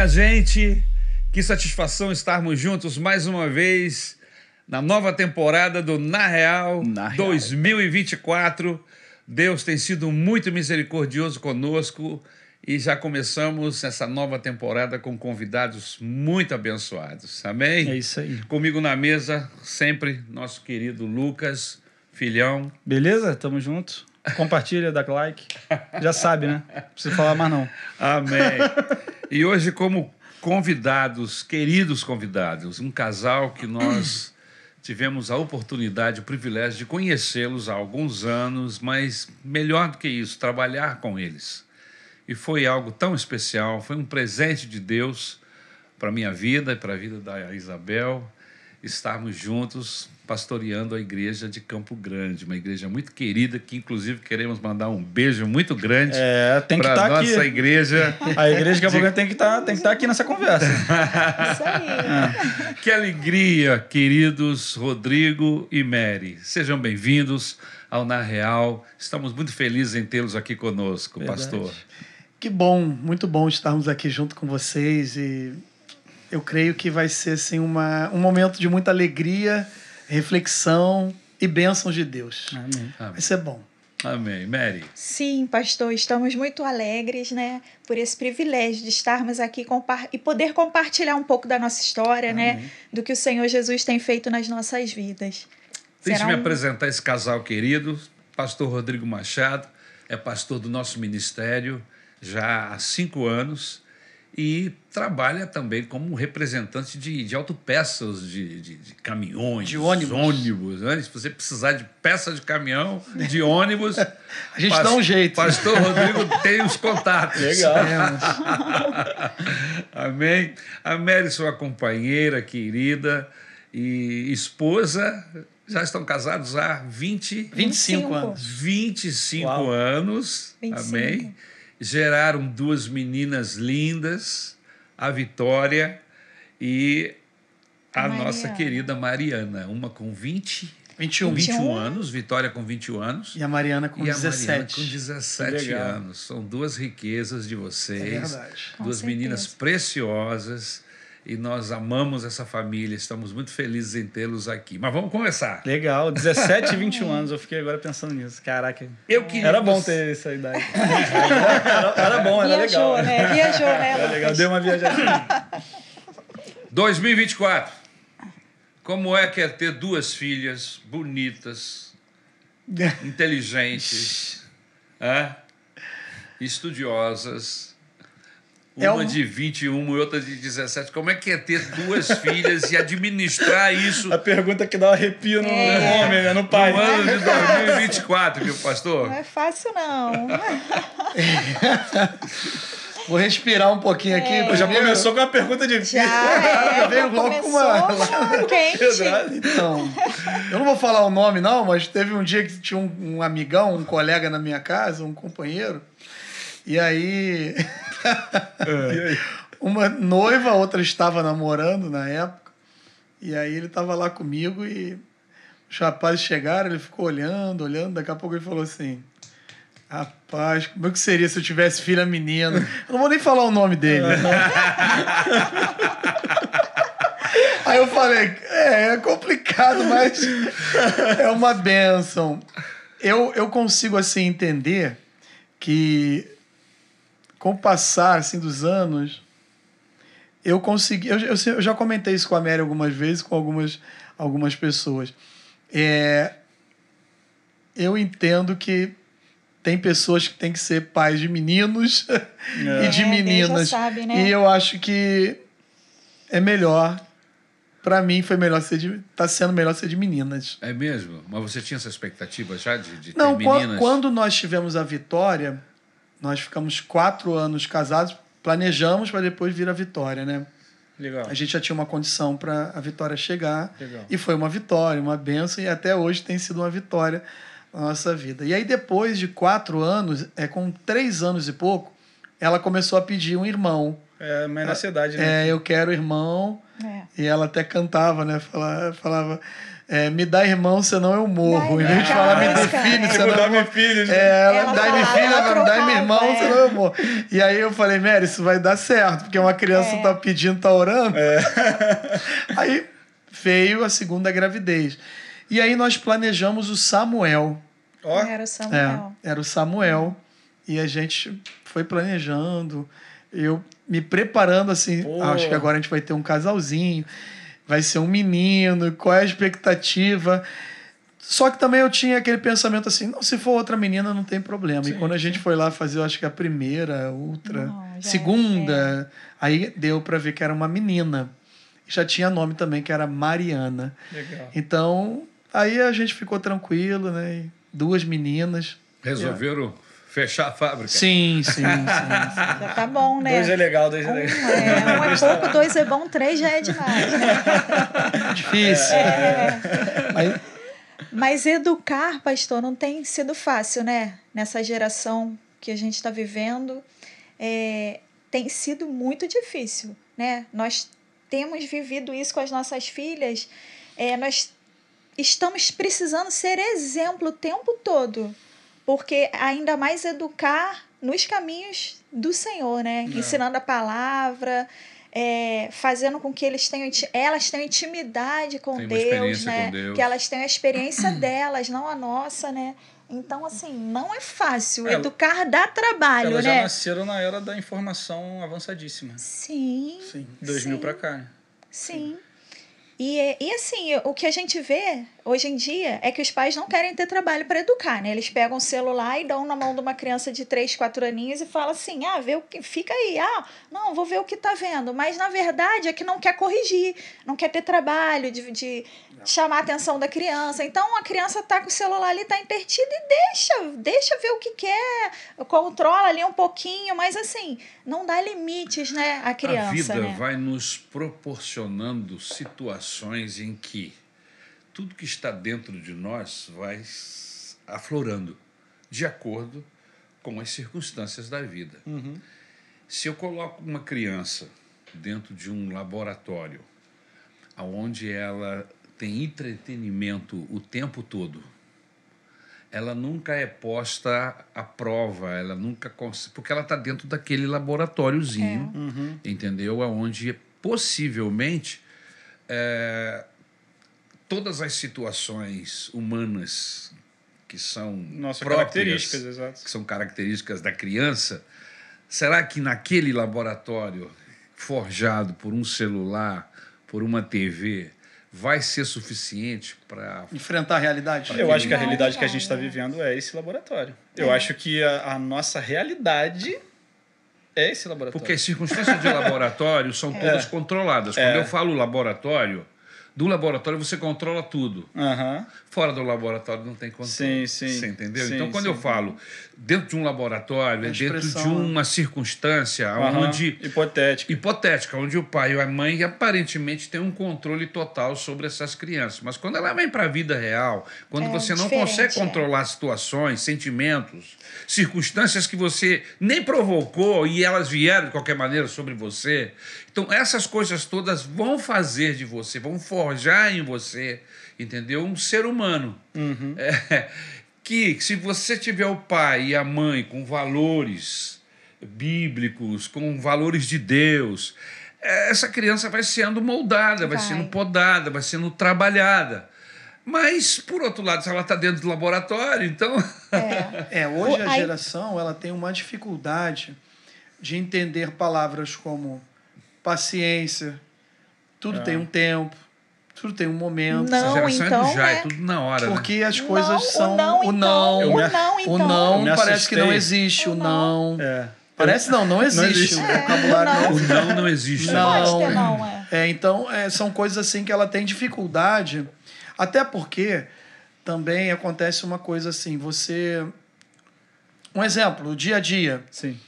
minha gente, que satisfação estarmos juntos mais uma vez na nova temporada do Na Real, na Real. 2024. Deus tem sido muito misericordioso conosco e já começamos essa nova temporada com convidados muito abençoados. Amém? É isso aí. Comigo na mesa, sempre, nosso querido Lucas, filhão. Beleza? Tamo junto. Compartilha, dá like. Já sabe, né? Não precisa falar mais, não. Amém. E hoje, como convidados, queridos convidados, um casal que nós tivemos a oportunidade, o privilégio de conhecê-los há alguns anos, mas melhor do que isso, trabalhar com eles. E foi algo tão especial, foi um presente de Deus para minha vida e para a vida da Isabel, estarmos juntos pastoreando a igreja de Campo Grande, uma igreja muito querida que inclusive queremos mandar um beijo muito grande é, tá nossa aqui. igreja. A igreja de Campo Grande tem que tá, estar tá aqui nessa conversa. Isso aí. Que alegria, queridos Rodrigo e Mary. Sejam bem-vindos ao Na Real. Estamos muito felizes em tê-los aqui conosco, Verdade. pastor. Que bom, muito bom estarmos aqui junto com vocês e eu creio que vai ser assim uma, um momento de muita alegria reflexão e bênçãos de Deus. Amém. Amém. Isso é bom. Amém. Mary. Sim, pastor, estamos muito alegres, né, por esse privilégio de estarmos aqui e poder compartilhar um pouco da nossa história, né, Amém. né, do que o Senhor Jesus tem feito nas nossas vidas. Deixe-me um... apresentar esse casal querido, pastor Rodrigo Machado, é pastor do nosso ministério já há cinco anos e trabalha também como representante de, de autopeças, de, de, de caminhões, de ônibus. ônibus né? Se você precisar de peça de caminhão, de ônibus. A gente dá um jeito. Pastor Rodrigo tem os contatos. Legal. Amém. A Mary, sua companheira querida e esposa, já estão casados há 20... 25, 25 anos. 25 Uau. anos. 25. Amém. Geraram duas meninas lindas a Vitória e a Mariana. nossa querida Mariana, uma com 20 21. 21 anos, Vitória com 21 anos. E a Mariana com e a 17. Mariana com 17 anos. São duas riquezas de vocês. É verdade. Duas meninas preciosas e nós amamos essa família, estamos muito felizes em tê-los aqui. Mas vamos conversar. Legal, 17, 21 anos, eu fiquei agora pensando nisso. Caraca. Eu queria era bom ter essa idade. era, era bom, era viajou, legal. Né? Viajou, né? Era legal, deu uma viajadinha. 2024. Como é que é ter duas filhas bonitas, inteligentes, é? estudiosas? é uma um... de 21 e outra de 17. Como é que é ter duas filhas e administrar isso? A pergunta que dá um arrepio no, é. homem, né? no pai. No ano de 2024, meu pastor. Não é fácil, não. Vou respirar um pouquinho aqui. É. Já começou com uma pergunta de Já, é, veio logo com uma. Quente. Então, eu não vou falar o nome, não, mas teve um dia que tinha um, um amigão, um colega na minha casa, um companheiro, e aí. É. Uma noiva, outra estava namorando na época. E aí ele estava lá comigo e os rapazes chegaram, ele ficou olhando, olhando. Daqui a pouco ele falou assim: Rapaz, como é que seria se eu tivesse filha menina? Eu não vou nem falar o nome dele. Aí eu falei, é, é complicado, mas é uma benção. Eu, eu consigo, assim, entender que com o passar assim, dos anos, eu consegui. Eu, eu, eu já comentei isso com a Mary algumas vezes, com algumas, algumas pessoas. É, eu entendo que tem pessoas que têm que ser pais de meninos é. e de é. É, meninas. Sabe, né? E eu acho que é melhor. Para mim foi melhor ser de, tá sendo melhor ser de meninas. É mesmo? Mas você tinha essa expectativa já de, de Não, ter meninas? Não, quando nós tivemos a vitória, nós ficamos quatro anos casados, planejamos para depois vir a Vitória, né? Legal. A gente já tinha uma condição para a Vitória chegar. Legal. E foi uma vitória, uma benção, e até hoje tem sido uma vitória na nossa vida. E aí, depois de quatro anos, é com três anos e pouco, ela começou a pedir um irmão. É, mas na é, cidade, né? É, eu quero irmão. É. E ela até cantava, né? Falava, falava é, me dá irmão, senão eu morro. em vez de falar me dê filho, é. senão eu morro. Filho, é, ela, dá-me filho, ela dá-me irmão, é. senão eu morro. E aí eu falei, Mary, isso vai dar certo, porque uma criança é. tá pedindo, tá orando. É. aí veio a segunda gravidez. E aí nós planejamos o Samuel. Oh. Era o Samuel. É, era o Samuel. E a gente foi planejando, eu me preparando assim, oh. acho que agora a gente vai ter um casalzinho vai ser um menino, qual é a expectativa. Só que também eu tinha aquele pensamento assim, não, se for outra menina não tem problema. Sim. E quando a gente foi lá fazer, eu acho que a primeira, outra, não, é segunda, é. aí deu para ver que era uma menina. Já tinha nome também, que era Mariana. Legal. Então, aí a gente ficou tranquilo, né? Duas meninas. Resolveram Fechar a fábrica. Sim, sim, sim, sim. Já tá bom, né? Dois é legal, dois é um é legal. É, um é, é pouco, dois é bom, três já é demais, né? Difícil. É. é. Mas... Mas educar, pastor, não tem sido fácil, né? Nessa geração que a gente está vivendo, é, tem sido muito difícil, né? Nós temos vivido isso com as nossas filhas, é, nós estamos precisando ser exemplo o tempo todo porque ainda mais educar nos caminhos do Senhor, né? É. Ensinando a palavra, é, fazendo com que eles tenham, elas tenham intimidade com, Deus, né? com Deus, que elas tenham a experiência delas, não a nossa, né? Então, assim, não é fácil. É, Educar dá trabalho, elas né? Elas já nasceram na era da informação avançadíssima. Sim. Sim. 2000 para cá. Né? Sim. sim. E, e, assim, o que a gente vê hoje em dia é que os pais não querem ter trabalho para educar, né? Eles pegam o celular e dão na mão de uma criança de 3, 4 aninhos e falam assim: ah, vê o que fica aí, ah, não, vou ver o que tá vendo. Mas na verdade é que não quer corrigir, não quer ter trabalho de, de chamar a atenção da criança. Então a criança tá com o celular ali, tá intertida e deixa, deixa ver o que quer, controla ali um pouquinho, mas assim, não dá limites, né? A criança. A vida né? vai nos proporcionando situações em que tudo que está dentro de nós vai aflorando de acordo com as circunstâncias da vida. Uhum. Se eu coloco uma criança dentro de um laboratório onde ela tem entretenimento o tempo todo, ela nunca é posta à prova, ela nunca consegue, porque ela está dentro daquele laboratóriozinho, é. uhum. entendeu? Onde possivelmente é, todas as situações humanas que são Nossa, próprias, que são características da criança, será que naquele laboratório forjado por um celular, por uma TV, vai ser suficiente para enfrentar a realidade? Eu acho que a realidade que a gente está vivendo é esse laboratório. Eu é. acho que a, a, nossa realidade é esse laboratório. Porque as circunstâncias de laboratório são é. todas é. controladas. Quando é. eu falo laboratório, do laboratório você controla tudo. Uhum. Fora do laboratório não tem condição. Sim, sim. Você entendeu? Sim, então, quando sim. eu falo dentro de um laboratório, é dentro de uma circunstância uhum. onde. Hipotética. Hipotética, onde o pai ou a mãe aparentemente tem um controle total sobre essas crianças. Mas quando ela vem para a vida real, quando é, você não consegue é. controlar é. situações, sentimentos, circunstâncias que você nem provocou e elas vieram de qualquer maneira sobre você. Então, essas coisas todas vão fazer de você, vão forjar em você entendeu? Um ser humano. Uhum. É, que se você tiver o pai e a mãe com valores bíblicos, com valores de Deus, é, essa criança vai sendo moldada, vai, vai sendo podada, vai sendo trabalhada. Mas, por outro lado, se ela está dentro do laboratório, então. É, é hoje o, a geração ela tem uma dificuldade de entender palavras como paciência, tudo é. tem um tempo, tudo tem um momento. Não, geração é então, é já, é... tudo na hora. Né? Porque né? as coisas não, são. O não, o então, não, o, não então. o não parece que não existe. O não. É. Parece não, não existe. Não existe. É, o vocabulário não. O não não existe. Não. não. não é. é. então, é, são coisas assim que ela tem dificuldade. Até porque também acontece uma coisa assim, você. Um exemplo, o dia a dia. Sim.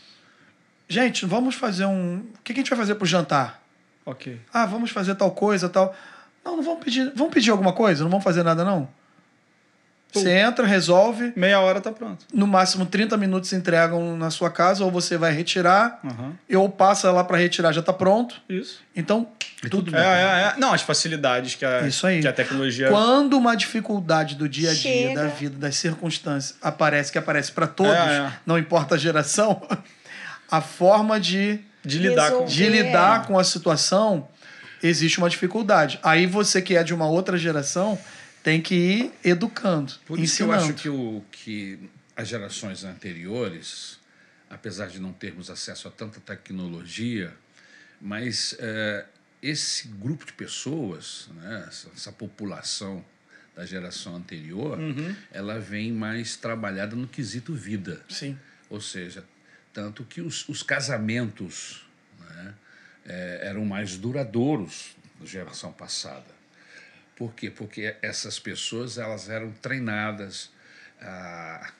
Gente, vamos fazer um. O que a gente vai fazer pro jantar? Ok. Ah, vamos fazer tal coisa, tal. Não, não vamos pedir. Vamos pedir alguma coisa? Não vamos fazer nada, não? Pô. Você entra, resolve. Meia hora tá pronto. No máximo 30 minutos entregam na sua casa, ou você vai retirar, uhum. ou passa lá para retirar, já tá pronto. Isso. Então, é tudo. É, é, é, Não, as facilidades que a, Isso aí. Que a tecnologia. Quando uma dificuldade do dia a dia, Chega. da vida, das circunstâncias, aparece, que aparece para todos, é, é, não importa a geração, a forma de. De lidar, com... de lidar com a situação existe uma dificuldade. Aí você que é de uma outra geração tem que ir educando. Por isso ensinando. eu acho que, o, que as gerações anteriores, apesar de não termos acesso a tanta tecnologia, mas é, esse grupo de pessoas, né, essa, essa população da geração anterior, uhum. ela vem mais trabalhada no quesito vida. Sim. Ou seja, tanto que os, os casamentos é, eram mais duradouros da geração passada. Por quê? Porque essas pessoas elas eram treinadas a,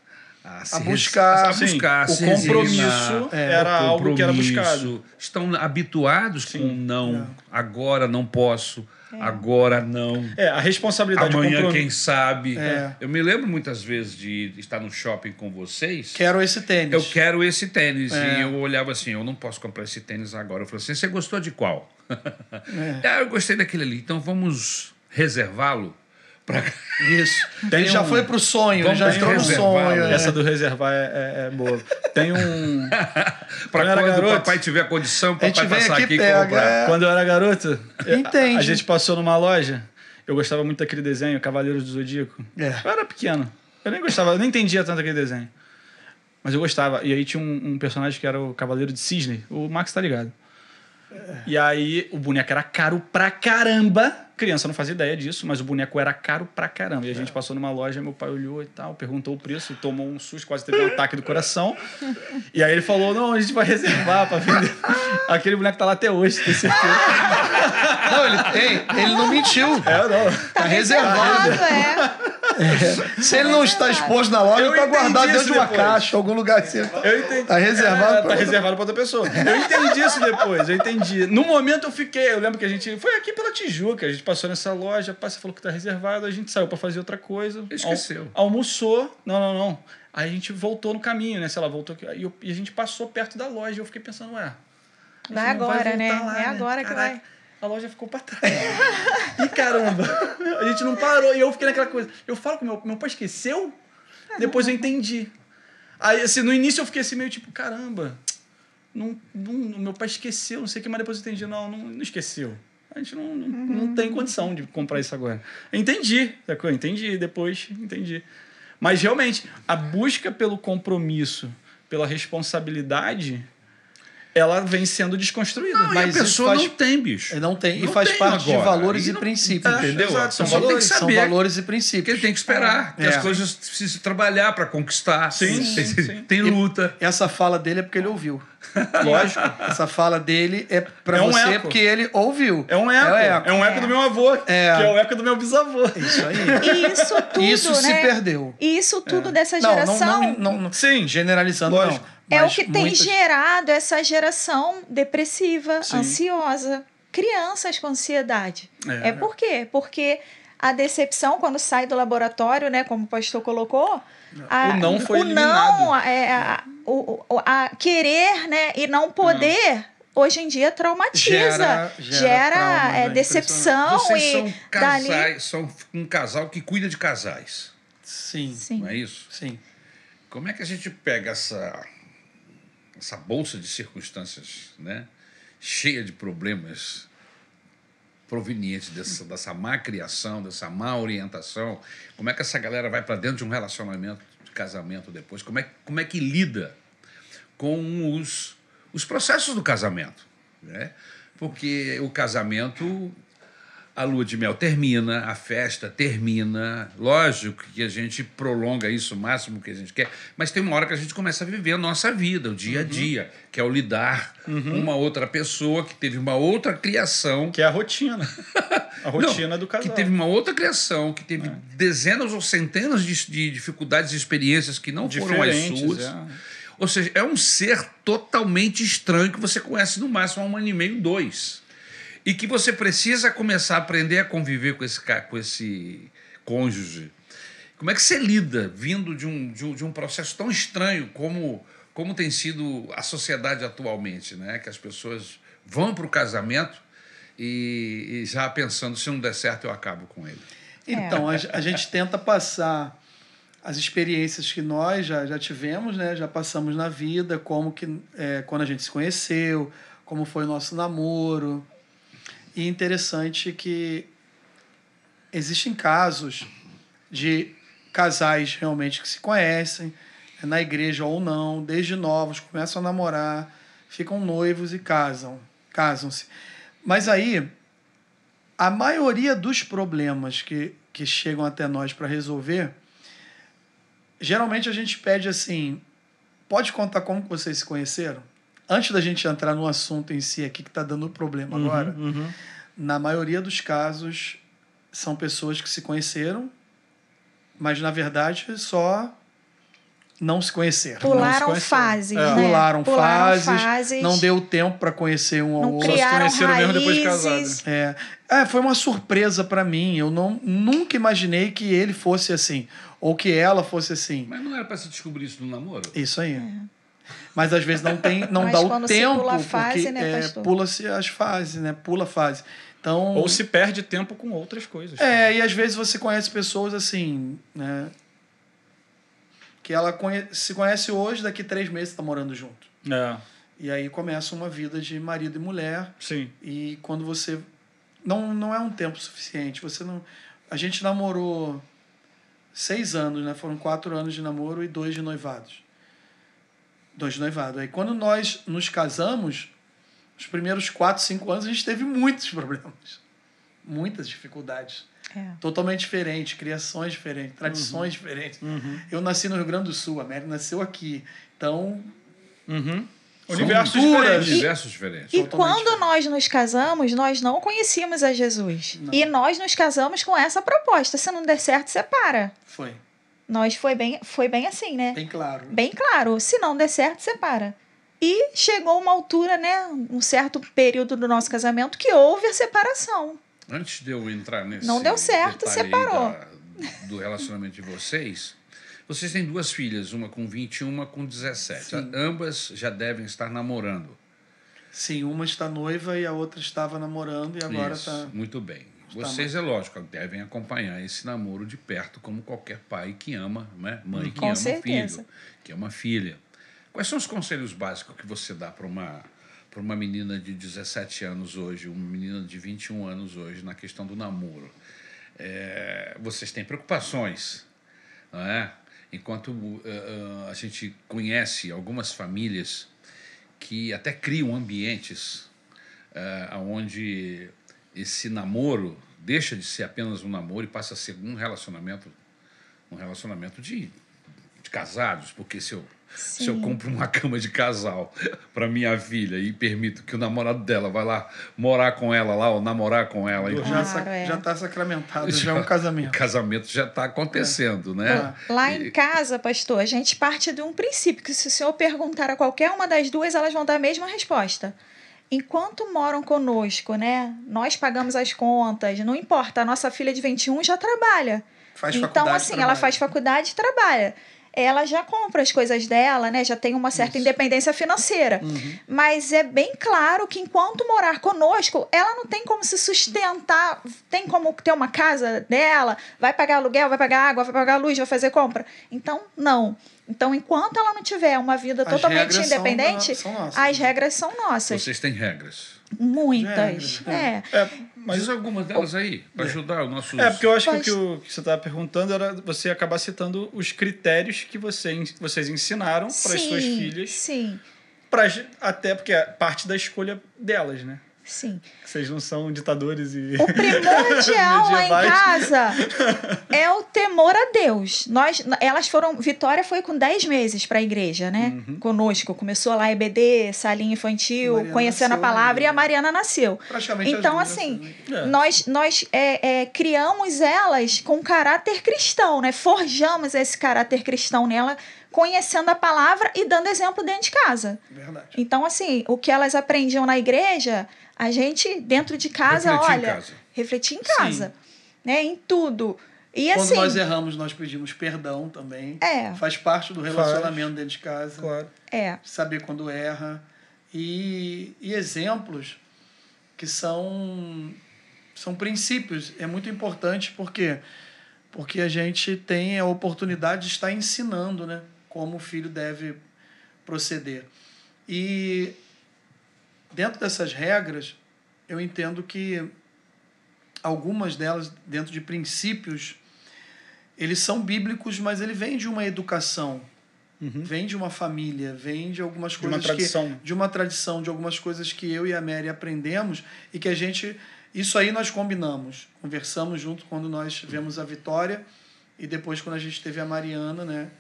a, a buscar, a buscar sim, o compromisso é, era, compromisso, algo que era buscado. Estão habituados sim, com não, é. agora não posso, é. Agora não. É, a responsabilidade Amanhã, quem sabe. É. Eu me lembro muitas vezes de estar no shopping com vocês. Quero esse tênis. Eu quero esse tênis. É. E eu olhava assim, eu não posso comprar esse tênis agora. Eu falei assim, você gostou de qual? É. ah, eu gostei daquele ali, então vamos reservá-lo Pra... Isso. Tem ele um... já foi pro sonho, Vamos já entrou no sonho. Né? É. Essa do reservar é, é, é boa. Tem um. pra quando, quando garoto, o papai tiver condição, o papai passar aqui, aqui e comprar. Quando eu era garoto, A, a gente passou numa loja. Eu gostava muito daquele desenho, Cavaleiros do Zodíaco. É. Eu era pequeno. Eu nem gostava, eu nem entendia tanto aquele desenho. Mas eu gostava. E aí tinha um, um personagem que era o Cavaleiro de Cisne. O Max tá ligado. É. E aí o boneco era caro pra caramba criança não fazia ideia disso, mas o boneco era caro pra caramba. E a é. gente passou numa loja, meu pai olhou e tal, perguntou o preço, tomou um susto, quase teve um ataque do coração. E aí ele falou: não, a gente vai reservar pra vender. Aquele boneco tá lá até hoje, tem certeza. Não, ele, tem ele não mentiu. É, não. Tá, tá reservado. reservado. É. É. Se ele não está tá exposto na loja, está guardado dentro de uma depois. caixa, algum lugar assim. Eu entendi. Tá reservado é, pra... Tá reservado pra outra pessoa. Eu entendi isso depois, eu entendi. No momento eu fiquei, eu lembro que a gente foi aqui pela Tijuca, a gente passou nessa loja, passa falou que tá reservado, a gente saiu para fazer outra coisa. Esqueceu. Al, almoçou. Não, não, não. Aí a gente voltou no caminho, né? Sei lá, voltou aqui, e, e a gente passou perto da loja. Eu fiquei pensando, ué. Vai agora, né? Lá, é né? agora Caraca. que vai a loja ficou pra trás. e caramba, a gente não parou. E eu fiquei naquela coisa. Eu falo que meu, meu pai esqueceu, depois eu entendi. Aí, assim, no início eu fiquei assim meio tipo, caramba, não, não, meu pai esqueceu, não sei o que, mas depois eu entendi, não, não, não esqueceu. A gente não, não, uhum. não tem condição de comprar isso agora. Entendi, sacou? Entendi, depois entendi. Mas realmente, a busca pelo compromisso, pela responsabilidade, ela vem sendo desconstruída. Não, mas a pessoa faz... não tem, bicho. É, não tem. Não e faz tem parte agora. de valores e, e princípios, é, entendeu? Exato. São valores, são valores e princípios. Que ele tem que esperar, é. que as coisas precisam trabalhar para conquistar. Sim, sim, sim, Tem luta. E essa fala dele é porque ele ouviu. Lógico. essa fala dele é para é um você eco. porque ele ouviu. É um eco. É, um eco. É um eco do meu avô, é. que é o eco do meu bisavô. Isso aí. E isso tudo, Isso né? se perdeu. E isso tudo é. dessa geração... Não, não, não, não, Sim. Generalizando, Lógico. não é o que tem gerado essa geração depressiva, Sim. ansiosa, crianças com ansiedade. É, é por quê? Porque a decepção quando sai do laboratório, né, como o pastor colocou, a, o não foi o eliminado. não, é, a, o, a querer, né, e não poder. Não. Hoje em dia traumatiza, gera, gera, gera trauma, é, né? decepção Vocês e são, casais, dali... são um casal que cuida de casais. Sim. Sim. Não é isso? Sim. Como é que a gente pega essa essa bolsa de circunstâncias né, cheia de problemas provenientes dessa, dessa má criação, dessa má orientação. Como é que essa galera vai para dentro de um relacionamento de casamento depois? Como é, como é que lida com os, os processos do casamento? Né? Porque o casamento a lua de mel termina, a festa termina. Lógico que a gente prolonga isso o máximo que a gente quer, mas tem uma hora que a gente começa a viver a nossa vida, o dia a uhum. dia, uhum. que é o lidar uhum. com uma outra pessoa que teve uma outra criação. Que é a rotina. A rotina Não, do casal. Que teve uma outra criação, que teve é. dezenas ou centenas de, de dificuldades e experiências que não Diferentes, foram as suas. É. Ou seja, é um ser totalmente estranho que você conhece no máximo há um ano e meio, dois e que você precisa começar a aprender a conviver com esse, com esse cônjuge. Como é que você lida vindo de um, de um, de um processo tão estranho como, como tem sido a sociedade atualmente, né? Que as pessoas vão para o casamento e, e, já pensando, se não der certo, eu acabo com ele. É. Então, é. a, a, gente tenta passar as experiências que nós já, já tivemos, né? Já passamos na vida, como que é, quando a gente se conheceu, como foi o nosso namoro, e interessante que existem casos de casais realmente que se conhecem, é, na igreja ou não, desde novos, começam a namorar, ficam noivos e casam, casam-se. Mas aí a maioria dos problemas que, que chegam até nós para resolver, geralmente a gente pede assim: pode contar como vocês se conheceram? antes da gente entrar no assunto em si aqui que está dando problema uhum, agora, uhum. na maioria dos casos são pessoas que se conheceram, mas na verdade só não se conheceram. Pularam não se conheceram. fases, é. né? Pularam, Pularam fases, fases, Não deu tempo para conhecer um ao outro. Só se conheceram raízes. mesmo depois de casados. É. é, foi uma surpresa para mim. Eu não, nunca imaginei que ele fosse assim. Ou que ela fosse assim. Mas não era para se descobrir isso no namoro? Isso aí. É. Mas às vezes não tem, não Mas dá o tempo. Pula fase, porque, né, é, pula-se as fases, né? Pula a fase. Então, Ou se perde tempo com outras coisas. É, e às vezes você conhece pessoas assim, né? Que ela conhe se conhece hoje, daqui três meses está morando junto. É. E aí começa uma vida de marido e mulher. Sim. E quando você. Não, não é um tempo suficiente. Você não. A gente namorou seis anos, né? Foram quatro anos de namoro e dois de noivados. Dois noivados. Aí quando nós nos casamos, os primeiros quatro, cinco anos, a gente teve muitos problemas. Muitas dificuldades. É. Totalmente diferente, criações diferentes, tradições uhum. diferentes. Uhum. Eu nasci no Rio Grande do Sul, a Mary nasceu aqui. Então. Uhum. Universos diferentes. E, diferentes. E quando diferente. nós nos casamos, nós não conhecíamos a Jesus. Não. E nós nos casamos com essa proposta. Se não der certo, separa. Foi. Nós foi bem, foi bem assim, né? Bem claro. Bem claro. Se não der certo, separa. E chegou uma altura, né, um certo período do nosso casamento que houve a separação. Antes de eu entrar nesse Não deu certo, separou. Da, do relacionamento de vocês, vocês têm duas filhas, uma com 21, uma com 17. Sim. Ambas já devem estar namorando. Sim, uma está noiva e a outra estava namorando e agora está. Muito bem. Tá, vocês, é lógico, devem acompanhar esse namoro de perto, como qualquer pai que ama, né? mãe uhum. que Com ama certeza. filho, que ama filha. Quais são os conselhos básicos que você dá para uma, uma menina de 17 anos hoje, uma menina de 21 anos hoje, na questão do namoro? É, vocês têm preocupações, não é? Enquanto uh, uh a gente conhece algumas famílias que até criam ambientes uh, onde esse namoro deixa de ser apenas um namoro e passa a ser um relacionamento, um relacionamento de, de casados, porque se eu, Sim. se eu compro uma cama de casal para minha filha e permito que o namorado dela vá lá morar com ela lá ou namorar com ela, já está ah, é. já tá sacramentado, já, já, é um casamento. O casamento já está acontecendo, né? é. né? lá e... em casa, pastor, a gente parte de um princípio que se o senhor perguntar a qualquer uma das duas, elas vão dar a mesma resposta enquanto moram conosco, né? Nós pagamos as contas, não importa, a nossa filha de 21 já trabalha. Faz então, assim, trabalha. ela faz faculdade e trabalha. Ela já compra as coisas dela, né? Já tem uma certa Isso. independência financeira. Uhum. Mas é bem claro que enquanto morar conosco, ela não tem como se sustentar, tem como ter uma casa dela, vai pagar aluguel, vai pagar água, vai pagar luz, vai fazer compra. Então, não. Então, enquanto ela não tiver uma vida as totalmente independente, são, são as né? regras são nossas. Vocês têm regras. Muitas. É. é. é mas Diz algumas delas aí, para é. ajudar o nosso. É, porque eu acho que o que você estava perguntando era você acabar citando os critérios que você, vocês ensinaram para as suas filhas. Sim. Pra, até porque é parte da escolha delas, né? Sim. Vocês não são ditadores e. O primordial lá em casa é o temor a Deus. Nós, elas foram. Vitória foi com 10 meses para a igreja, né? Uhum. Conosco. Começou lá EBD, salinha infantil, Mariana conhecendo nasceu, a palavra né? e a né? Mariana nasceu. Praticamente então, assim, né? é. nós, nós é, é, criamos elas com caráter cristão, né? Forjamos esse caráter cristão nela conhecendo a palavra e dando exemplo dentro de casa. Verdade. Então, assim, o que elas aprendiam na igreja, a gente, dentro de casa, refletir olha, em casa. refletir em casa, né? Em tudo. E Quando assim, nós erramos, nós pedimos perdão também. É. Faz parte do relacionamento faz. dentro de casa. Claro. É. Saber quando erra. E, e exemplos que são, são princípios. É muito importante porque, porque a gente tem a oportunidade de estar ensinando né, como o filho deve proceder. E dentro dessas regras, eu entendo que algumas delas, dentro de princípios, eles são bíblicos, mas ele vem de uma educação, uhum. vem de uma família, vem de algumas coisas de uma tradição. que de uma tradição, de algumas coisas que eu e a Mary aprendemos e que a gente isso aí nós combinamos, conversamos junto quando nós tivemos a Vitória e depois quando a gente teve a Mariana, né?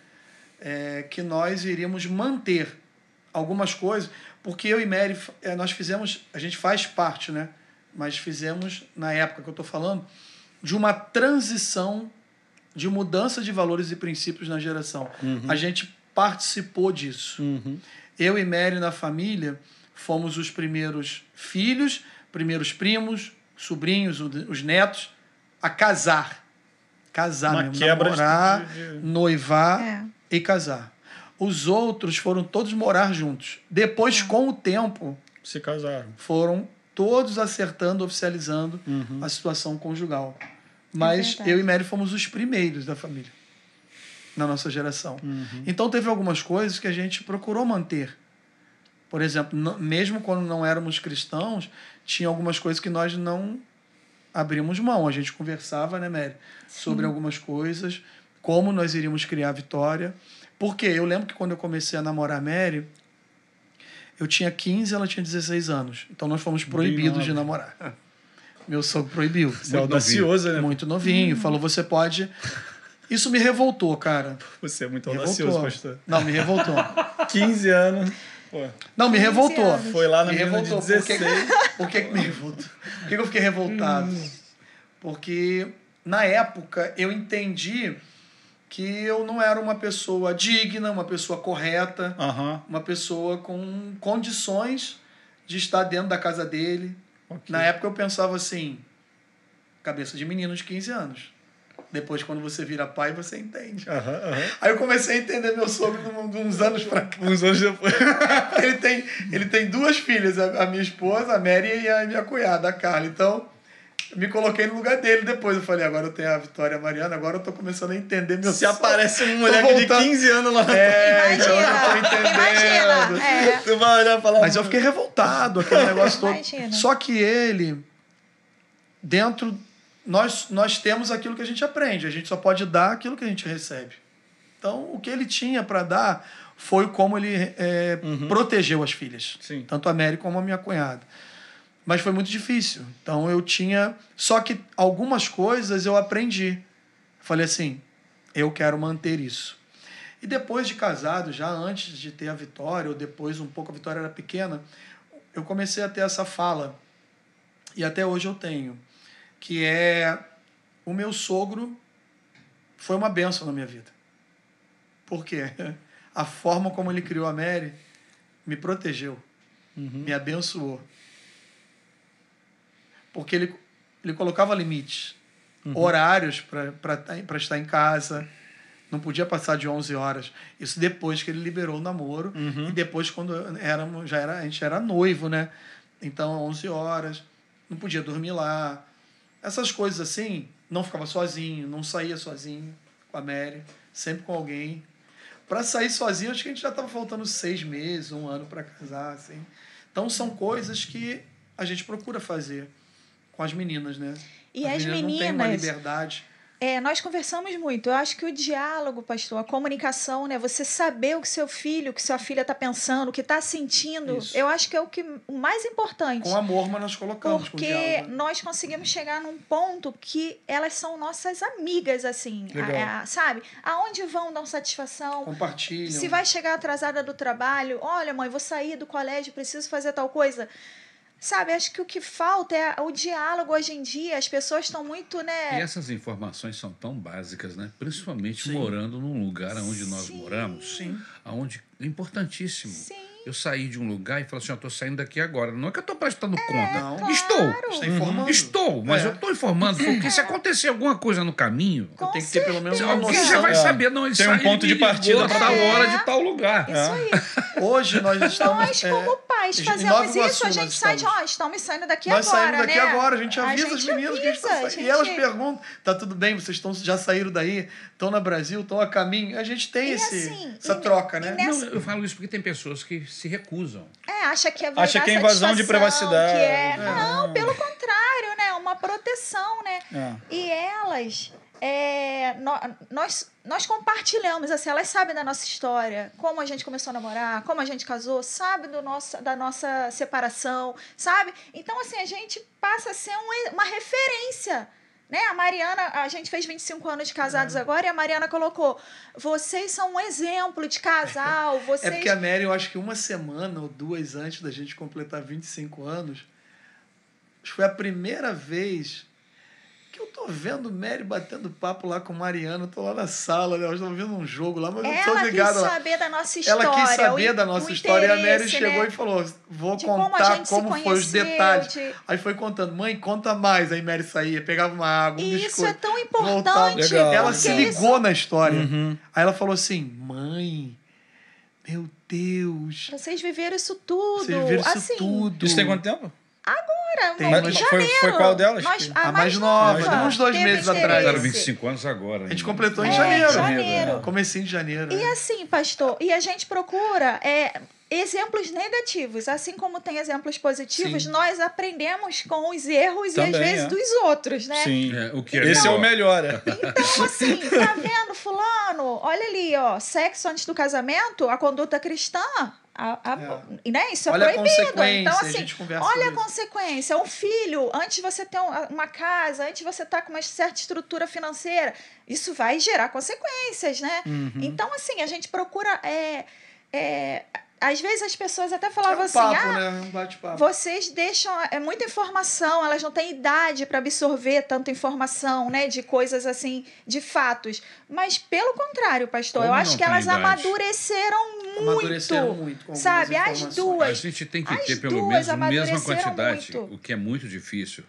É, que nós iríamos manter algumas coisas. Porque eu e Mary, é, nós fizemos, a gente faz parte, né? Mas fizemos, na época que eu estou falando, de uma transição de mudança de valores e princípios na geração. Uhum. A gente participou disso. Uhum. Eu e Mary, na família, fomos os primeiros filhos, primeiros primos, sobrinhos, os netos, a casar. Casar Uma mesmo, namorar, de... noivar é. e casar. Os outros foram todos morar juntos. Depois, ah. com o tempo. Se casaram. Foram todos acertando, oficializando uhum. a situação conjugal. Mas é eu e Mary fomos os primeiros da família, na nossa geração. Uhum. Então, teve algumas coisas que a gente procurou manter. Por exemplo, mesmo quando não éramos cristãos, tinha algumas coisas que nós não abrimos mão. A gente conversava, né, Mary? Sim. Sobre algumas coisas, como nós iríamos criar a vitória. Porque eu lembro que quando eu comecei a namorar a Mary, eu tinha 15 ela tinha 16 anos. Então nós fomos proibidos de namorar. Meu sogro proibiu. Você é audacioso, novinho. né? Muito novinho. Hum. Falou, você pode... Isso me revoltou, cara. Você é muito audacioso, pastor. Não, me revoltou. 15 anos. Pô. Não, me revoltou. Anos. Foi lá na me revoltou. de 16. Por que, por que me revoltou? Por que eu fiquei revoltado? Hum. Porque na época eu entendi que eu não era uma pessoa digna, uma pessoa correta, uhum. uma pessoa com condições de estar dentro da casa dele. Okay. Na época eu pensava assim, cabeça de menino de 15 anos. Depois, quando você vira pai, você entende. Uhum, uhum. Aí eu comecei a entender meu sogro de uns anos pra cá. Uns anos depois. ele, tem, ele tem duas filhas, a, minha esposa, a Mary, e a minha cunhada, a Carla. Então, me coloquei no lugar dele depois. Eu falei, agora eu tenho a Vitória Mariana, agora eu tô começando a entender meu Se aparece um moleque de 15 anos lá é, Imagina, então eu tô entendendo. Imagina, é. Tu vai olhar e falar. Mas eu fiquei revoltado aquele negócio todo. Só que ele, dentro. Nós, nós temos aquilo que a gente aprende, a gente só pode dar aquilo que a gente recebe. Então, o que ele tinha para dar foi como ele é, uhum. protegeu as filhas, Sim. tanto a Mary como a minha cunhada. Mas foi muito difícil. Então eu tinha. Só que algumas coisas eu aprendi. Falei assim: eu quero manter isso. E depois de casado, já antes de ter a vitória, ou depois um pouco, a vitória era pequena, eu comecei a ter essa fala. E até hoje eu tenho. Que é: o meu sogro foi uma benção na minha vida. Por quê? A forma como ele criou a Mary me protegeu, uhum. me abençoou porque ele, ele colocava limites, uhum. horários para estar em casa, não podia passar de 11 horas. Isso depois que ele liberou o namoro uhum. e depois quando éramos, já era, a gente era noivo, né? Então, 11 horas, não podia dormir lá. Essas coisas assim, não ficava sozinho, não saía sozinho com a Mary, sempre com alguém. Para sair sozinho, acho que a gente já estava faltando seis meses, um ano para casar, assim. Então, são coisas que a gente procura fazer com as meninas, né? E as, as meninas, meninas não têm uma liberdade. É, nós conversamos muito. Eu acho que o diálogo, pastor, a comunicação, né? Você saber o que seu filho, o que sua filha está pensando, o que está sentindo, Isso. eu acho que é o que o mais importante. Com amor, mas nós colocamos. Porque diálogo, né? nós conseguimos chegar num ponto que elas são nossas amigas, assim. A, a, sabe? Aonde vão dar satisfação? Compartilham. Se vai chegar atrasada do trabalho, olha, mãe, vou sair do colégio, preciso fazer tal coisa Sabe, acho que o que falta é o diálogo hoje em dia. As pessoas estão muito, né? E essas informações são tão básicas, né? Principalmente Sim. morando num lugar onde nós Sim. moramos. Sim. é importantíssimo. Sim eu saí de um lugar e falei assim, eu estou saindo daqui agora. Não é que eu estou prestando é, conta. Claro. Estou. Está informando. Estou, mas é. eu estou informando, porque é. se acontecer alguma coisa no caminho, tem eu tenho que ter pelo menos uma noção. já vai é. saber, não, ele Tem um ponto de partida para tal tá hora é. de tal lugar. Isso aí. É. Hoje nós então, estamos... Nós, como mas fazemos isso, a gente sai de, ó, estão me saindo daqui nós agora. Nós saímos daqui né? agora, a gente avisa a gente as meninas avisa, que a gente tá saindo. Gente... E elas perguntam: tá tudo bem, vocês estão, já saíram daí, estão na Brasil, estão a caminho. A gente tem esse, assim, essa e, troca, né? Nessa... Não, eu falo isso porque tem pessoas que se recusam. É, acha que é Acha que é invasão de é privacidade. É... É. Não, pelo contrário, né? É uma proteção, né? É. E elas é, nós, nós compartilhamos, assim, elas sabem da nossa história, como a gente começou a namorar, como a gente casou, sabe do nosso, da nossa separação, sabe? Então, assim, a gente passa a ser um, uma referência. Né? A Mariana, a gente fez 25 anos de casados é. agora e a Mariana colocou: vocês são um exemplo de casal. Vocês... É porque a Mary, eu acho que uma semana ou duas antes da gente completar 25 anos, foi a primeira vez que eu tô vendo Mary batendo papo lá com o Mariano, tô lá na sala, né? Nós estamos vendo um jogo lá, mas ela eu tô ligado. Ela quis saber da nossa história. Ela quis saber da nossa história e a Mary né? chegou e falou: vou de contar como, como foi os detalhes. De... Aí foi contando, mãe, conta mais. Aí Mary saía, pegava uma água, um e biscoito. Isso é tão importante. Ela se ligou isso... na história. Uhum. Aí ela falou assim: mãe, meu Deus. Vocês viveram isso tudo. Vocês viveram isso assim, tudo. Isso tem quanto tempo? Agora, tem, mas janeiro. Foi, foi qual delas? Nós, a, a, mais, mais nova, nova. uns dois Teve meses atrás. 25 anos agora. A gente completou é, em janeiro. janeiro. Comecei em janeiro. E é. assim, pastor, e a gente procura... É, exemplos negativos, assim como tem exemplos positivos, Sim. nós aprendemos com os erros Também, e às vezes é. dos outros, né? Sim, é, o que é esse é o melhor. É. Então, assim, tá vendo, fulano? Olha ali, ó, sexo antes do casamento, a conduta cristã a, a, é. né? Isso é olha proibido. então, assim, a olha a consequência. Um filho, antes de você ter uma casa, antes de você estar tá com uma certa estrutura financeira, isso vai gerar consequências, né? Uhum. Então, assim, a gente procura é, é, às vezes as pessoas até falavam é um assim, papo, assim, ah, né? bate-papo. vocês deixam é muita informação, elas não têm idade para absorver tanta informação, né, de coisas assim, de fatos. Mas pelo contrário, pastor, Como eu acho que elas idade? amadureceram muito, amadureceram muito sabe? As duas. A gente tem que ter pelo menos a mesma quantidade, muito. o que é muito difícil,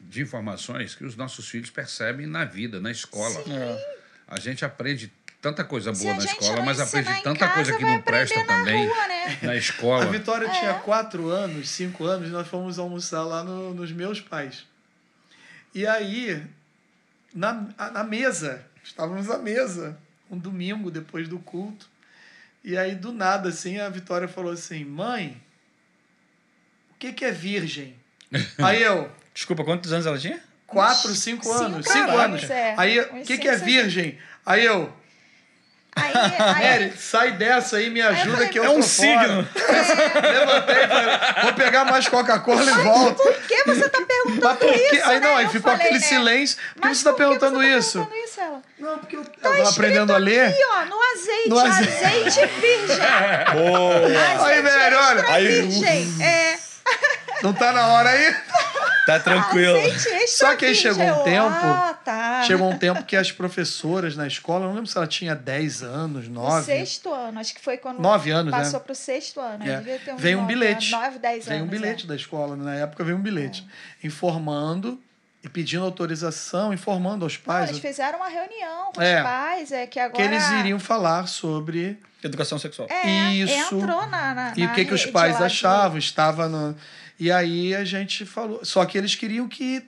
de informações que os nossos filhos percebem na vida, na escola. Sim. É. A gente aprende tanta coisa boa na escola, mas aprendi tanta casa, coisa que não presta também na, rua, né? na escola. A Vitória é. tinha quatro anos, cinco anos, e nós fomos almoçar lá no, nos meus pais. E aí, na, na mesa, estávamos à mesa, um domingo depois do culto, e aí do nada, assim, a Vitória falou assim: mãe, o que, que é virgem? aí eu. Desculpa, quantos anos ela tinha? Quatro, cinco anos. Cinco, cinco anos. anos. É. Aí, o que, que é virgem? Aí eu, Aí, aí... Nery, sai dessa aí, me ajuda falei, que eu É um signo. É. Levantei e falei, vou pegar mais Coca-Cola e volto. Por que você tá perguntando porque... isso? Aí né? aí eu ficou falei, aquele né? silêncio. Por que você tá perguntando você tá isso? Perguntando isso ela? Não, porque eu tá tava aprendendo a ler. Aqui, ó, no azeite, no azeite, azeite virgem. Boa. Azeite aí, Mary, olha. Virgem. Aí... Uh. É. Não tá na hora aí? tá tranquilo. Ah, Só que aí chegou um ah, tempo. Ah, tá. Chegou um tempo que as professoras na escola, não lembro se ela tinha 10 anos, 9. sexto ano, acho que foi quando nove anos, né? passou né? pro sexto ano. É. Devia Vem um bilhete. 9, 10 anos. Vem um bilhete é. da escola. Né? Na época veio um bilhete. É. Informando e pedindo autorização, informando aos pais. Não, eles fizeram uma reunião com é, os pais, é que agora. Que eles iriam falar sobre. Educação sexual. É, Isso. Entrou na. na e o que, que os pais achavam? Estava no, e aí a gente falou. Só que eles queriam que,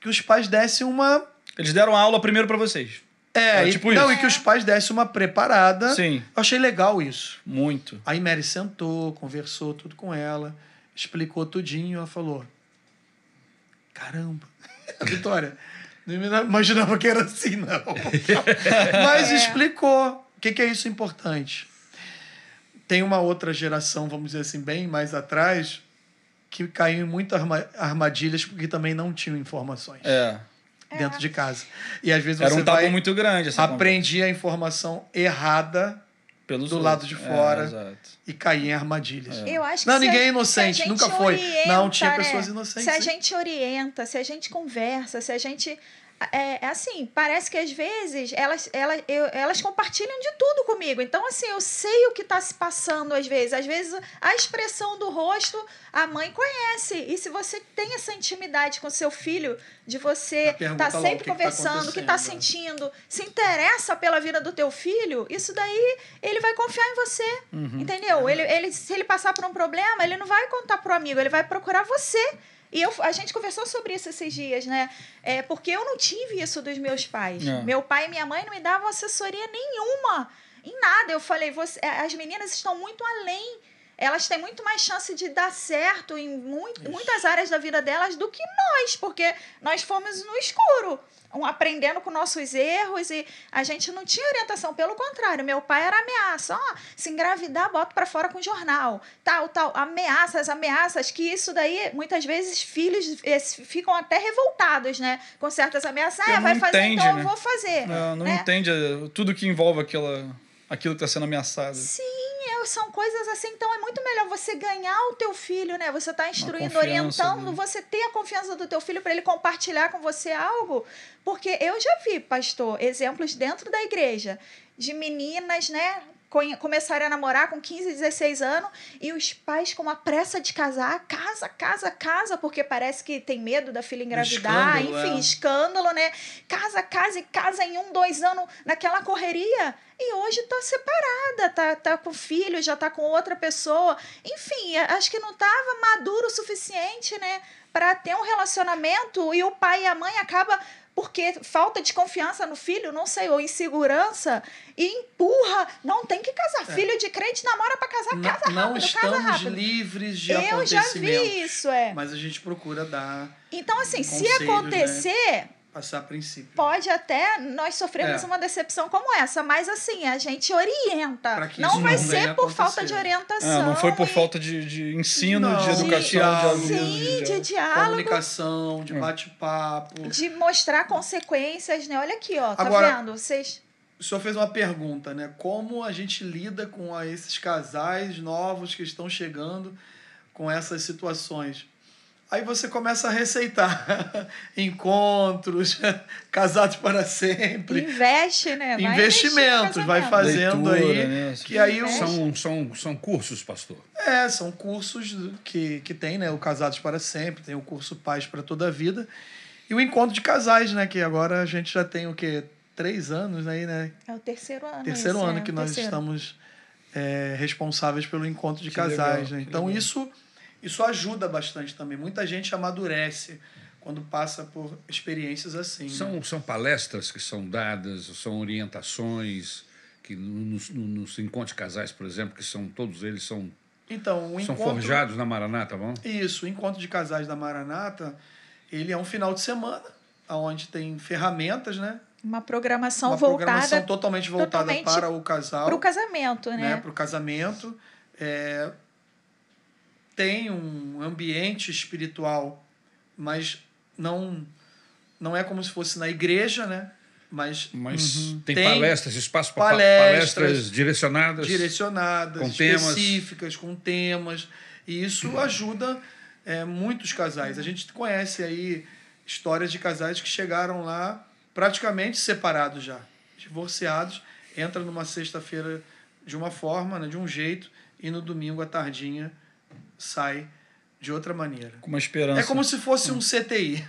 que os pais dessem uma. Eles deram aula primeiro para vocês. É, e, tipo não, isso. e que os pais dessem uma preparada. Sim. Eu achei legal isso. Muito. Aí Mary sentou, conversou tudo com ela, explicou tudinho, ela falou: Caramba, Vitória, não imaginava que era assim, não. Mas é. explicou o que, que é isso importante. Tem uma outra geração, vamos dizer assim, bem mais atrás, que caiu em muitas armadilhas porque também não tinham informações. É. Dentro é. de casa. E às vezes Era você um tabu muito grande essa aprendia a informação errada Pelos do outros. lado de é, fora é, e caí em armadilhas. É. Eu acho que não, ninguém é inocente, nunca foi. Orienta, não tinha né? pessoas né? inocentes. Se a gente orienta, se a gente conversa, se a gente é, é, assim, parece que às vezes elas, elas, eu, elas compartilham de tudo comigo. Então, assim, eu sei o que está se passando às vezes. Às vezes a expressão do rosto a mãe conhece. E se você tem essa intimidade com seu filho, de você estar tá sempre que tá conversando, o que está sentindo, se interessa pela vida do teu filho, isso daí ele vai confiar em você. Uhum. Entendeu? Uhum. Ele, ele, se ele passar por um problema, ele não vai contar pro amigo, ele vai procurar você. E eu, a gente conversou sobre isso esses dias, né? É, porque eu não tive isso dos meus pais. É. Meu pai e minha mãe não me davam assessoria nenhuma em nada. Eu falei, você, é, as meninas estão muito além. Elas têm muito mais chance de dar certo em muito, muitas áreas da vida delas do que nós, porque nós fomos no escuro um, aprendendo com nossos erros e a gente não tinha orientação. Pelo contrário, meu pai era ameaça. Ó, se engravidar, bota para fora com jornal. Tal, tal. Ameaças, ameaças. Que isso daí, muitas vezes, filhos ficam até revoltados, né? Com certas ameaças. Ah, vai fazer, então entende, então né? eu vou fazer. Não, é, não né? entende é, tudo que envolve aquela aquilo que está sendo ameaçado. Sim, é, são coisas assim. Então é muito melhor você ganhar o teu filho, né? Você está instruindo, orientando, né? você ter a confiança do teu filho para ele compartilhar com você algo. Porque eu já vi, pastor, exemplos dentro da igreja de meninas, né? começaram a namorar com 15, 16 anos e os pais com a pressa de casar, casa, casa, casa, porque parece que tem medo da filha engravidar, escândalo, é. enfim, é. escândalo, né? Casa, casa e casa em um, dois anos naquela correria. E hoje tá separada, tá, tá com filho, já tá com outra pessoa. Enfim, acho que não tava maduro o suficiente, né? para ter um relacionamento e o pai e a mãe acaba porque falta de confiança no filho, não sei, ou insegurança, e empurra. Não tem que casar. É. Filho de crente namora para casar, não, casa rápido, Não estamos rápido. livres de Eu já vi isso, é. Mas a gente procura dar. Então, assim, se né? acontecer. Né? passar princípio. Pode até nós sofremos é. uma decepção como essa, mas assim, a gente orienta. Não vai não ser por acontecer. falta de orientação. É, não foi por e... falta de, de ensino, não, de educação, de, diálogo, sim, de, de diálogo. Comunicação, de é. bate-papo. De mostrar consequências, né? Olha aqui, ó, tá vendo? Vocês. O senhor fez uma pergunta, né? Como a gente lida com esses casais novos que estão chegando com essas situações? Aí você começa a receitar encontros, casados para sempre. Investe, né? Vai investimentos, vai fazendo Leitura, aí. Né? Que aí são, são, são cursos, pastor? É, são cursos que, que tem, né? O Casados para Sempre, tem o curso Paz para Toda a Vida. E o encontro de casais, né? Que agora a gente já tem o quê? Três anos aí, né? É o terceiro ano. Terceiro isso, ano é, que nós terceiro. estamos é, responsáveis pelo encontro de que casais, legal, né? Então legal. isso isso ajuda bastante também. Muita gente amadurece quando passa por experiências assim. Né? São, né? são palestras que são dadas, são orientações que nos, nos encontros casais, por exemplo, que são todos eles são então, são encontro, forjados na Maranata, vão? Tá Isso, o encontro de casais da Maranata, ele é um final de semana, onde tem ferramentas, né? Uma programação Uma voltada. programação totalmente voltada totalmente para o casal. Para o casamento, né? né? Para o casamento. É, tem um ambiente espiritual, mas não não é como se fosse na igreja, né? Mas, mas uhum. tem, tem, palestras, espaço para palestras, direcionadas, direcionadas, com específicas, temas. com temas, e isso uhum. ajuda é, muitos casais. A gente conhece aí histórias de casais que chegaram lá praticamente separados já, divorciados, entra numa sexta-feira de uma forma, né, de um jeito, e no domingo à tardinha sai de outra maneira. Com uma esperança. É como se fosse um CTI.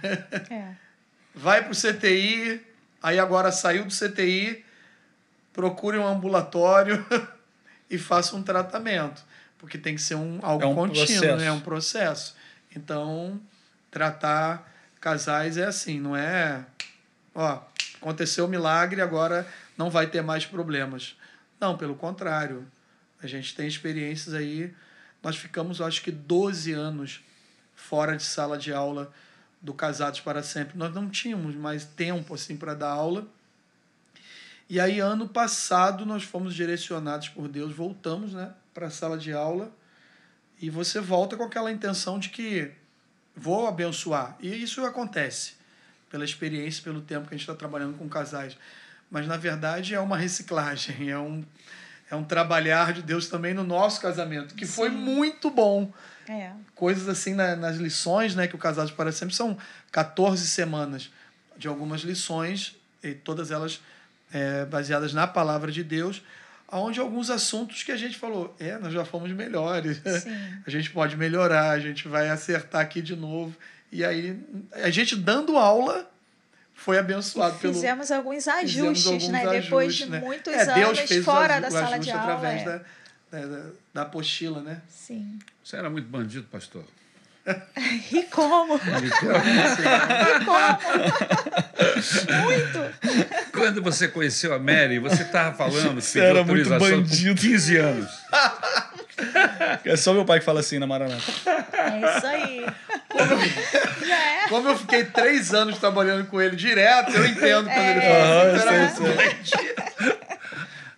É. Vai para o CTI, aí agora saiu do CTI, procure um ambulatório e faça um tratamento. Porque tem que ser um, algo é um contínuo, né? processo. Né? é um processo. Então, tratar casais é assim, não é. Ó, aconteceu o um milagre, agora não vai ter mais problemas. Não, pelo contrário. A gente tem experiências aí nós ficamos, acho que, 12 anos fora de sala de aula do Casados para Sempre. Nós não tínhamos mais tempo assim para dar aula. E aí, ano passado, nós fomos direcionados por Deus, voltamos né, para a sala de aula. E você volta com aquela intenção de que vou abençoar. E isso acontece pela experiência, pelo tempo que a gente está trabalhando com casais. Mas, na verdade, é uma reciclagem, é um é um trabalhar de Deus também no nosso casamento, que Sim. foi muito bom. É. Coisas assim na, nas lições, né? Que o casado para Sempre são 14 semanas de algumas lições, e todas elas é, baseadas na palavra de Deus, onde alguns assuntos que a gente falou, é, nós já fomos melhores, Sim. a gente pode melhorar, a gente vai acertar aqui de novo. E aí, a gente dando aula, foi abençoado pelo. Fizemos alguns ajustes, fizemos alguns né? Ajustes, Depois de né? muitos é, anos fora da sala de aula. através é. da, da, da apostila, né? Sim. Você era muito bandido, pastor. E como? e como? muito! Quando você conheceu a Mary, você estava falando que era muito bandido. 15 anos. É só meu pai que fala assim na Maranata. É isso aí. Como eu, é. Né? como eu fiquei três anos trabalhando com ele direto, eu entendo quando é. ele fala ah, assim,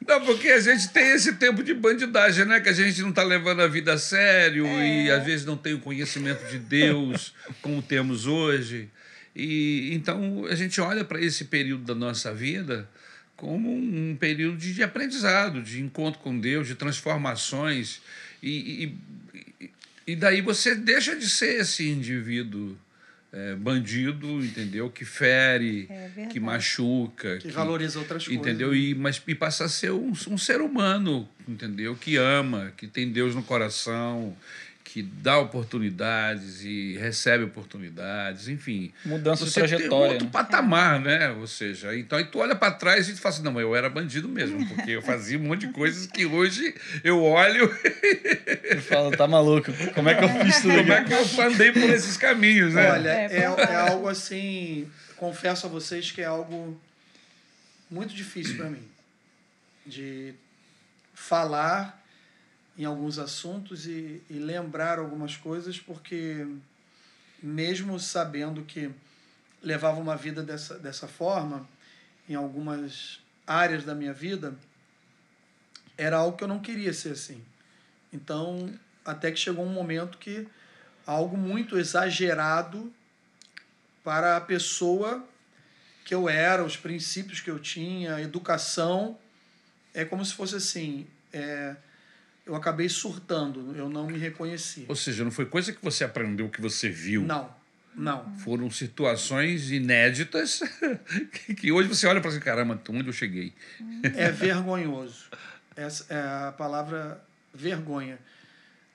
Não, porque a gente tem esse tempo de bandidagem, né? Que a gente não está levando a vida a sério é. e às vezes não tem o conhecimento de Deus como temos hoje. E então a gente olha para esse período da nossa vida como um período de, aprendizado, de encontro com Deus, de transformações e, e e daí você deixa de ser esse indivíduo é, bandido, entendeu? Que fere, é que machuca. Que, que, valoriza outras entendeu? coisas. Né? Entendeu? Mas, e passa a ser um, um, ser humano, entendeu? Que ama, que tem Deus no coração, que dá oportunidades e recebe oportunidades, enfim. Mudança de trajetória. Tem outro né? patamar, né? Ou seja, então aí tu olha para trás e tu fala assim, não, eu era bandido mesmo, porque eu fazia um monte de coisas que hoje eu olho e falo, tá maluco, como é que eu fiz tudo? Como é que eu andei por esses caminhos, né? Olha, é, é, é algo assim, confesso a vocês que é algo muito difícil para mim de falar em alguns assuntos e, e lembrar algumas coisas, porque mesmo sabendo que levava uma vida dessa, dessa forma, em algumas áreas da minha vida, era algo que eu não queria ser assim. Então, até que chegou um momento que algo muito exagerado para a pessoa que eu era, os princípios que eu tinha, educação, é como se fosse assim, é, eu acabei surtando, eu não me reconheci. Ou seja, não foi coisa que você aprendeu, que você viu. Não, não. Foram situações inéditas que hoje você olha para assim, caramba, onde eu cheguei? Hum. É vergonhoso. Essa é a palavra vergonha.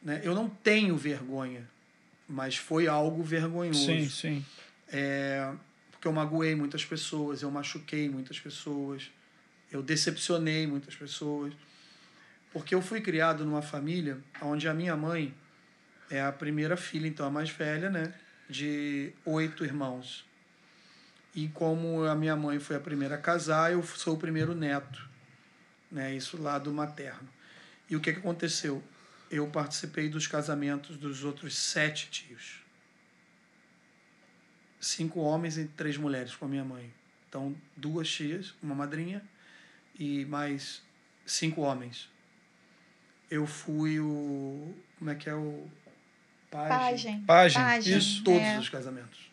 Né? Eu não tenho vergonha, mas foi algo vergonhoso. Sim, sim. É, porque eu magoei muitas pessoas, eu machuquei muitas pessoas, eu decepcionei muitas pessoas. Porque eu fui criado numa família onde a minha mãe é a primeira filha, então a mais velha, né? De oito irmãos. E como a minha mãe foi a primeira a casar, eu sou o primeiro neto, né? Isso lá do materno. E o que, que aconteceu? Eu participei dos casamentos dos outros sete tios. Cinco homens e três mulheres com a minha mãe. Então, duas tias, uma madrinha e mais cinco homens eu fui o. Como é que é o. Pagem. Pagem. Pagem. Isso. Todos é. os casamentos.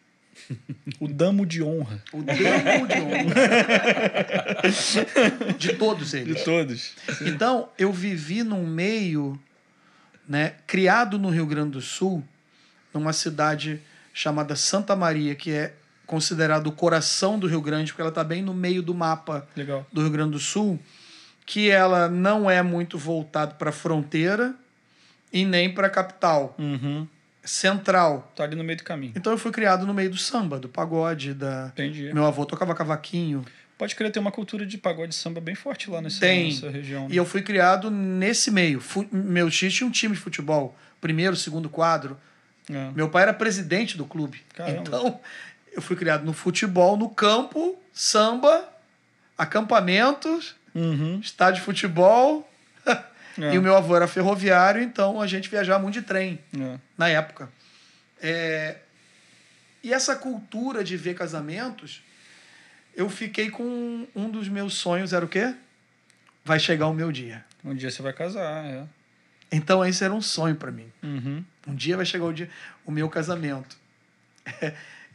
O damo de honra. O damo de honra. De todos eles. De todos. Então, eu vivi num meio, né, criado no Rio Grande do Sul, numa cidade chamada Santa Maria, que é considerado o coração do Rio Grande, porque ela está bem no meio do mapa Legal. do Rio Grande do Sul que ela não é muito voltada para a fronteira e nem para a capital. Uhum. Central. Tá ali no meio do caminho. Então eu fui criado no meio do samba, do pagode, da. Entendi. Meu avô tocava cavaquinho. Pode crer, tem uma cultura de pagode samba bem forte lá nessa, tem. nessa região. Né? E eu fui criado nesse meio. Meu tio tinha um time de futebol. Primeiro, segundo quadro. É. Meu pai era presidente do clube. Caramba. Então, eu fui criado no futebol, no campo, samba, acampamentos uhum. estádio de futebol. é. E o meu avô era ferroviário, então a gente viajava muito de trem é. na época. É... E essa cultura de ver casamentos, eu fiquei com um dos meus sonhos, era o quê? Vai chegar o meu dia. Um dia você vai casar, é. Então esse era um sonho para mim. Uhum. Um dia vai chegar o dia, o meu casamento.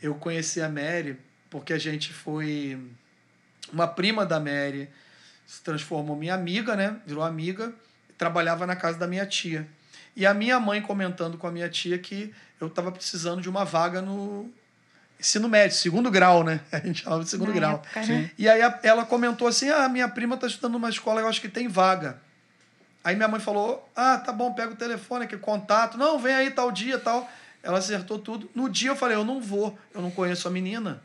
eu conheci a Mary porque a gente foi uma prima da Mary se transformou minha amiga, né? Virou amiga, trabalhava na casa da minha tia. E a minha mãe comentando com a minha tia que eu estava precisando de uma vaga no ensino médio, segundo grau, né? A gente chamava de segundo na grau. Época, né? E aí ela comentou assim: "Ah, minha prima está estudando numa escola, eu acho que tem vaga". Aí minha mãe falou: "Ah, tá bom, pega o telefone aqui, contato. Não, vem aí tal dia, tal". Ela acertou tudo. No dia eu falei: "Eu não vou, eu não conheço a menina".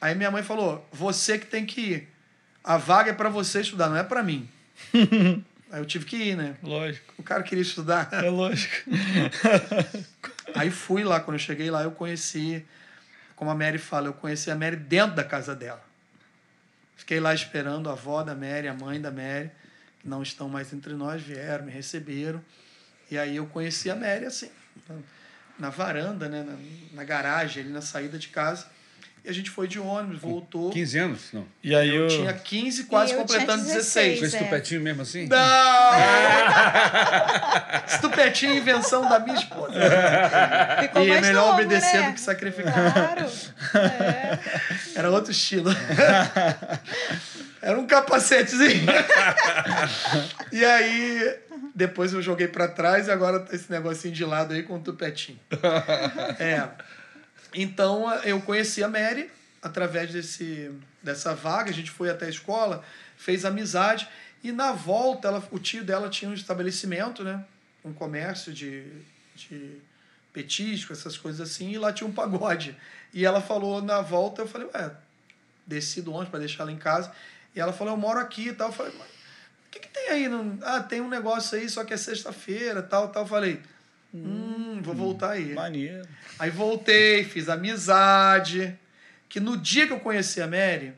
Aí minha mãe falou: "Você que tem que ir" a vaga é para você estudar, não é para mim. Aí eu tive que ir, né? Lógico. O cara queria estudar. É lógico. Aí fui lá, quando eu cheguei lá, eu conheci, como a Mary fala, eu conheci a Mary dentro da casa dela. Fiquei lá esperando a avó da Mary, a mãe da Mary, que não estão mais entre nós, vieram, me receberam. E aí eu conheci a Mary assim, na varanda, né? na, na garagem, ali na saída de casa. E a gente foi de ônibus, voltou. 15 anos? Não. E aí eu, eu... tinha 15, quase completando 16. 16. Foi estupetinho é. mesmo assim? Não! estupetinho, é invenção da minha esposa. Ficou e é melhor novo, obedecer né? do que sacrificar. Claro. É. Era outro estilo. Era um capacetezinho. e aí, depois eu joguei para trás e agora esse negocinho de lado aí com o tupetinho. É. Então eu conheci a Mary através desse, dessa vaga, a gente foi até a escola, fez amizade e na volta ela, o tio dela tinha um estabelecimento, né? Um comércio de, de petisco, essas coisas assim, e lá tinha um pagode. E ela falou na volta, eu falei, ué, desci do ônibus para deixar ela em casa. E ela falou, eu moro aqui e tal. Eu falei, o que, que tem aí? Ah, tem um negócio aí, só que é sexta-feira, tal, tal. Eu falei, Hum, vou hum, voltar aí. Maneiro. Aí voltei, fiz amizade. Que no dia que eu conheci a Mary,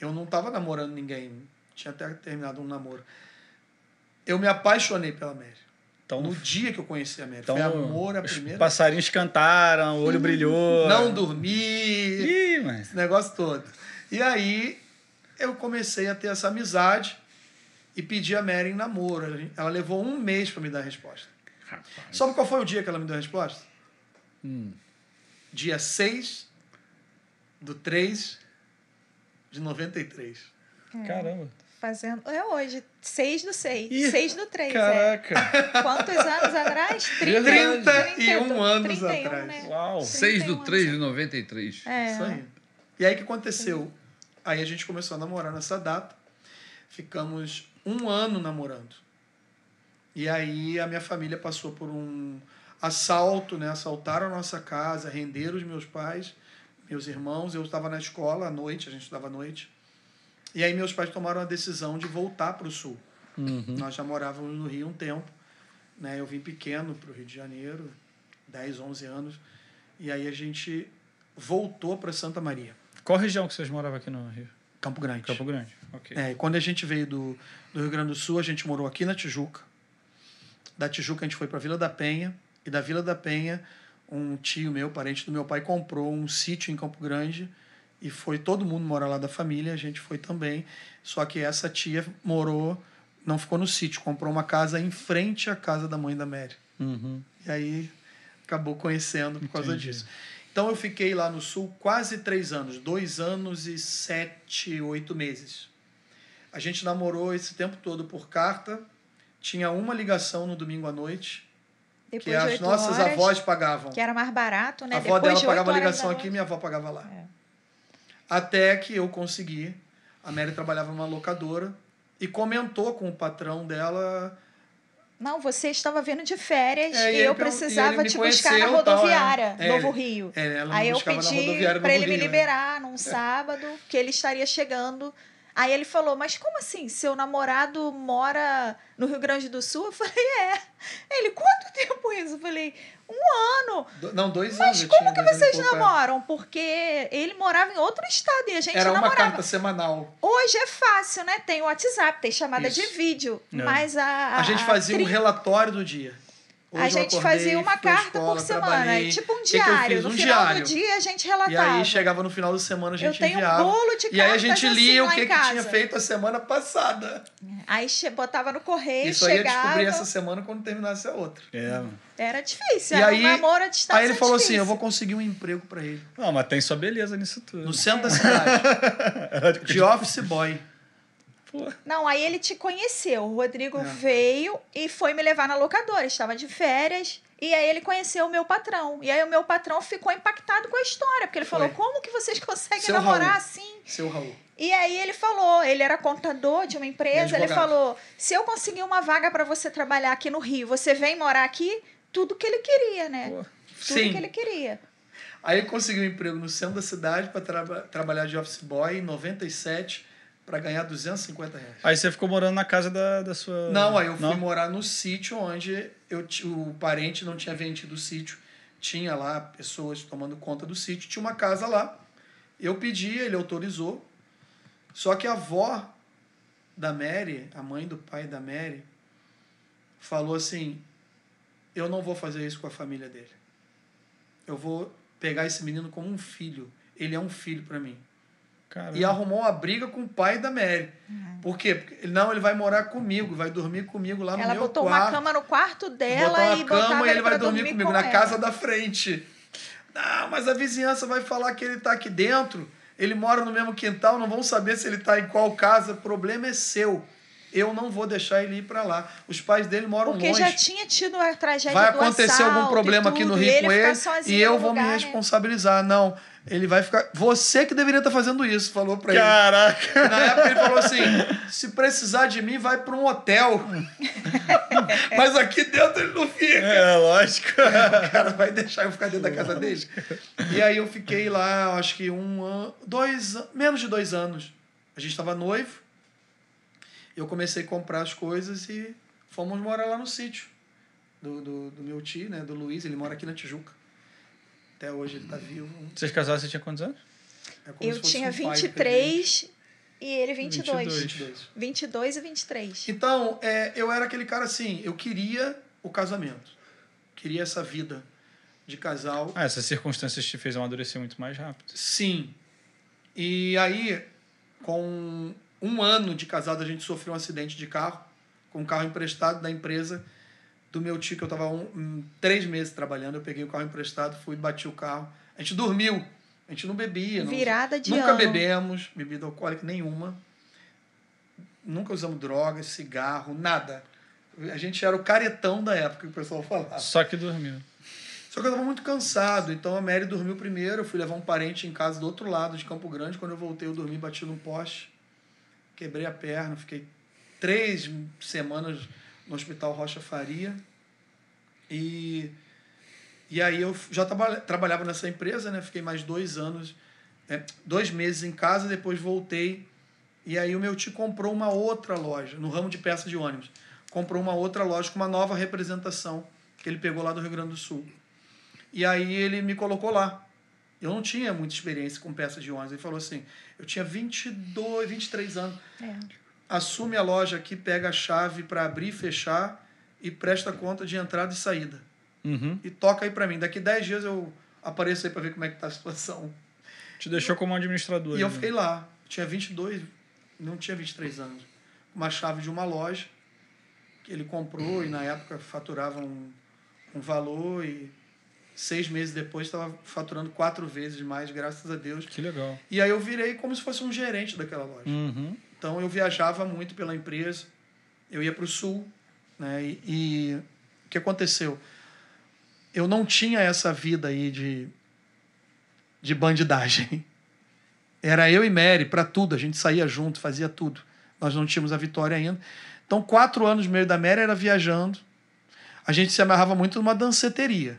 eu não tava namorando ninguém. Tinha até terminado um namoro. Eu me apaixonei pela Mary. Então, no dia que eu conheci a Mary. Então, foi amor a primeira. Os passarinhos cantaram, o olho hum, brilhou. Não dormi. Ih, mas... Esse negócio todo. E aí eu comecei a ter essa amizade e pedi a Mary em namoro. Ela levou um mês para me dar a resposta. Sabe qual foi o dia que ela me deu a resposta? Hum. Dia 6 do 3 de 93. Hum. Caramba. Fazendo. É hoje. 6 do 6. 6 do 3. É. Caraca. É. Quantos anos atrás? 30, 31 30, anos 31, né? atrás. Né? Uau. 6 do 3 de 93. É. Isso aí. E aí o que aconteceu? Aí a gente começou a namorar nessa data. Ficamos um ano namorando. E aí a minha família passou por um assalto, né? Assaltaram a nossa casa, renderam os meus pais, meus irmãos. Eu estava na escola à noite, a gente estudava à noite. E aí meus pais tomaram a decisão de voltar para o sul. Uhum. Nós já morávamos no Rio um tempo, né? Eu vim pequeno para o Rio de Janeiro, 10, 11 anos. E aí a gente voltou para Santa Maria. Qual região que vocês moravam aqui no Rio? Campo Grande. Campo Grande, ok. É, quando a gente veio do, do Rio Grande do Sul, a gente morou aqui na Tijuca, da Tijuca a gente foi para Vila da Penha e da Vila da Penha um tio meu, parente do meu pai, comprou um sítio em Campo Grande e foi todo mundo morar lá da família, a gente foi também. Só que essa tia morou, não ficou no sítio, comprou uma casa em frente à casa da mãe da Mary. Uhum. E aí acabou conhecendo por causa Entendi. disso. Então eu fiquei lá no sul quase três anos, dois anos e sete, oito meses. A gente namorou esse tempo todo por carta tinha uma ligação no domingo à noite. Depois que as nossas horas, avós pagavam. Que era mais barato, né? A avó Depois dela de pagava a ligação aqui, minha avó pagava lá. É. Até que eu consegui. A Mary trabalhava numa locadora e comentou com o patrão dela. Não, você estava vindo de férias é, e eu precisava te buscar na é. rodoviária, Novo é, Rio. É, Aí eu pedi para ele me né? liberar num sábado, que ele estaria chegando Aí ele falou: Mas como assim? Seu namorado mora no Rio Grande do Sul? Eu falei: É. Ele, quanto tempo isso? Eu falei: Um ano. Do, não, dois Mas anos. Mas como que vocês é. namoram? Porque ele morava em outro estado e a gente Era namorava. Era uma carta semanal. Hoje é fácil, né? Tem o WhatsApp, tem chamada isso. de vídeo. Não. É. Mas a, a. A gente fazia a tri... um relatório do dia. Hoje a gente acordei, fazia uma carta escola, por semana, tipo um diário. no um final diário. do dia a gente relatava. E aí chegava no final da semana a gente Eu tenho enviava. um bolo de cartas E aí a gente assim lia assim, o que, que tinha feito a semana passada. Aí botava no correio, Isso é chegava. Isso aí ia descobrir essa semana quando terminasse a outra. É, Era difícil, e era aí, um namoro à distância. Aí ele é falou difícil. assim: eu vou conseguir um emprego para ele. Não, mas tem sua beleza nisso tudo. No centro é. da cidade. É de office boy. Não, aí ele te conheceu. O Rodrigo é. veio e foi me levar na locadora. Estava de férias. E aí ele conheceu o meu patrão. E aí o meu patrão ficou impactado com a história, porque ele foi. falou: "Como que vocês conseguem Seu namorar Raul. assim?" Seu Raul. E aí ele falou, ele era contador de uma empresa, ele falou: "Se eu conseguir uma vaga para você trabalhar aqui no Rio, você vem morar aqui?" Tudo que ele queria, né? Pô. Tudo Sim. que ele queria. Aí conseguiu um emprego no centro da cidade para tra trabalhar de office boy em 97 para ganhar 250 reais. Aí você ficou morando na casa da, da sua. Não, aí eu fui morar no sítio onde eu, o parente não tinha vendido o sítio. Tinha lá pessoas tomando conta do sítio, tinha uma casa lá. Eu pedi, ele autorizou. Só que a avó da Mary, a mãe do pai da Mary, falou assim: Eu não vou fazer isso com a família dele. Eu vou pegar esse menino como um filho. Ele é um filho para mim. Caramba. e arrumou uma briga com o pai da Mary. Uhum. Por quê? Porque, não, ele vai morar comigo, vai dormir comigo lá no Ela meu quarto. Ela botou uma cama no quarto dela botou uma e cama e ele, vai dormir, dormir comigo com na ela. casa da frente. Não, mas a vizinhança vai falar que ele está aqui dentro, ele mora no mesmo quintal, não vão saber se ele está em qual casa, o problema é seu. Eu não vou deixar ele ir para lá. Os pais dele moram Porque longe. Porque já tinha tido a tragédia Vai acontecer algum problema aqui no Rio com ele, ele sozinho, e eu vou lugar, me né? responsabilizar. Né? Não, ele vai ficar. Você que deveria estar tá fazendo isso, falou pra Caraca. ele. Caraca! Na época ele falou assim: se precisar de mim, vai pra um hotel. Mas aqui dentro ele não fica. É, lógico. O cara vai deixar eu ficar dentro da casa dele. E aí eu fiquei lá, acho que um ano. Dois. Menos de dois anos. A gente estava noivo. Eu comecei a comprar as coisas e fomos morar lá no sítio do, do, do meu tio, né? Do Luiz. Ele mora aqui na Tijuca. Até hoje ele está vivo. Vocês casaram, você tinha quantos anos? É eu tinha um 23 e ele 22. 22. 22 e 23. Então, é, eu era aquele cara assim, eu queria o casamento. Queria essa vida de casal. Ah, essas circunstâncias te fez amadurecer muito mais rápido. Sim. E aí, com um ano de casado, a gente sofreu um acidente de carro, com um carro emprestado da empresa do meu tio, que eu tava um, um, três meses trabalhando, eu peguei o carro emprestado, fui, bati o carro. A gente dormiu, a gente não bebia. Não, Virada de Nunca ano. bebemos bebida alcoólica nenhuma. Nunca usamos drogas, cigarro, nada. A gente era o caretão da época, que o pessoal falava. Só que dormiu. Só que eu estava muito cansado, então a Mary dormiu primeiro. Eu fui levar um parente em casa do outro lado de Campo Grande. Quando eu voltei, eu dormi, bati num poste, quebrei a perna, fiquei três semanas no Hospital Rocha Faria. E, e aí eu já trabalha, trabalhava nessa empresa, né? Fiquei mais dois anos, é, dois meses em casa, depois voltei. E aí o meu tio comprou uma outra loja, no ramo de peças de ônibus. Comprou uma outra loja com uma nova representação que ele pegou lá do Rio Grande do Sul. E aí ele me colocou lá. Eu não tinha muita experiência com peças de ônibus. Ele falou assim: eu tinha 22, 23 anos. É assume a loja aqui, pega a chave para abrir e fechar e presta conta de entrada e saída. Uhum. E toca aí para mim. Daqui 10 dias eu apareço aí para ver como é que tá a situação. Te deixou como administrador. E eu né? fiquei lá. Tinha 22, não tinha 23 anos. Uma chave de uma loja que ele comprou e na época faturava um, um valor e seis meses depois estava faturando quatro vezes mais, graças a Deus. Que legal. E aí eu virei como se fosse um gerente daquela loja. Uhum. Então eu viajava muito pela empresa, eu ia para o sul, né? E, e, o que aconteceu? Eu não tinha essa vida aí de, de bandidagem. Era eu e Mary para tudo, a gente saía junto, fazia tudo. Nós não tínhamos a vitória ainda. Então, quatro anos e meio da Mary era viajando. A gente se amarrava muito numa danceteria.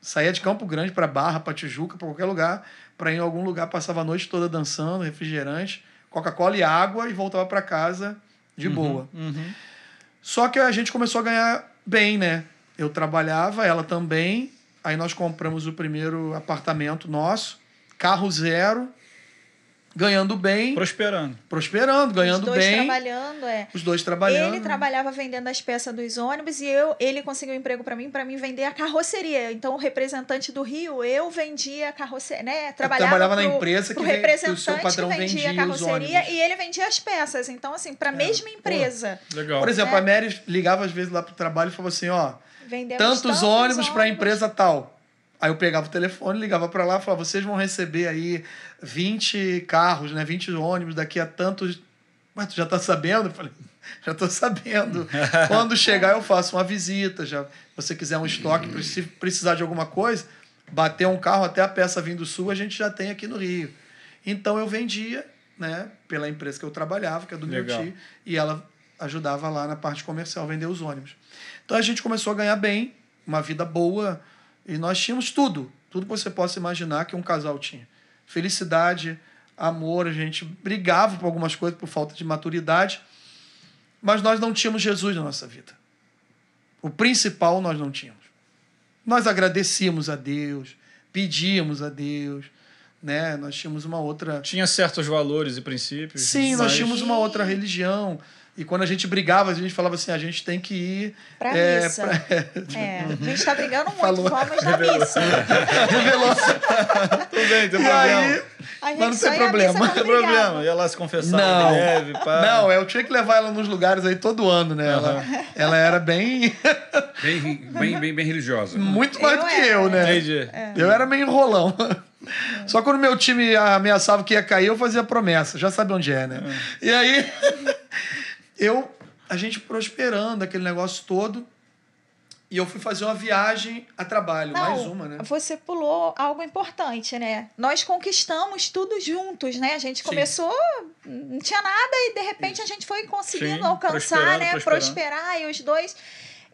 Saía de Campo Grande para Barra, para Tijuca, para qualquer lugar, para ir em algum lugar, passava a noite toda dançando, refrigerante Coca-Cola e água e voltava para casa de uhum, boa. Uhum. Só que a gente começou a ganhar bem, né? Eu trabalhava, ela também. Aí nós compramos o primeiro apartamento nosso, carro zero ganhando bem. Prosperando. Prosperando, ganhando bem. Os dois bem, trabalhando, é. Os dois trabalhando. Ele trabalhava vendendo as peças dos ônibus e eu, ele conseguiu um emprego para mim, para mim vender a carroceria. Então, o representante do Rio, eu vendia a carroceria, né? É, trabalhava, trabalhava pro, na empresa que, representante que o seu patrão vendia, vendia a carroceria e ele vendia as peças. Então, assim, para a é. mesma empresa. Pô, legal. Por exemplo, é. a Mary ligava às vezes lá pro trabalho e falava assim, ó, Vendemos tantos, tantos ônibus, ônibus. para a empresa tal Aí eu pegava o telefone, ligava para lá e falava: vocês vão receber aí 20 carros, né? 20 ônibus daqui a tantos. Mas tu já tá sabendo? Eu falei, hum, já tô sabendo. Quando chegar, eu faço uma visita. Já, se você quiser um estoque, se uhum. precisar de alguma coisa, bater um carro até a peça vindo do sul, a gente já tem aqui no Rio. Então eu vendia, né, pela empresa que eu trabalhava, que é do Legal. meu tio, e ela ajudava lá na parte comercial, vender os ônibus. Então a gente começou a ganhar bem, uma vida boa. E nós tínhamos tudo, tudo que você possa imaginar que um casal tinha. Felicidade, amor, a gente brigava por algumas coisas por falta de maturidade, mas nós não tínhamos Jesus na nossa vida. O principal nós não tínhamos. Nós agradecíamos a Deus, pedíamos a Deus, né? Nós tínhamos uma outra. Tinha certos valores e princípios. Sim, mas... nós tínhamos uma outra religião, e quando a gente brigava, a gente falava assim, ah, a gente tem que ir... Pra é, missa. Pra... É, a gente tá brigando muito, Falou. vamos na Revelou. missa. Revelou. Tudo bem, tem problema. Aí, mas não tem problema. Não tem problema. E ela se confessar não. Neve, pá. Não, eu tinha que levar ela nos lugares aí todo ano, né? Uhum. Ela, ela era bem... bem, bem, bem, bem religiosa. Muito mais eu do que eu, né? Entendi. É. Eu era meio enrolão. É. Só quando meu time ameaçava que ia cair, eu fazia promessa. Já sabe onde é, né? É. E aí eu, a gente prosperando, aquele negócio todo. E eu fui fazer uma viagem a trabalho, Não, mais uma, né? Você pulou algo importante, né? Nós conquistamos tudo juntos, né? A gente começou, Sim. não tinha nada e de repente Isso. a gente foi conseguindo Sim, alcançar, né? Prosperar e os dois.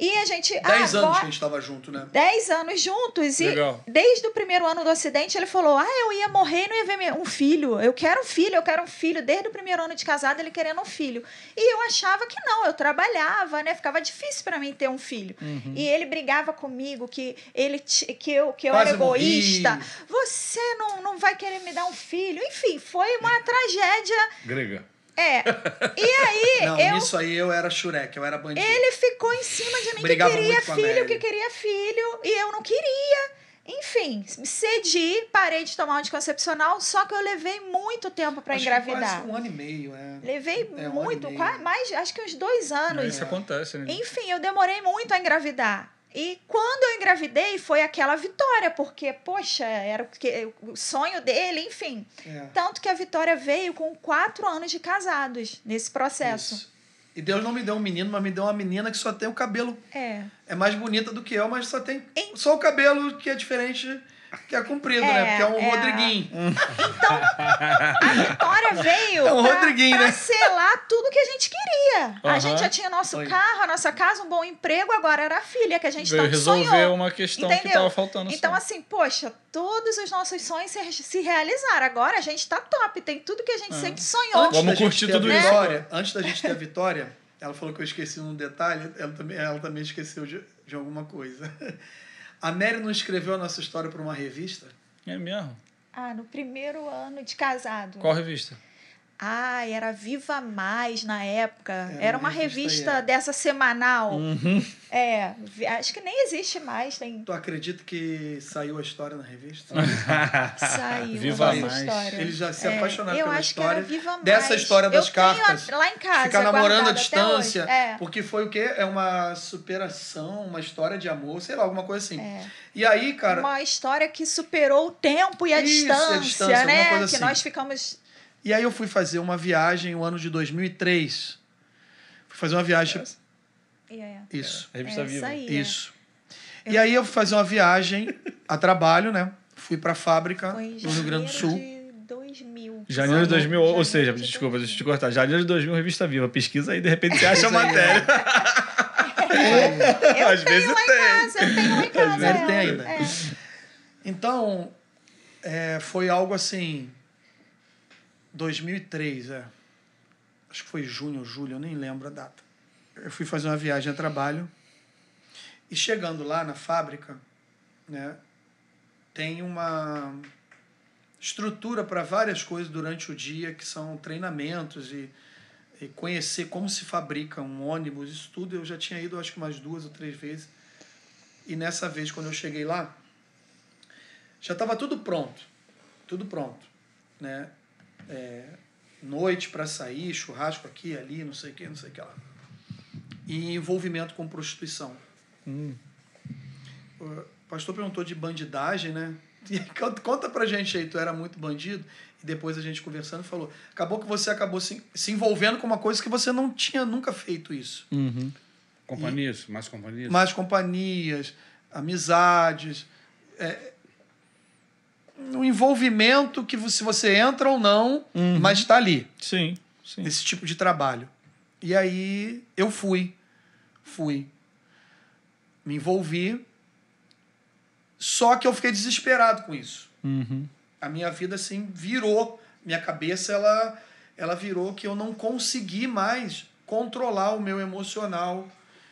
E a gente. Dez ah, anos que a gente estava junto, né? Dez anos juntos. E Legal. desde o primeiro ano do acidente, ele falou: Ah, eu ia morrer e não ia ver um filho. Eu quero um filho, eu quero um filho. Desde o primeiro ano de casado, ele querendo um filho. E eu achava que não, eu trabalhava, né? Ficava difícil para mim ter um filho. Uhum. E ele brigava comigo que ele que eu, que eu era egoísta. Morri. Você não, não vai querer me dar um filho. Enfim, foi uma é. tragédia. Grega. É. E aí. Não, eu... isso aí eu era Shurek, eu era bandido. Ele ficou em cima de mim Brigava que queria filho, que queria filho, e eu não queria. Enfim, cedi, parei de tomar anticoncepcional, só que eu levei muito tempo para engravidar. Que um ano e meio, é. Levei é, muito, um quase, mais, acho que uns dois anos. Isso acontece, né? Enfim, eu demorei muito a engravidar. E quando eu engravidei, foi aquela vitória, porque, poxa, era o sonho dele, enfim. É. Tanto que a Vitória veio com quatro anos de casados nesse processo. Isso. E Deus não me deu um menino, mas me deu uma menina que só tem o cabelo. É. É mais bonita do que eu, mas só tem. Em... Só o cabelo que é diferente que é cumprido, né? é, né? Porque é um é... Rodriguinho. Então, a vitória veio é um Rodriguinho, pra né? selar tudo que a gente queria. A gente já tinha nosso Foi. carro, a nossa casa, um bom emprego, agora era a filha que a gente veio tanto resolver sonhou. uma questão entendeu? que tava faltando. Então, assim, poxa, todos os nossos sonhos se, se realizaram. Agora a gente tá top, tem tudo que a gente é. sempre sonhou. Antes Vamos curtir tudo isso. Vitória, antes da gente ter a vitória, ela falou que eu esqueci um detalhe, ela também, ela também esqueceu de, de alguma coisa. A Mary não escreveu a nossa história para uma revista? É mesmo? Ah, no primeiro ano de casado. Né? Qual revista? Ah, era Viva Mais na época. Era, era uma revista, revista dessa semanal. Uhum. É, acho que nem existe mais. Tem... Tu acredita que saiu a história na revista? saiu. Viva Mais. História. Eles já se é, apaixonaram pela história. Dessa história das eu cartas. Tenho a, lá em casa. Ficar namorando à distância. É. Porque foi o quê? É uma superação, uma história de amor, sei lá, alguma coisa assim. É. E aí, cara. Uma história que superou o tempo e a isso, distância, a distância, né? Que assim. nós ficamos e aí eu fui fazer uma viagem no ano de 2003. Fui fazer uma viagem. Yeah, Isso. É, revista Viva. Aí, Isso. É. E aí eu fui fazer uma viagem a trabalho, né? Fui para a fábrica Foi no Rio Grande do Sul. De... 2000. Janeiro de 2000, ou, seja, de desculpa, deixa eu te cortar. Janeiro de 2000, Revista Viva. Pesquisa aí, de repente você acha a matéria. É. eu Às tenho vezes lá tem. Casa, eu tenho lá em casa. Às vezes tem é. ainda. É. Então, é, foi algo assim 2003, é. Acho que foi junho ou julho, eu nem lembro a data. Eu fui fazer uma viagem a trabalho e chegando lá na fábrica, né, tem uma estrutura para várias coisas durante o dia, que são treinamentos e, e, conhecer como se fabrica um ônibus, isso tudo. Eu já tinha ido, acho que mais duas ou três vezes. E nessa vez, quando eu cheguei lá, já estava tudo pronto, tudo pronto, né? é, noite para sair, churrasco aqui, ali, não sei o que, não sei o que lá. E envolvimento com prostituição. Hum. O pastor perguntou de bandidagem, né? conta pra gente aí, tu era muito bandido? E depois a gente conversando falou, acabou que você acabou se, se envolvendo com uma coisa que você não tinha nunca feito isso. Uhum. Companhias, e, mais companhias. Mais companhias, amizades, é, um envolvimento que se você entra ou não, uhum. mas está ali. Sim, sim. Esse tipo de trabalho. E aí eu fui. Fui. Me envolvi. Só que eu fiquei desesperado com isso. Uhum. A minha vida assim virou. Minha cabeça ela, ela virou que eu não consegui mais controlar o meu emocional.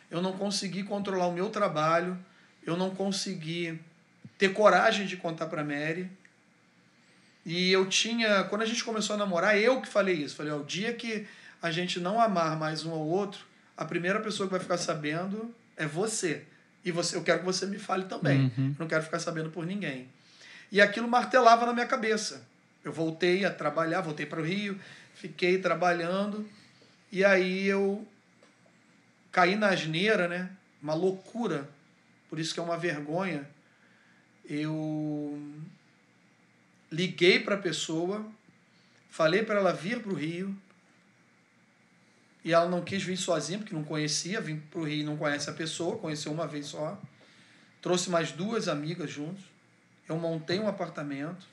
Eu não consegui controlar o meu trabalho. Eu não consegui ter coragem de contar para Mary e eu tinha, quando a gente começou a namorar, eu que falei isso. Falei, ó, o dia que a gente não amar mais um ao outro, a primeira pessoa que vai ficar sabendo é você. E você, eu quero que você me fale também. Uhum. não quero ficar sabendo por ninguém. E aquilo martelava na minha cabeça. Eu voltei a trabalhar, voltei para o Rio, fiquei trabalhando. E aí eu caí na asneira, né? Uma loucura. Por isso que é uma vergonha. Eu liguei para a pessoa, falei para ela vir para o Rio, e ela não quis vir sozinha, porque não conhecia, vim para o Rio e não conhece a pessoa, conheceu uma vez só. Trouxe mais duas amigas juntos. Eu montei um apartamento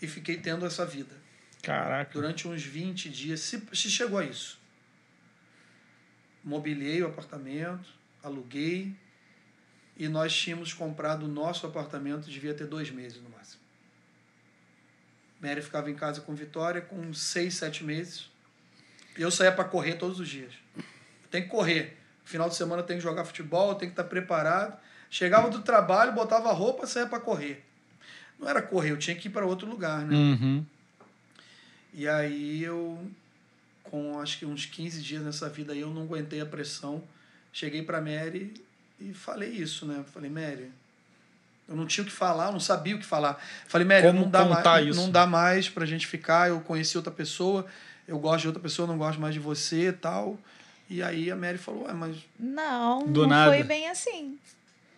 e fiquei tendo essa vida. Caraca. Durante uns 20 dias, se, se chegou a isso. mobilei o apartamento, aluguei, e nós tínhamos comprado o nosso apartamento, devia ter dois meses no mar. Mary ficava em casa com Vitória com seis, sete meses. E eu saía para correr todos os dias. Tem que correr. Final de semana tem que jogar futebol, tem que estar tá preparado. Chegava do trabalho, botava roupa, saía para correr. Não era correr, eu tinha que ir para outro lugar, né? Uhum. E aí eu, com acho que uns 15 dias nessa vida aí, eu não aguentei a pressão. Cheguei para Mary e falei isso, né? Falei, Mary, eu não tinha o que falar, eu não sabia o que falar. Falei, Mary, não dá mais, não dá mais pra gente ficar, eu conheci outra pessoa, eu gosto de outra pessoa, não gosto mais de você e tal. E aí a Mary falou, é mas. Não, Do não nada. foi bem assim.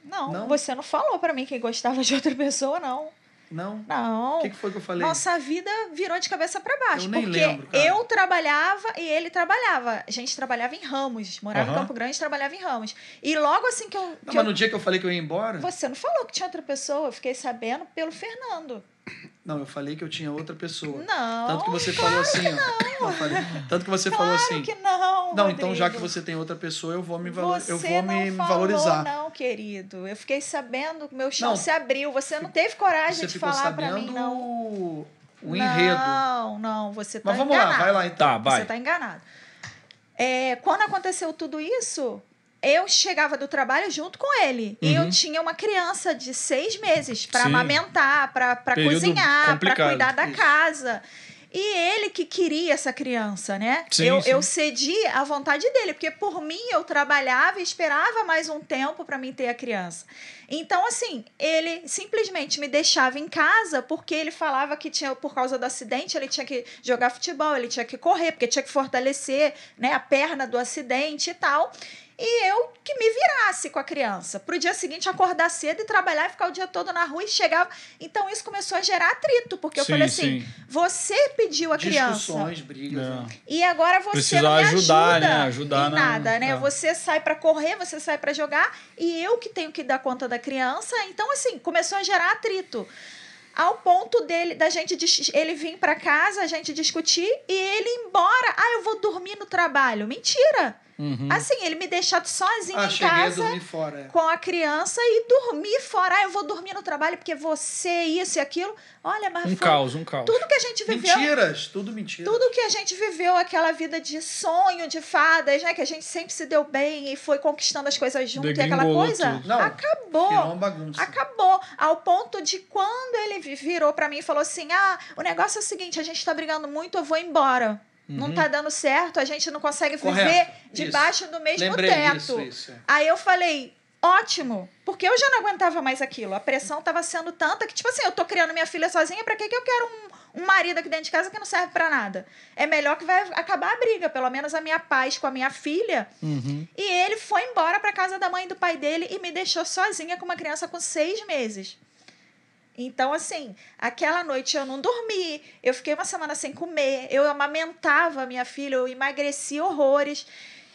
Não, não, você não falou para mim que gostava de outra pessoa, não. Não? Não. O que, que, foi que eu falei? Nossa vida virou de cabeça para baixo. Eu nem porque lembro, cara. eu trabalhava e ele trabalhava. A gente trabalhava em Ramos. Morava uhum. em Campo Grande trabalhava em Ramos. E logo assim que eu. Não, que mas eu... no dia que eu falei que eu ia embora. Você não falou que tinha outra pessoa. Eu fiquei sabendo pelo Fernando. Não, eu falei que eu tinha outra pessoa. Não. Tanto que você claro falou assim, ó. Não. Falei, tanto que você claro falou assim. que não. Não, Rodrigo. então já que você tem outra pessoa, eu vou me valorizar. eu vou me falou, valorizar. Não, querido. Eu fiquei sabendo que meu chão não. se abriu. Você não teve coragem de falar para mim não. O, enredo. Não, não, você tá Mas vamos enganado. lá, vai lá então. Tá, vai. Você tá enganado. É, quando aconteceu tudo isso, eu chegava do trabalho junto com ele. Uhum. E eu uhum. tinha uma criança de seis meses para amamentar, para cozinhar, para cuidar da Isso. casa. E ele que queria essa criança, né? Sim, eu, sim. eu cedi à vontade dele, porque por mim eu trabalhava e esperava mais um tempo para mim ter a criança. Então, assim, ele simplesmente me deixava em casa porque ele falava que tinha, por causa do acidente, ele tinha que jogar futebol, ele tinha que correr, porque tinha que fortalecer né, a perna do acidente e tal e eu que me virasse com a criança. Para o dia seguinte acordar cedo e trabalhar e ficar o dia todo na rua e chegava. Então isso começou a gerar atrito, porque eu falei assim: sim. você pediu a criança. Discussões, brigas. É. E agora você Precisa não me ajudar, ajuda né? ajudar em nada, na... né? É. Você sai para correr, você sai para jogar e eu que tenho que dar conta da criança. Então assim, começou a gerar atrito ao ponto dele da gente ele vir para casa, a gente discutir e ele ir embora. Ah, eu vou dormir no trabalho. Mentira. Uhum. Assim, ele me deixar sozinho ah, em casa a é. com a criança e dormir fora. Ah, eu vou dormir no trabalho porque você, isso e aquilo. Olha, mas. Um foi... caos, um caos. Tudo que a gente viveu. Mentiras, tudo mentira. Tudo que a gente viveu, aquela vida de sonho, de fadas, né? Que a gente sempre se deu bem e foi conquistando as coisas junto e aquela coisa. Não, acabou. Uma bagunça. Acabou. Ao ponto de quando ele virou para mim e falou assim: ah, o negócio é o seguinte, a gente tá brigando muito, eu vou embora. Uhum. Não tá dando certo, a gente não consegue Correto. viver debaixo do mesmo Lembrei teto. Isso, isso. Aí eu falei, ótimo, porque eu já não aguentava mais aquilo. A pressão estava sendo tanta que, tipo assim, eu tô criando minha filha sozinha, para que, que eu quero um, um marido aqui dentro de casa que não serve para nada? É melhor que vai acabar a briga, pelo menos a minha paz com a minha filha. Uhum. E ele foi embora para casa da mãe e do pai dele e me deixou sozinha com uma criança com seis meses. Então, assim, aquela noite eu não dormi, eu fiquei uma semana sem comer, eu amamentava minha filha, eu emagreci horrores.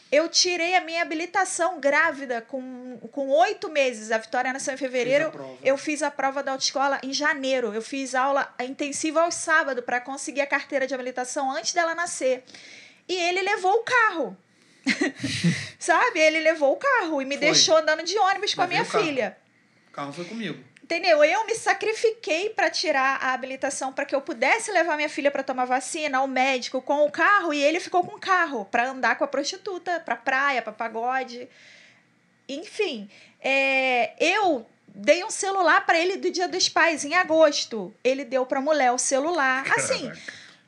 Eu tirei a minha habilitação grávida com oito meses. A Vitória nasceu em fevereiro. Fiz eu fiz a prova da autoescola em janeiro. Eu fiz aula intensiva ao sábado para conseguir a carteira de habilitação antes dela nascer. E ele levou o carro. Sabe? Ele levou o carro e me foi. deixou andando de ônibus com a minha filha. O carro foi comigo. Entendeu? Eu me sacrifiquei para tirar a habilitação para que eu pudesse levar minha filha para tomar vacina ao médico com o carro e ele ficou com o carro para andar com a prostituta, para praia, para pagode. Enfim, é, eu dei um celular para ele do Dia dos Pais em agosto. Ele deu para mulher o celular. Caraca. Assim,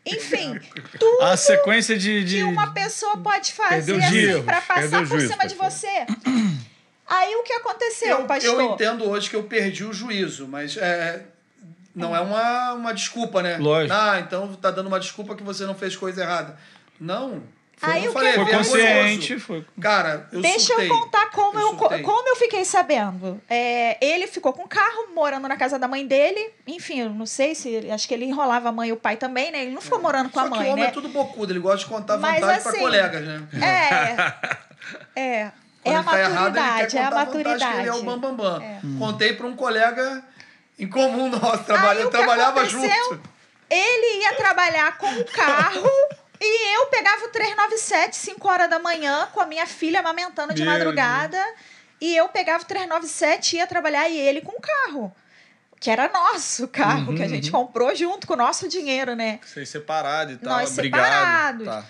enfim, tudo a sequência de, de... que uma pessoa pode fazer assim, para passar por cima de você. Aí o que aconteceu, eu, pastor? Eu entendo hoje que eu perdi o juízo, mas é, não é hum. uma, uma desculpa, né? Lógico. Ah, então tá dando uma desculpa que você não fez coisa errada. Não. Aí, eu falei, foi consciente. Foi... Cara, eu Deixa surtei. eu contar como eu, eu como eu fiquei sabendo. É, ele ficou com o carro, morando na casa da mãe dele. Enfim, eu não sei se. Acho que ele enrolava a mãe e o pai também, né? Ele não ficou é. morando com Só a mãe. Que o homem né? é tudo bocudo, ele gosta de contar Mas, vantagem assim, pra colegas, né? É. É. Quando é a maturidade, tá errado, é a maturidade. Que ele é o bam, bam, bam. É. Hum. Contei para um colega em comum nosso, trabalha, trabalhava junto. Ele ia trabalhar com o carro e eu pegava o 397 5 horas da manhã com a minha filha amamentando de Meu madrugada. Deus. E eu pegava o 397 ia trabalhar e ele com o carro que era nosso carro, uhum, que a uhum. gente uhum. comprou junto com o nosso dinheiro, né? Vocês separados e tal, Nós separados. Tá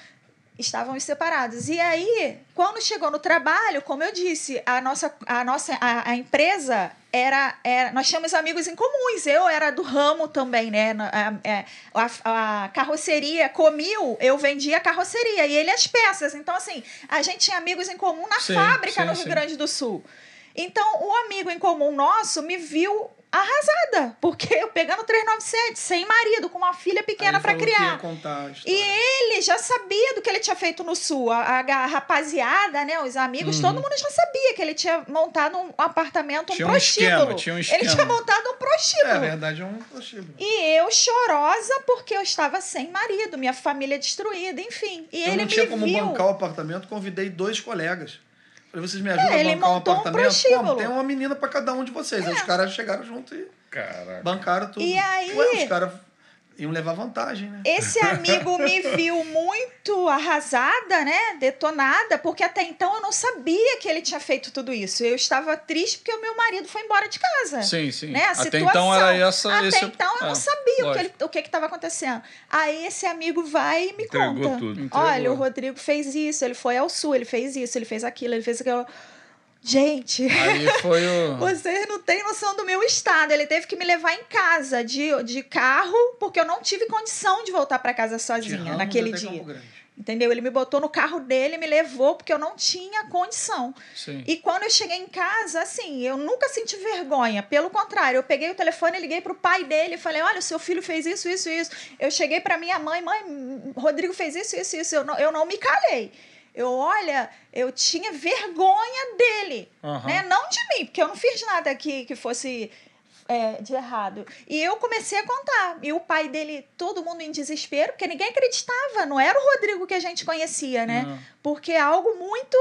estavam separados. E aí, quando chegou no trabalho, como eu disse, a nossa, a nossa a, a empresa era, era, Nós tínhamos amigos em comuns. Eu era do ramo também, né? A, é, a, a carroceria Comil, eu vendia a carroceria e ele as peças. Então, assim, a gente tinha amigos em comum na sim, fábrica sim, no Rio sim. Grande do Sul. Então, o amigo em comum nosso me viu arrasada, porque eu pegando 397, sem marido, com uma filha pequena para criar. E ele já sabia do que ele tinha feito no sul, a, a rapaziada, né, os amigos, uhum. todo mundo já sabia que ele tinha montado um apartamento, um tinha prostíbulo. Um esquema, tinha um esquema. Ele tinha montado um prostíbulo. É, verdade, é um prostíbulo. E eu chorosa porque eu estava sem marido, minha família destruída, enfim. E eu ele não tinha como viu. bancar o apartamento, convidei dois colegas. Vocês me ajudam é, a bancar um apartamento? Um Pô, tem uma menina para cada um de vocês. É. Aí os é. caras chegaram junto e Caraca. bancaram tudo. E aí... Ué, os caras iam levar vantagem, né? Esse amigo me viu muito arrasada, né? Detonada, porque até então eu não sabia que ele tinha feito tudo isso. Eu estava triste porque o meu marido foi embora de casa. Sim, sim. Né? A até então situação. então era essa. Até esse... É então eu é, não sabia lógico. o que que estava acontecendo. Aí esse amigo vai e me Entregou conta. Tudo. Olha, o Rodrigo fez isso, ele foi ao sul, ele fez isso, ele fez aquilo, ele fez aquilo. Gente, o... você não tem noção do meu estado. Ele teve que me levar em casa de, de carro, porque eu não tive condição de voltar para casa sozinha naquele dia. Entendeu? Ele me botou no carro dele, me levou, porque eu não tinha condição. Sim. E quando eu cheguei em casa, assim, eu nunca senti vergonha. Pelo contrário, eu peguei o telefone, liguei para o pai dele e falei: olha, o seu filho fez isso, isso, isso. Eu cheguei para minha mãe: mãe, Rodrigo fez isso, isso, isso. Eu não, eu não me calei. Eu, olha, eu tinha vergonha dele, uhum. né? Não de mim, porque eu não fiz nada que, que fosse é, de errado. E eu comecei a contar. E o pai dele, todo mundo em desespero, porque ninguém acreditava. Não era o Rodrigo que a gente conhecia, né? Uhum. Porque é algo muito.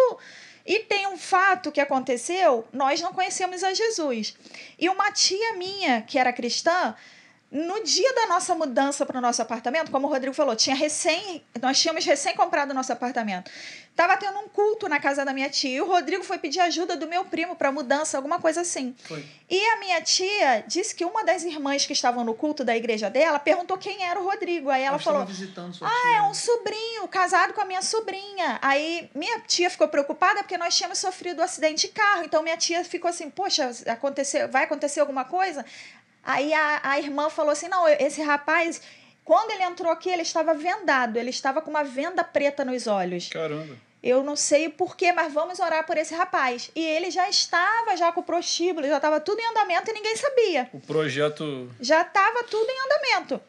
E tem um fato que aconteceu: nós não conhecemos a Jesus. E uma tia minha, que era cristã, no dia da nossa mudança para o nosso apartamento, como o Rodrigo falou, tinha recém, nós tínhamos recém comprado o nosso apartamento. Tava tendo um culto na casa da minha tia. E o Rodrigo foi pedir ajuda do meu primo para mudança, alguma coisa assim. Foi. E a minha tia disse que uma das irmãs que estavam no culto da igreja dela perguntou quem era o Rodrigo. Aí ela Eles falou: visitando sua Ah, tia. é um sobrinho, casado com a minha sobrinha. Aí minha tia ficou preocupada porque nós tínhamos sofrido um acidente de carro. Então minha tia ficou assim: Poxa, aconteceu, vai acontecer alguma coisa? Aí a, a irmã falou assim: Não, esse rapaz. Quando ele entrou aqui, ele estava vendado, ele estava com uma venda preta nos olhos. Caramba. Eu não sei o porquê, mas vamos orar por esse rapaz. E ele já estava já com o prostíbulo, já estava tudo em andamento e ninguém sabia. O projeto. Já estava tudo em andamento.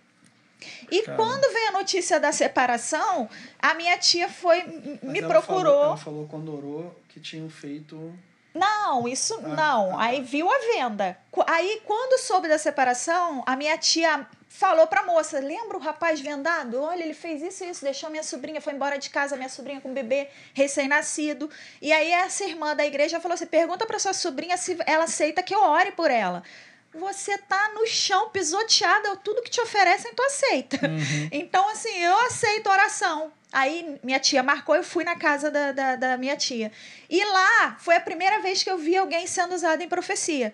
E quando veio a notícia da separação, a minha tia foi me mas ela procurou. Falou, ela falou quando orou que tinham feito. Não, isso ah, não. Ah, aí tá. viu a venda. Aí quando soube da separação, a minha tia falou para a moça: lembra o rapaz vendado? Olha, ele fez isso e isso, deixou minha sobrinha, foi embora de casa, minha sobrinha com um bebê recém-nascido. E aí essa irmã da igreja falou assim: pergunta para sua sobrinha se ela aceita que eu ore por ela. Você tá no chão, pisoteada, tudo que te oferecem, tu aceita. Uhum. Então, assim, eu aceito oração. Aí minha tia marcou, eu fui na casa da, da, da minha tia. E lá foi a primeira vez que eu vi alguém sendo usado em profecia.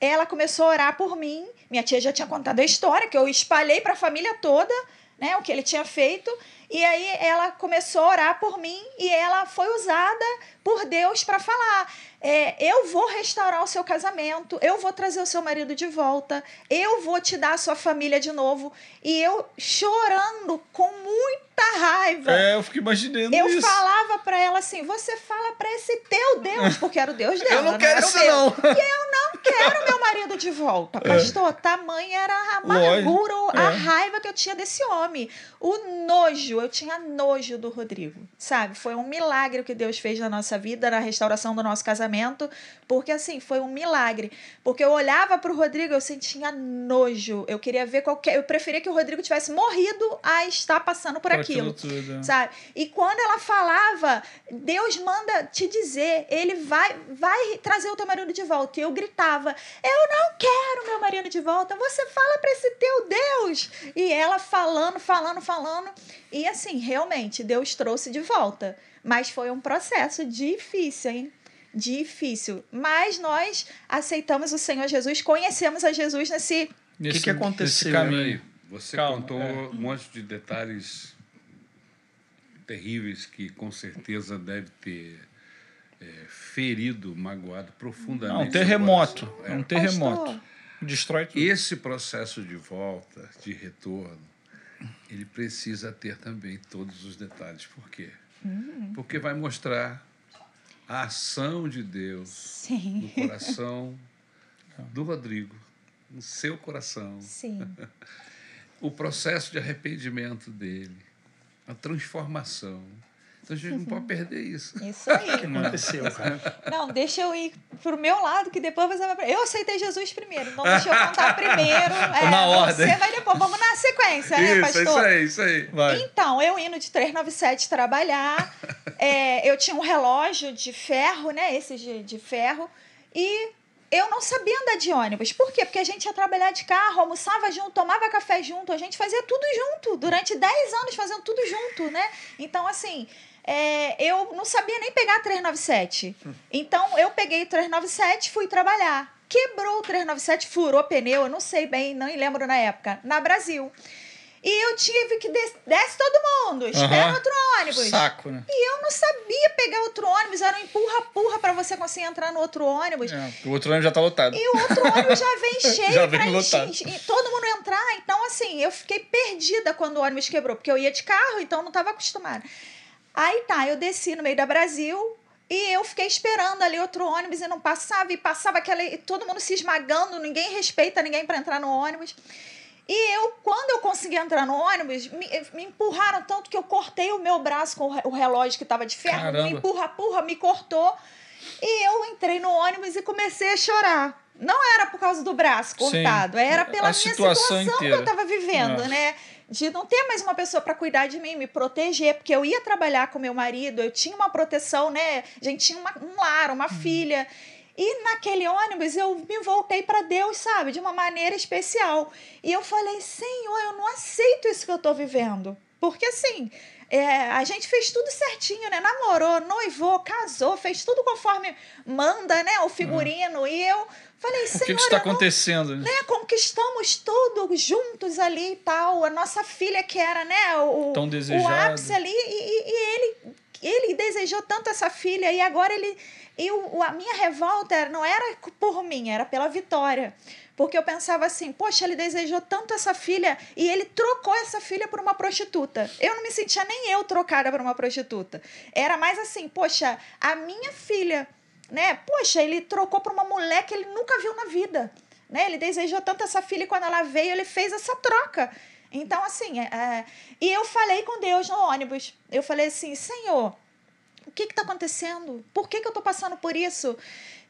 Ela começou a orar por mim. Minha tia já tinha contado a história que eu espalhei para a família toda, né, o que ele tinha feito. E aí ela começou a orar por mim e ela foi usada por Deus para falar: é, eu vou restaurar o seu casamento, eu vou trazer o seu marido de volta, eu vou te dar a sua família de novo. E eu chorando com muita raiva. É, eu fiquei imaginando eu isso. Eu falava para ela assim: você fala para esse teu Deus, porque era o Deus dela. eu não, não quero isso, meu. não. E eu não quero meu marido de volta. É. Pastor, é. tamanha era a amargura, a é. raiva que eu tinha desse homem, o nojo eu tinha nojo do Rodrigo, sabe? Foi um milagre que Deus fez na nossa vida, na restauração do nosso casamento, porque assim, foi um milagre. Porque eu olhava pro Rodrigo, eu sentia nojo. Eu queria ver qualquer. Eu preferia que o Rodrigo tivesse morrido a estar passando por, por aquilo. Tudo. Sabe? E quando ela falava, Deus manda te dizer, ele vai, vai trazer o teu marido de volta. E eu gritava: Eu não quero meu marido de volta. Você fala para esse teu Deus. E ela falando, falando, falando. E assim, realmente, Deus trouxe de volta. Mas foi um processo difícil, hein? Difícil. Mas nós aceitamos o Senhor Jesus, conhecemos a Jesus nesse. O que, que aconteceu? Nesse caminho. Você Calma, contou é. um monte de detalhes terríveis que com certeza deve ter é, ferido, magoado profundamente. Não, um terremoto. É um terremoto. Pastor. Destrói tudo. Esse processo de volta, de retorno, ele precisa ter também todos os detalhes. Por quê? Hum. Porque vai mostrar a ação de Deus Sim. no coração do Rodrigo, no seu coração. o processo de arrependimento dele, a transformação. Então a gente não pode perder isso. Isso aí. O que aconteceu, cara? Não, deixa eu ir pro meu lado, que depois você vai. Eu aceitei Jesus primeiro. Não deixa eu contar primeiro. É, na ordem. Você vai depois. Vamos na sequência, né, isso, né, pastor? Isso aí, isso aí. Vai. Então, eu indo de 397 trabalhar. é, eu tinha um relógio de ferro, né? Esse de, de ferro. E eu não sabia andar de ônibus. Por quê? Porque a gente ia trabalhar de carro, almoçava junto, tomava café junto, a gente fazia tudo junto. Durante 10 anos fazendo tudo junto, né? Então, assim, é, eu não sabia nem pegar 397. Então eu peguei 397 fui trabalhar. Quebrou o 397, furou pneu, eu não sei bem, não lembro na época, na Brasil. E eu tive que des desce todo mundo, espera uhum. outro ônibus. Saco, né? E eu não sabia pegar outro ônibus, era um empurra-purra para você conseguir entrar no outro ônibus. É, o outro ônibus já tá lotado. E o outro ônibus já vem cheio já vem lotado. E todo mundo entrar. Então, assim, eu fiquei perdida quando o ônibus quebrou, porque eu ia de carro, então não estava acostumada. Aí tá, eu desci no meio da Brasil, e eu fiquei esperando ali outro ônibus e não passava, e passava aquela. E todo mundo se esmagando, ninguém respeita ninguém para entrar no ônibus. E eu, quando eu consegui entrar no ônibus, me, me, empurraram tanto que eu cortei o meu braço com o relógio que estava de ferro, Caramba. me empurra, empurra, me cortou. E eu entrei no ônibus e comecei a chorar. Não era por causa do braço cortado, Sim, era pela minha situação, situação que eu estava vivendo, Nossa. É. né? de não ter mais uma pessoa para cuidar de mim, me proteger, porque eu ia trabalhar com meu marido, eu tinha uma proteção, né? A gente tinha uma, um lar, uma uhum. filha. E naquele ônibus eu me voltei para Deus, sabe, de uma maneira especial. E eu falei: Senhor, eu não aceito isso que eu estou vivendo. Porque assim, é, a gente fez tudo certinho, né? Namorou, noivou, casou, fez tudo conforme manda, né? O figurino. É. E eu falei, Senhor... O que, que está acontecendo? Não, né? Conquistamos tudo juntos ali e tal. A nossa filha que era, né? O, Tão desejado. O ápice ali. E, e, e ele, ele desejou tanto essa filha. E agora ele... Eu, a minha revolta não era por mim, era pela vitória. Porque eu pensava assim, poxa, ele desejou tanto essa filha e ele trocou essa filha por uma prostituta. Eu não me sentia nem eu trocada por uma prostituta. Era mais assim, poxa, a minha filha, né? Poxa, ele trocou por uma mulher que ele nunca viu na vida. Né? Ele desejou tanto essa filha e quando ela veio, ele fez essa troca. Então, assim, é... é e eu falei com Deus no ônibus. Eu falei assim, Senhor, o que está acontecendo? Por que, que eu estou passando por isso?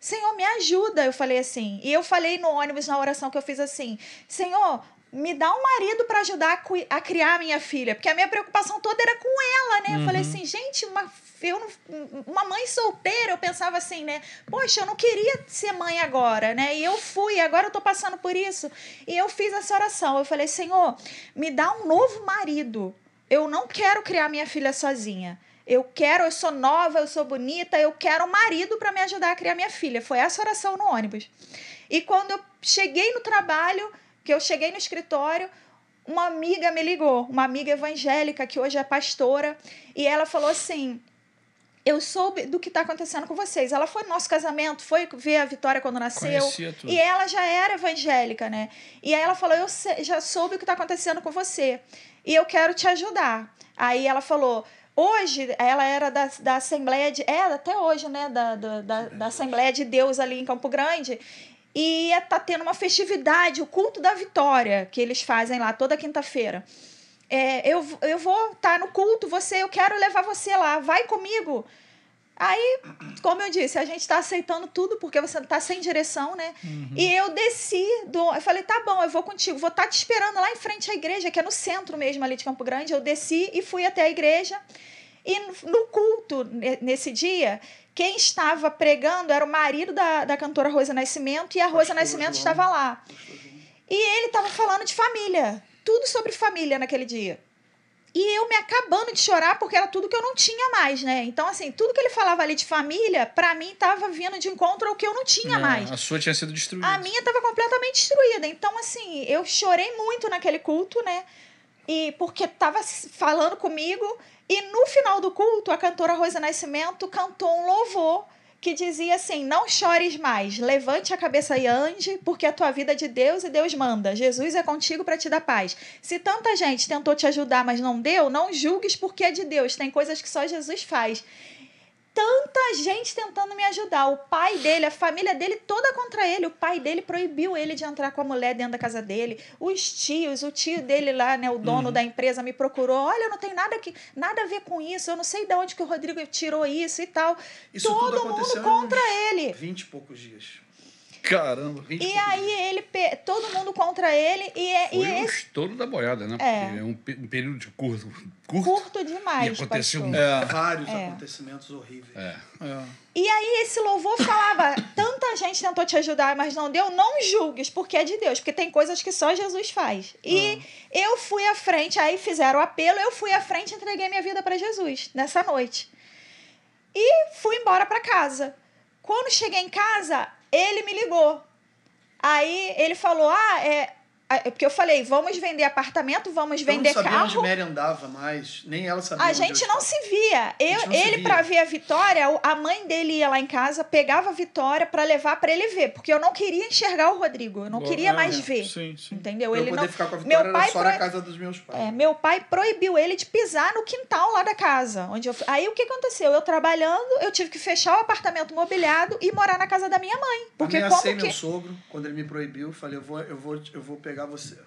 Senhor, me ajuda. Eu falei assim. E eu falei no ônibus, na oração que eu fiz assim: Senhor, me dá um marido para ajudar a, criar a minha filha, porque a minha preocupação toda era com ela, né? Uhum. Eu falei uhum. assim, gente, uma, eu não, uma mãe solteira, eu pensava assim, né? Poxa, eu não queria ser mãe agora, né? E eu fui, agora eu tô passando por isso. E eu fiz essa oração. Eu falei, Senhor, me dá um novo marido. Eu não quero criar minha filha sozinha. Eu quero, eu sou nova, eu sou bonita, eu quero um marido para me ajudar a criar minha filha. Foi essa oração no ônibus. E quando eu cheguei no trabalho, que eu cheguei no escritório, uma amiga me ligou, uma amiga evangélica que hoje é pastora, e ela falou assim: eu soube do que está acontecendo com vocês. Ela foi no nosso casamento, foi ver a Vitória quando nasceu. E ela já era evangélica, né? E aí ela falou: Eu já soube o que está acontecendo com você. E eu quero te ajudar. Aí ela falou: Hoje, ela era da, da Assembleia de. É, até hoje, né? Da, da, da, Assembleia de Deus ali em Campo Grande. E é, tá tendo uma festividade, o culto da vitória, que eles fazem lá toda quinta-feira. É, eu, eu vou estar tá no culto, você, eu quero levar você lá, vai comigo. Aí, como eu disse, a gente está aceitando tudo porque você está sem direção, né? Uhum. E eu desci do. Eu falei, tá bom, eu vou contigo, vou estar tá te esperando lá em frente à igreja, que é no centro mesmo ali de Campo Grande. Eu desci e fui até a igreja. E no culto, nesse dia, quem estava pregando era o marido da, da cantora Rosa Nascimento e a Rosa Nascimento estava lá. E ele estava falando de família, tudo sobre família naquele dia. E eu me acabando de chorar porque era tudo que eu não tinha mais, né? Então, assim, tudo que ele falava ali de família, para mim tava vindo de encontro ao que eu não tinha é, mais. A sua tinha sido destruída. A minha tava completamente destruída. Então, assim, eu chorei muito naquele culto, né? E porque tava falando comigo. E no final do culto, a cantora Rosa Nascimento cantou um louvor que dizia assim: Não chores mais, levante a cabeça e ande, porque a tua vida é de Deus e Deus manda. Jesus é contigo para te dar paz. Se tanta gente tentou te ajudar, mas não deu, não julgues porque é de Deus. Tem coisas que só Jesus faz tanta gente tentando me ajudar. O pai dele, a família dele toda contra ele. O pai dele proibiu ele de entrar com a mulher dentro da casa dele. Os tios, o tio dele lá, né, o dono uhum. da empresa me procurou. Olha, eu não tenho nada que nada a ver com isso. Eu não sei de onde que o Rodrigo tirou isso e tal. Isso Todo mundo contra ele. 20 e poucos dias. Caramba, 20 E aí ele, todo mundo contra ele e é. Foi e um esse... estouro da boiada, né? É, é um, um, período de curto. Curto, curto demais. E aconteceu É. vários é. acontecimentos horríveis. É. é. E aí esse louvor falava: tanta gente tentou te ajudar, mas não deu, não julgues, porque é de Deus, porque tem coisas que só Jesus faz. E ah. eu fui à frente, aí fizeram o apelo, eu fui à frente e entreguei minha vida para Jesus nessa noite. E fui embora para casa. Quando cheguei em casa, ele me ligou. Aí ele falou: Ah, é, ah, é porque eu falei, vamos vender apartamento, vamos eu então vender carro. não sabia carro. onde Mary andava mais, nem ela sabia. A gente não se via. Eu, ele, para ver a Vitória, a mãe dele ia lá em casa, pegava a Vitória para levar para ele ver, porque eu não queria enxergar o Rodrigo, eu não Boa, queria é, mais é. ver. Sim, sim. Entendeu? Pra ele poder não ficar com a Vitória meu pai só pro... na casa dos meus pais. É, meu pai proibiu ele de pisar no quintal lá da casa, onde eu... Aí o que aconteceu? Eu trabalhando, eu tive que fechar o apartamento mobiliado e morar na casa da minha mãe, porque Ameacei como que meu sogro, quando ele me proibiu, falei, eu vou eu vou eu vou pegar você.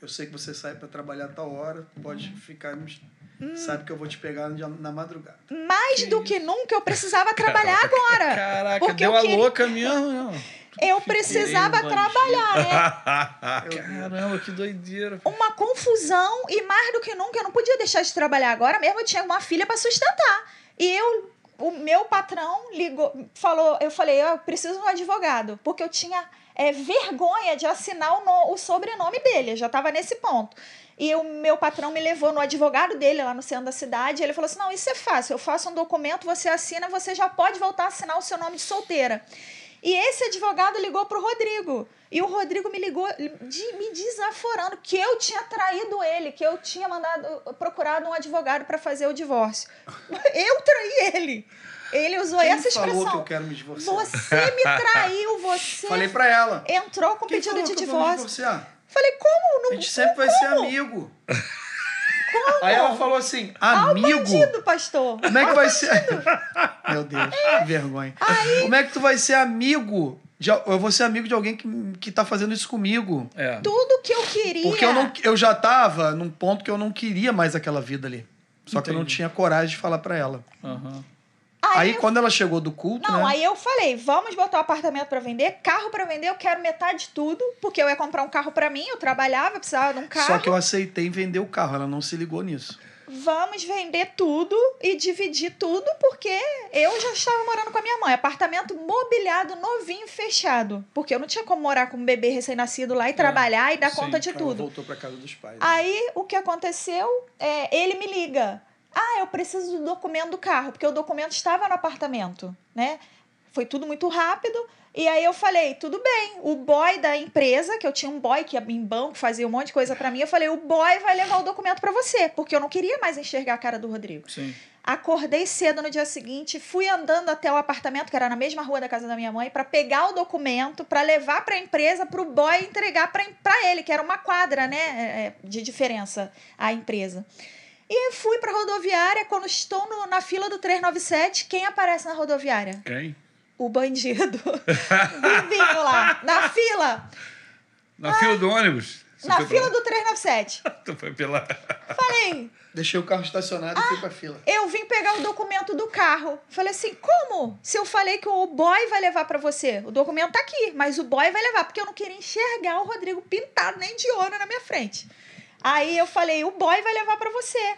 Eu sei que você sai para trabalhar tal hora, pode ficar. Hum. Sabe que eu vou te pegar na madrugada. Mais que do isso? que nunca eu precisava trabalhar caraca, agora. Caraca, porque deu eu a queria... louca mesmo. Não. Eu precisava trabalhar, né? Caramba, que doideira. Uma confusão e mais do que nunca eu não podia deixar de trabalhar agora mesmo. Eu tinha uma filha para sustentar. E eu, o meu patrão ligou, falou, eu falei, eu preciso de um advogado, porque eu tinha é, vergonha de assinar o, no, o sobrenome dele. Eu já estava nesse ponto. E o meu patrão me levou no advogado dele lá no centro da cidade. ele falou assim: não, isso é fácil. Eu faço um documento, você assina, você já pode voltar a assinar o seu nome de solteira. E esse advogado ligou pro Rodrigo. E o Rodrigo me ligou de, me desaforando que eu tinha traído ele, que eu tinha mandado procurado um advogado para fazer o divórcio. Eu traí ele. Ele usou Quem essa expressão. falou que eu quero me divorciar? Você me traiu, você. Falei pra ela. Entrou com Quem pedido de divórcio. Falei, como? Não, a gente sempre como? vai ser amigo. Como? Aí ela falou assim, amigo? Ao bandido, pastor. Como é que Ao vai ser... Meu Deus, é. que vergonha. Aí... Como é que tu vai ser amigo de, eu vou ser amigo de alguém que, que tá fazendo isso comigo. É. Tudo que eu queria. Porque eu, não, eu já tava num ponto que eu não queria mais aquela vida ali. Só Entendi. que eu não tinha coragem de falar para ela. Uhum. Ah, aí, aí é? eu... quando ela chegou do culto. Não, né? aí eu falei: vamos botar o um apartamento para vender, carro para vender, eu quero metade de tudo, porque eu ia comprar um carro para mim, eu trabalhava, eu precisava de um carro. Só que eu aceitei vender o carro, ela não se ligou nisso. Vamos vender tudo e dividir tudo, porque eu já estava morando com a minha mãe. Apartamento mobiliado, novinho, fechado. Porque eu não tinha como morar com um bebê recém-nascido lá e é, trabalhar e dar sim, conta de então tudo. Voltou para casa dos pais. Né? Aí o que aconteceu? É, ele me liga ah, eu preciso do documento do carro, porque o documento estava no apartamento, né? Foi tudo muito rápido. E aí eu falei, tudo bem, o boy da empresa, que eu tinha um boy que ia em banco, fazia um monte de coisa para mim, eu falei, o boy vai levar o documento para você, porque eu não queria mais enxergar a cara do Rodrigo. Sim. Acordei cedo no dia seguinte, fui andando até o apartamento, que era na mesma rua da casa da minha mãe, para pegar o documento, para levar para a empresa, para o boy entregar para ele, que era uma quadra, né, é, é, de diferença a empresa. E fui pra rodoviária. Quando estou no, na fila do 397, quem aparece na rodoviária? Quem? O bandido. Vivinho lá, na fila. Na Ai, fila do ah, ônibus? Você na fila pra... do 397. tu foi pela. Falei. Deixei o carro estacionado ah, e fui pra fila. Ah, eu vim pegar o documento do carro. Falei assim: como? Se eu falei que o boy vai levar para você. O documento tá aqui, mas o boy vai levar, porque eu não queria enxergar o Rodrigo pintado nem de ouro na minha frente. Aí eu falei, o boy vai levar para você.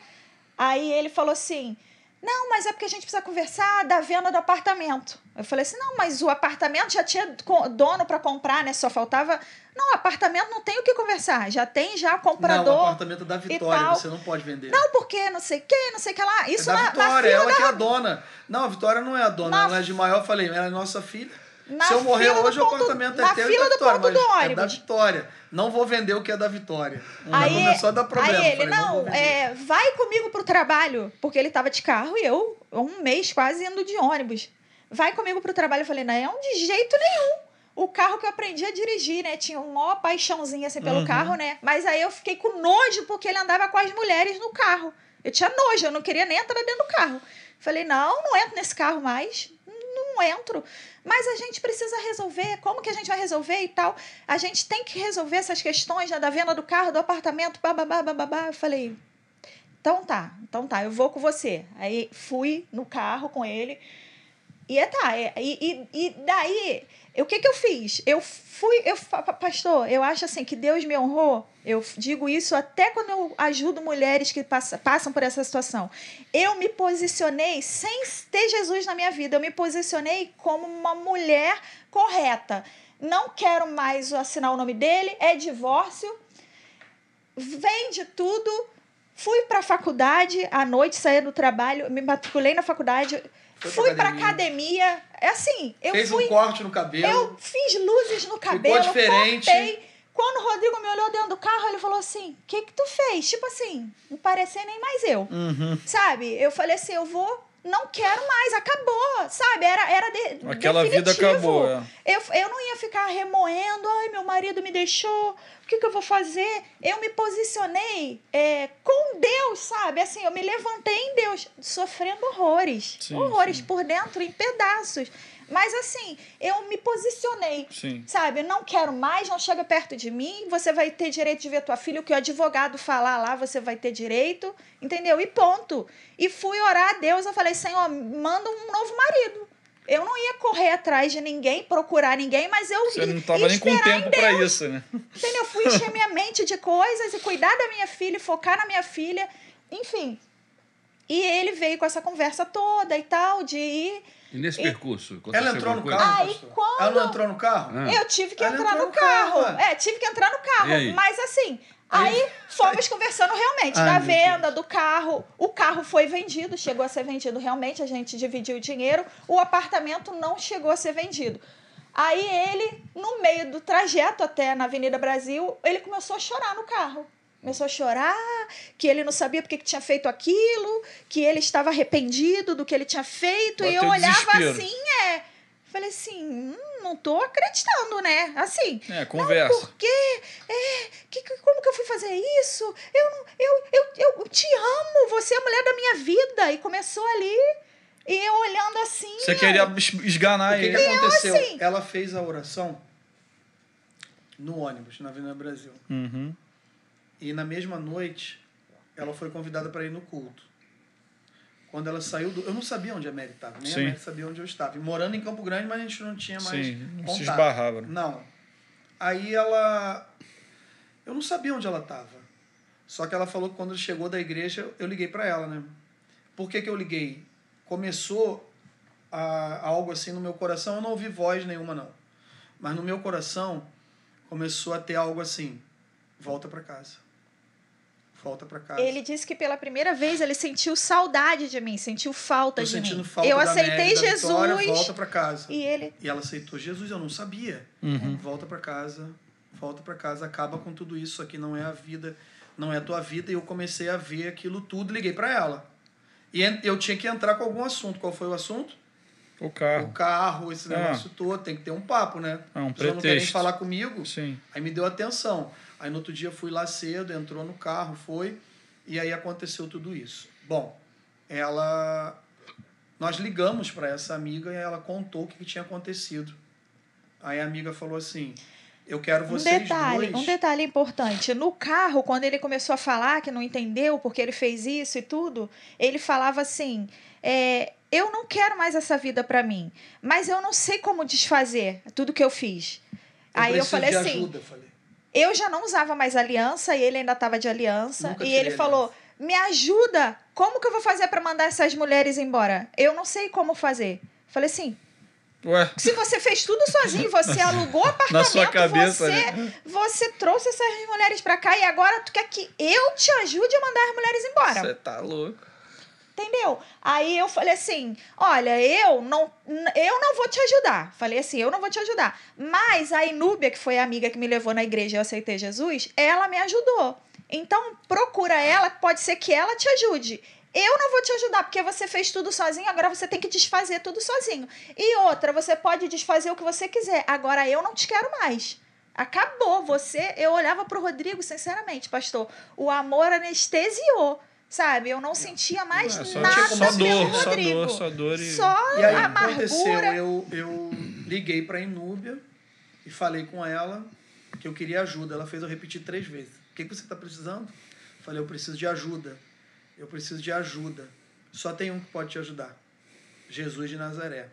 Aí ele falou assim: não, mas é porque a gente precisa conversar da venda do apartamento. Eu falei assim: não, mas o apartamento já tinha dono para comprar, né? Só faltava. Não, apartamento não tem o que conversar. Já tem já comprador. Não, o apartamento é da Vitória, você não pode vender. Não, porque não sei o não sei o que lá. É Isso é da na, Vitória, na ela da... que é a dona. Não, a Vitória não é a dona, na... ela é de maior. Eu falei, ela é nossa filha. Na Se eu morrer hoje, o apartamento é teu fila da Vitória. Do ponto do é da Vitória. Não vou vender o que é da Vitória. Aí, aí começou a dar problema. Aí ele, falei, não, não é, vai comigo pro trabalho. Porque ele tava de carro e eu, um mês quase, indo de ônibus. Vai comigo pro trabalho. Eu falei, não, é um de jeito nenhum. O carro que eu aprendi a dirigir, né? Tinha uma paixãozinha assim pelo uhum. carro, né? Mas aí eu fiquei com nojo porque ele andava com as mulheres no carro. Eu tinha nojo, eu não queria nem entrar dentro do carro. Falei, não, não entro nesse carro mais não entro. Mas a gente precisa resolver. Como que a gente vai resolver e tal? A gente tem que resolver essas questões né, da venda do carro, do apartamento, bababá, bababá. Eu falei, então tá, então tá, eu vou com você. Aí fui no carro com ele. E é tá, é, e, e, e daí o que, que eu fiz? Eu fui, eu, pastor, eu acho assim que Deus me honrou. Eu digo isso até quando eu ajudo mulheres que passam por essa situação. Eu me posicionei sem ter Jesus na minha vida. Eu me posicionei como uma mulher correta. Não quero mais assinar o nome dele. É divórcio. Vende tudo. Fui para a faculdade à noite, saí do trabalho, me matriculei na faculdade foi fui pra academia. academia. É assim, eu Fez fui, um corte no cabelo. Eu fiz luzes no cabelo. Ficou diferente. Cortei. Quando o Rodrigo me olhou dentro do carro, ele falou assim: O que que tu fez? Tipo assim, não parecia nem mais eu. Uhum. Sabe? Eu falei assim: Eu vou não quero mais, acabou, sabe? Era, era de, Aquela definitivo. vida acabou. É. Eu, eu não ia ficar remoendo, ai, meu marido me deixou, o que, que eu vou fazer? Eu me posicionei é, com Deus, sabe? Assim, eu me levantei em Deus, sofrendo horrores. Sim, horrores sim. por dentro, em pedaços. Mas assim, eu me posicionei. Sim. Sabe? Eu não quero mais, não chega perto de mim. Você vai ter direito de ver tua filha, o que o advogado falar lá, você vai ter direito. Entendeu? E ponto. E fui orar a Deus. Eu falei, Senhor, manda um novo marido. Eu não ia correr atrás de ninguém, procurar ninguém, mas eu Você não estava nem com tempo para isso, né? Entendeu? Eu fui encher minha mente de coisas e cuidar da minha filha, focar na minha filha, enfim. E ele veio com essa conversa toda e tal, de ir e nesse e... percurso? Ela entrou no carro? Aí, ah, quando... Ela não entrou no carro? Ah. Eu tive que ela entrar no, no carro. carro. É, tive que entrar no carro. Mas assim, Aí fomos conversando realmente da venda do carro. O carro foi vendido, chegou a ser vendido realmente, a gente dividiu o dinheiro. O apartamento não chegou a ser vendido. Aí ele, no meio do trajeto até na Avenida Brasil, ele começou a chorar no carro. Começou a chorar, que ele não sabia porque que tinha feito aquilo, que ele estava arrependido do que ele tinha feito. Bateu e eu olhava desespero. assim, é. Falei assim, hum, não tô acreditando, né? Assim. É, conversa. Não, por quê? É, que, que, como que eu fui fazer isso? Eu, eu, eu, eu te amo, você é a mulher da minha vida. E começou ali. E eu olhando assim. Você queria esganar ele. O que, que aconteceu? Assim, Ela fez a oração no ônibus, na Avenida Brasil. Uhum. E na mesma noite, ela foi convidada para ir no culto. Quando ela saiu do. Eu não sabia onde a Mary estava, nem Sim. a Mary sabia onde eu estava. morando em Campo Grande, mas a gente não tinha mais. Sim, não contato. se esbarrava. Né? Não. Aí ela. Eu não sabia onde ela estava. Só que ela falou que quando chegou da igreja, eu liguei para ela, né? Por que, que eu liguei? Começou a algo assim no meu coração. Eu não ouvi voz nenhuma, não. Mas no meu coração começou a ter algo assim: volta para casa volta para casa. Ele disse que pela primeira vez ele sentiu saudade de mim, sentiu falta Tô de sentindo mim. Falta eu da aceitei Mary, Jesus. Da vitória, volta para casa. E ele E ela aceitou Jesus, eu não sabia. Uhum. Volta para casa, volta para casa, acaba com tudo isso, aqui não é a vida, não é a tua vida e eu comecei a ver aquilo tudo, liguei para ela. E eu tinha que entrar com algum assunto. Qual foi o assunto? O carro. O carro, esse ah. negócio ah. todo. Tem que ter um papo, né? Ah, um As pretexto. não querem falar comigo. Sim. Aí me deu atenção. Aí no outro dia fui lá cedo, entrou no carro, foi, e aí aconteceu tudo isso. Bom, ela. Nós ligamos para essa amiga e ela contou o que tinha acontecido. Aí a amiga falou assim: eu quero vocês um detalhe, dois. Um detalhe importante. No carro, quando ele começou a falar que não entendeu porque ele fez isso e tudo, ele falava assim: é, eu não quero mais essa vida para mim, mas eu não sei como desfazer tudo que eu fiz. Eu Aí eu falei assim. Ajuda, eu falei. Eu já não usava mais aliança e ele ainda tava de aliança. Nunca e ele aliança. falou: Me ajuda! Como que eu vou fazer para mandar essas mulheres embora? Eu não sei como fazer. Falei assim. Ué. Se você fez tudo sozinho, você alugou apartamento, Na sua cabeça, você, né? você trouxe essas mulheres para cá e agora tu quer que eu te ajude a mandar as mulheres embora. Você tá louco entendeu? Aí eu falei assim: olha, eu não, eu não vou te ajudar. Falei assim: eu não vou te ajudar. Mas a Inúbia, que foi a amiga que me levou na igreja e Eu Aceitei Jesus, ela me ajudou. Então procura ela, pode ser que ela te ajude. Eu não vou te ajudar, porque você fez tudo sozinho, agora você tem que desfazer tudo sozinho. E outra, você pode desfazer o que você quiser, agora eu não te quero mais. Acabou você. Eu olhava para o Rodrigo, sinceramente, pastor. O amor anestesiou. Sabe? Eu não é. sentia mais não, é, só, nada só dor, Rodrigo. Só dor, só dor e... Só e aí, amargura. aconteceu, eu, eu liguei pra Inúbia e falei com ela que eu queria ajuda. Ela fez eu repetir três vezes. O que, que você está precisando? falei, eu preciso de ajuda. Eu preciso de ajuda. Só tem um que pode te ajudar. Jesus de Nazaré.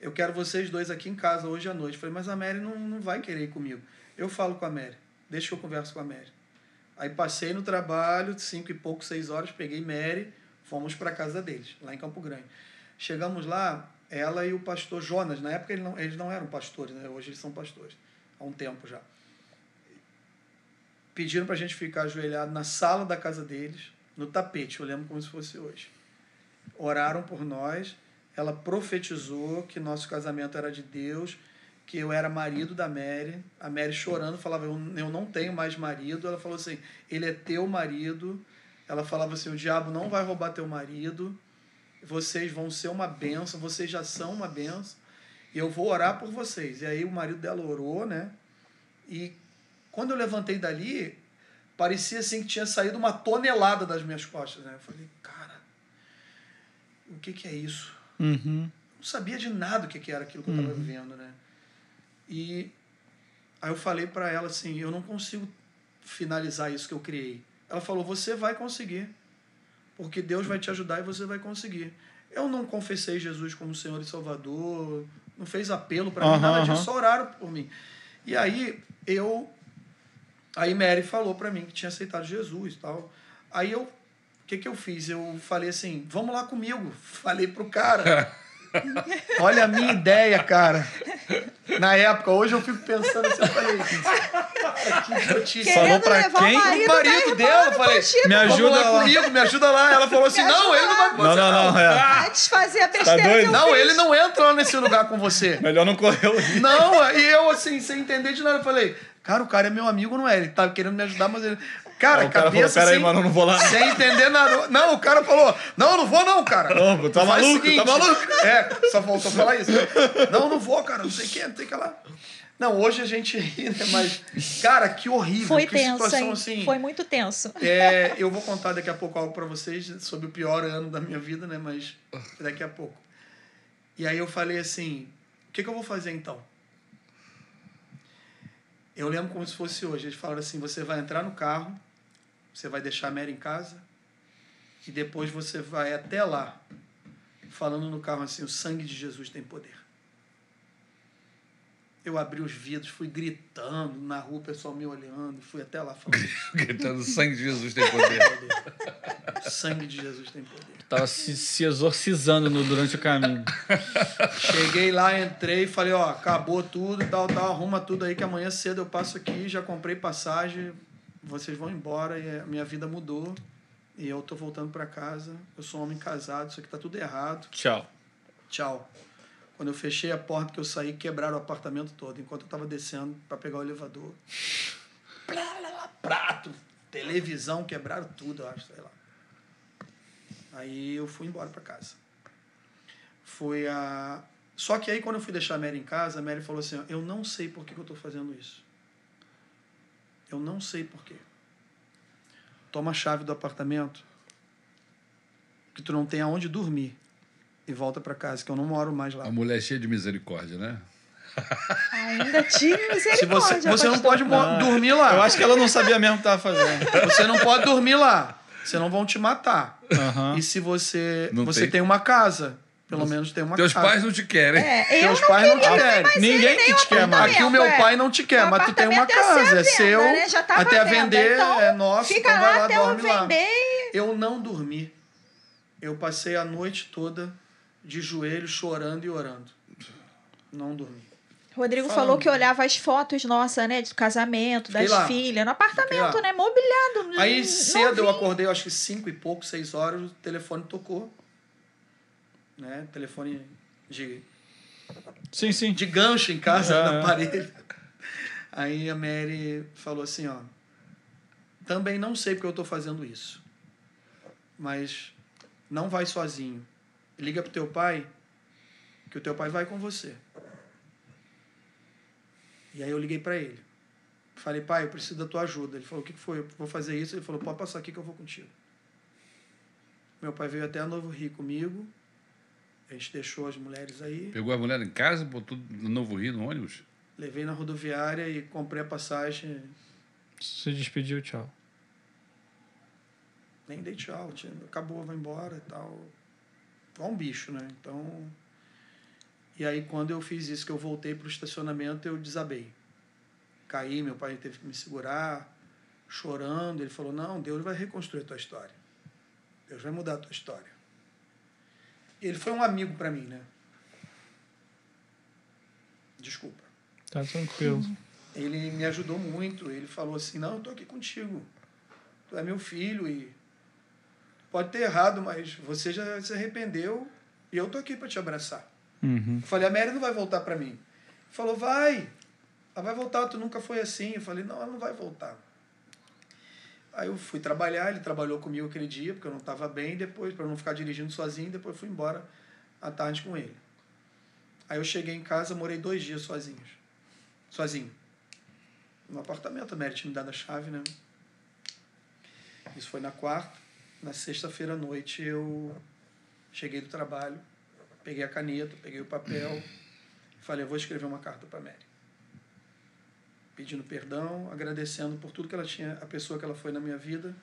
Eu quero vocês dois aqui em casa hoje à noite. falei, mas a Mary não, não vai querer ir comigo. Eu falo com a Mary. Deixa que eu converso com a Mary. Aí passei no trabalho, cinco e pouco, seis horas, peguei Mary, fomos para casa deles, lá em Campo Grande. Chegamos lá, ela e o pastor Jonas, na época eles não, eles não eram pastores, né? hoje eles são pastores, há um tempo já. Pediram para a gente ficar ajoelhado na sala da casa deles, no tapete, eu lembro como se fosse hoje. Oraram por nós, ela profetizou que nosso casamento era de Deus, que eu era marido da Mary. A Mary chorando falava: eu, eu não tenho mais marido. Ela falou assim: Ele é teu marido. Ela falava assim: O diabo não vai roubar teu marido. Vocês vão ser uma benção. Vocês já são uma benção. E eu vou orar por vocês. E aí o marido dela orou, né? E quando eu levantei dali, parecia assim que tinha saído uma tonelada das minhas costas, né? Eu falei, cara, o que, que é isso? Uhum. Não sabia de nada o que, que era aquilo que eu estava uhum. vivendo, né? E aí eu falei para ela assim: eu não consigo finalizar isso que eu criei. Ela falou: você vai conseguir, porque Deus vai te ajudar e você vai conseguir. Eu não confessei Jesus como Senhor e Salvador, não fez apelo para uhum, mim, nada disso, só oraram por mim. E aí eu. Aí Mary falou para mim que tinha aceitado Jesus e tal. Aí eu. O que, que eu fiz? Eu falei assim: vamos lá comigo. Falei pro cara. Olha a minha ideia, cara. Na época, hoje eu fico pensando assim, eu falei, que é notícia. Falou pra quem? O marido, dela, eu falei, me ajuda é lá, comigo, me ajuda lá. Ela falou assim, não, ele não vai Não, não, tá não. É. Vai desfazer a tá besteira tá doido? Não, ele não entra nesse lugar com você. Melhor não correr o Não, e eu assim, sem entender de nada, eu falei, cara, o cara é meu amigo, não é? Ele tá querendo me ajudar, mas ele... Cara, ah, o cara cabeça falou, mano, não vou lá. Sem entender nada. Não, o cara falou, não, não vou não, cara. Não, tá Faz maluco, tá seguinte, tá maluco. É, só faltou falar isso. Né? Não, não vou, cara, não sei o que, não tem que lá. Não, hoje a gente ri, né? Mas, cara, que horrível. Foi que tenso, situação, assim, Foi muito tenso. É, eu vou contar daqui a pouco algo para vocês sobre o pior ano da minha vida, né? Mas daqui a pouco. E aí eu falei assim, o que, que eu vou fazer então? Eu lembro como se fosse hoje. Eles falaram assim, você vai entrar no carro você vai deixar a Mary em casa e depois você vai até lá, falando no carro assim: o sangue de Jesus tem poder. Eu abri os vidros, fui gritando na rua, o pessoal me olhando, fui até lá falando. gritando: sangue de Jesus tem poder. sangue de Jesus tem poder. Tava se, se exorcizando no, durante o caminho. Cheguei lá, entrei, falei: ó, acabou tudo, tal, tal, arruma tudo aí que amanhã cedo eu passo aqui, já comprei passagem, vocês vão embora e a minha vida mudou e eu tô voltando para casa. Eu sou um homem casado, isso aqui tá tudo errado. Tchau. Tchau. Quando eu fechei a porta que eu saí, quebraram o apartamento todo enquanto eu tava descendo para pegar o elevador. Prato, televisão, quebraram tudo, eu acho, sei lá. Aí eu fui embora para casa. Foi a só que aí, quando eu fui deixar a Mary em casa, a Mary falou assim: Eu não sei por que, que eu estou fazendo isso. Eu não sei porquê. Toma a chave do apartamento, que tu não tem aonde dormir, e volta para casa, que eu não moro mais lá. A mulher é cheia de misericórdia, né? Ainda tinha misericórdia. Se você, você não pode não. dormir lá. Eu acho que ela não sabia mesmo o que estava fazendo. Você não pode dormir lá. Você não vão te matar. Uhum. E se você. você tem. tem uma casa. Pelo menos tem uma Teus casa. pais não te querem. É, Teus não pais não te querem. Ninguém que te quer, mais. aqui o meu é. pai não te quer, mas tu tem uma é casa, é seu, né? Já tava tá até vender então, é nosso, fica então vai lá, até dorme eu vender. Eu não dormi. Eu passei a noite toda de joelho chorando e orando. Não dormi. Rodrigo Falando. falou que olhava as fotos nossas, né? Do casamento, Fiquei das filhas, no apartamento, né? Mobiliado. Aí cedo novinho. eu acordei, acho que cinco e pouco, seis horas, o telefone tocou né? Telefone de. Sim, sim. De gancho em casa, é, na parede. Aí a Mary falou assim, ó. Também não sei porque eu estou fazendo isso. Mas não vai sozinho. Liga pro teu pai, que o teu pai vai com você. E aí eu liguei para ele. Falei, pai, eu preciso da tua ajuda. Ele falou, o que foi? Eu vou fazer isso. Ele falou, pode passar aqui que eu vou contigo. Meu pai veio até Novo Rio comigo, a gente deixou as mulheres aí. Pegou a mulher em casa, botou no Novo Rio, no ônibus? Levei na rodoviária e comprei a passagem. Se despediu, tchau. Nem dei tchau, acabou, vai embora e tal. Igual é um bicho, né? Então. E aí, quando eu fiz isso, que eu voltei pro estacionamento, eu desabei. Caí, meu pai teve que me segurar, chorando. Ele falou: Não, Deus vai reconstruir a tua história. Deus vai mudar a tua história ele foi um amigo para mim, né? Desculpa. Tá tranquilo. Ele me ajudou muito. Ele falou assim: Não, eu tô aqui contigo. Tu é meu filho e. Pode ter errado, mas você já se arrependeu e eu tô aqui para te abraçar. Uhum. Falei: A Mary não vai voltar para mim. Ele falou: Vai. Ela vai voltar, tu nunca foi assim. Eu falei: Não, ela não vai voltar. Aí eu fui trabalhar, ele trabalhou comigo aquele dia, porque eu não estava bem, depois, para não ficar dirigindo sozinho, depois fui embora à tarde com ele. Aí eu cheguei em casa, morei dois dias sozinhos. Sozinho. No apartamento, a Mary tinha me dado a chave, né? Isso foi na quarta. Na sexta-feira à noite eu cheguei do trabalho, peguei a caneta, peguei o papel, falei, eu vou escrever uma carta para a Mary pedindo perdão, agradecendo por tudo que ela tinha, a pessoa que ela foi na minha vida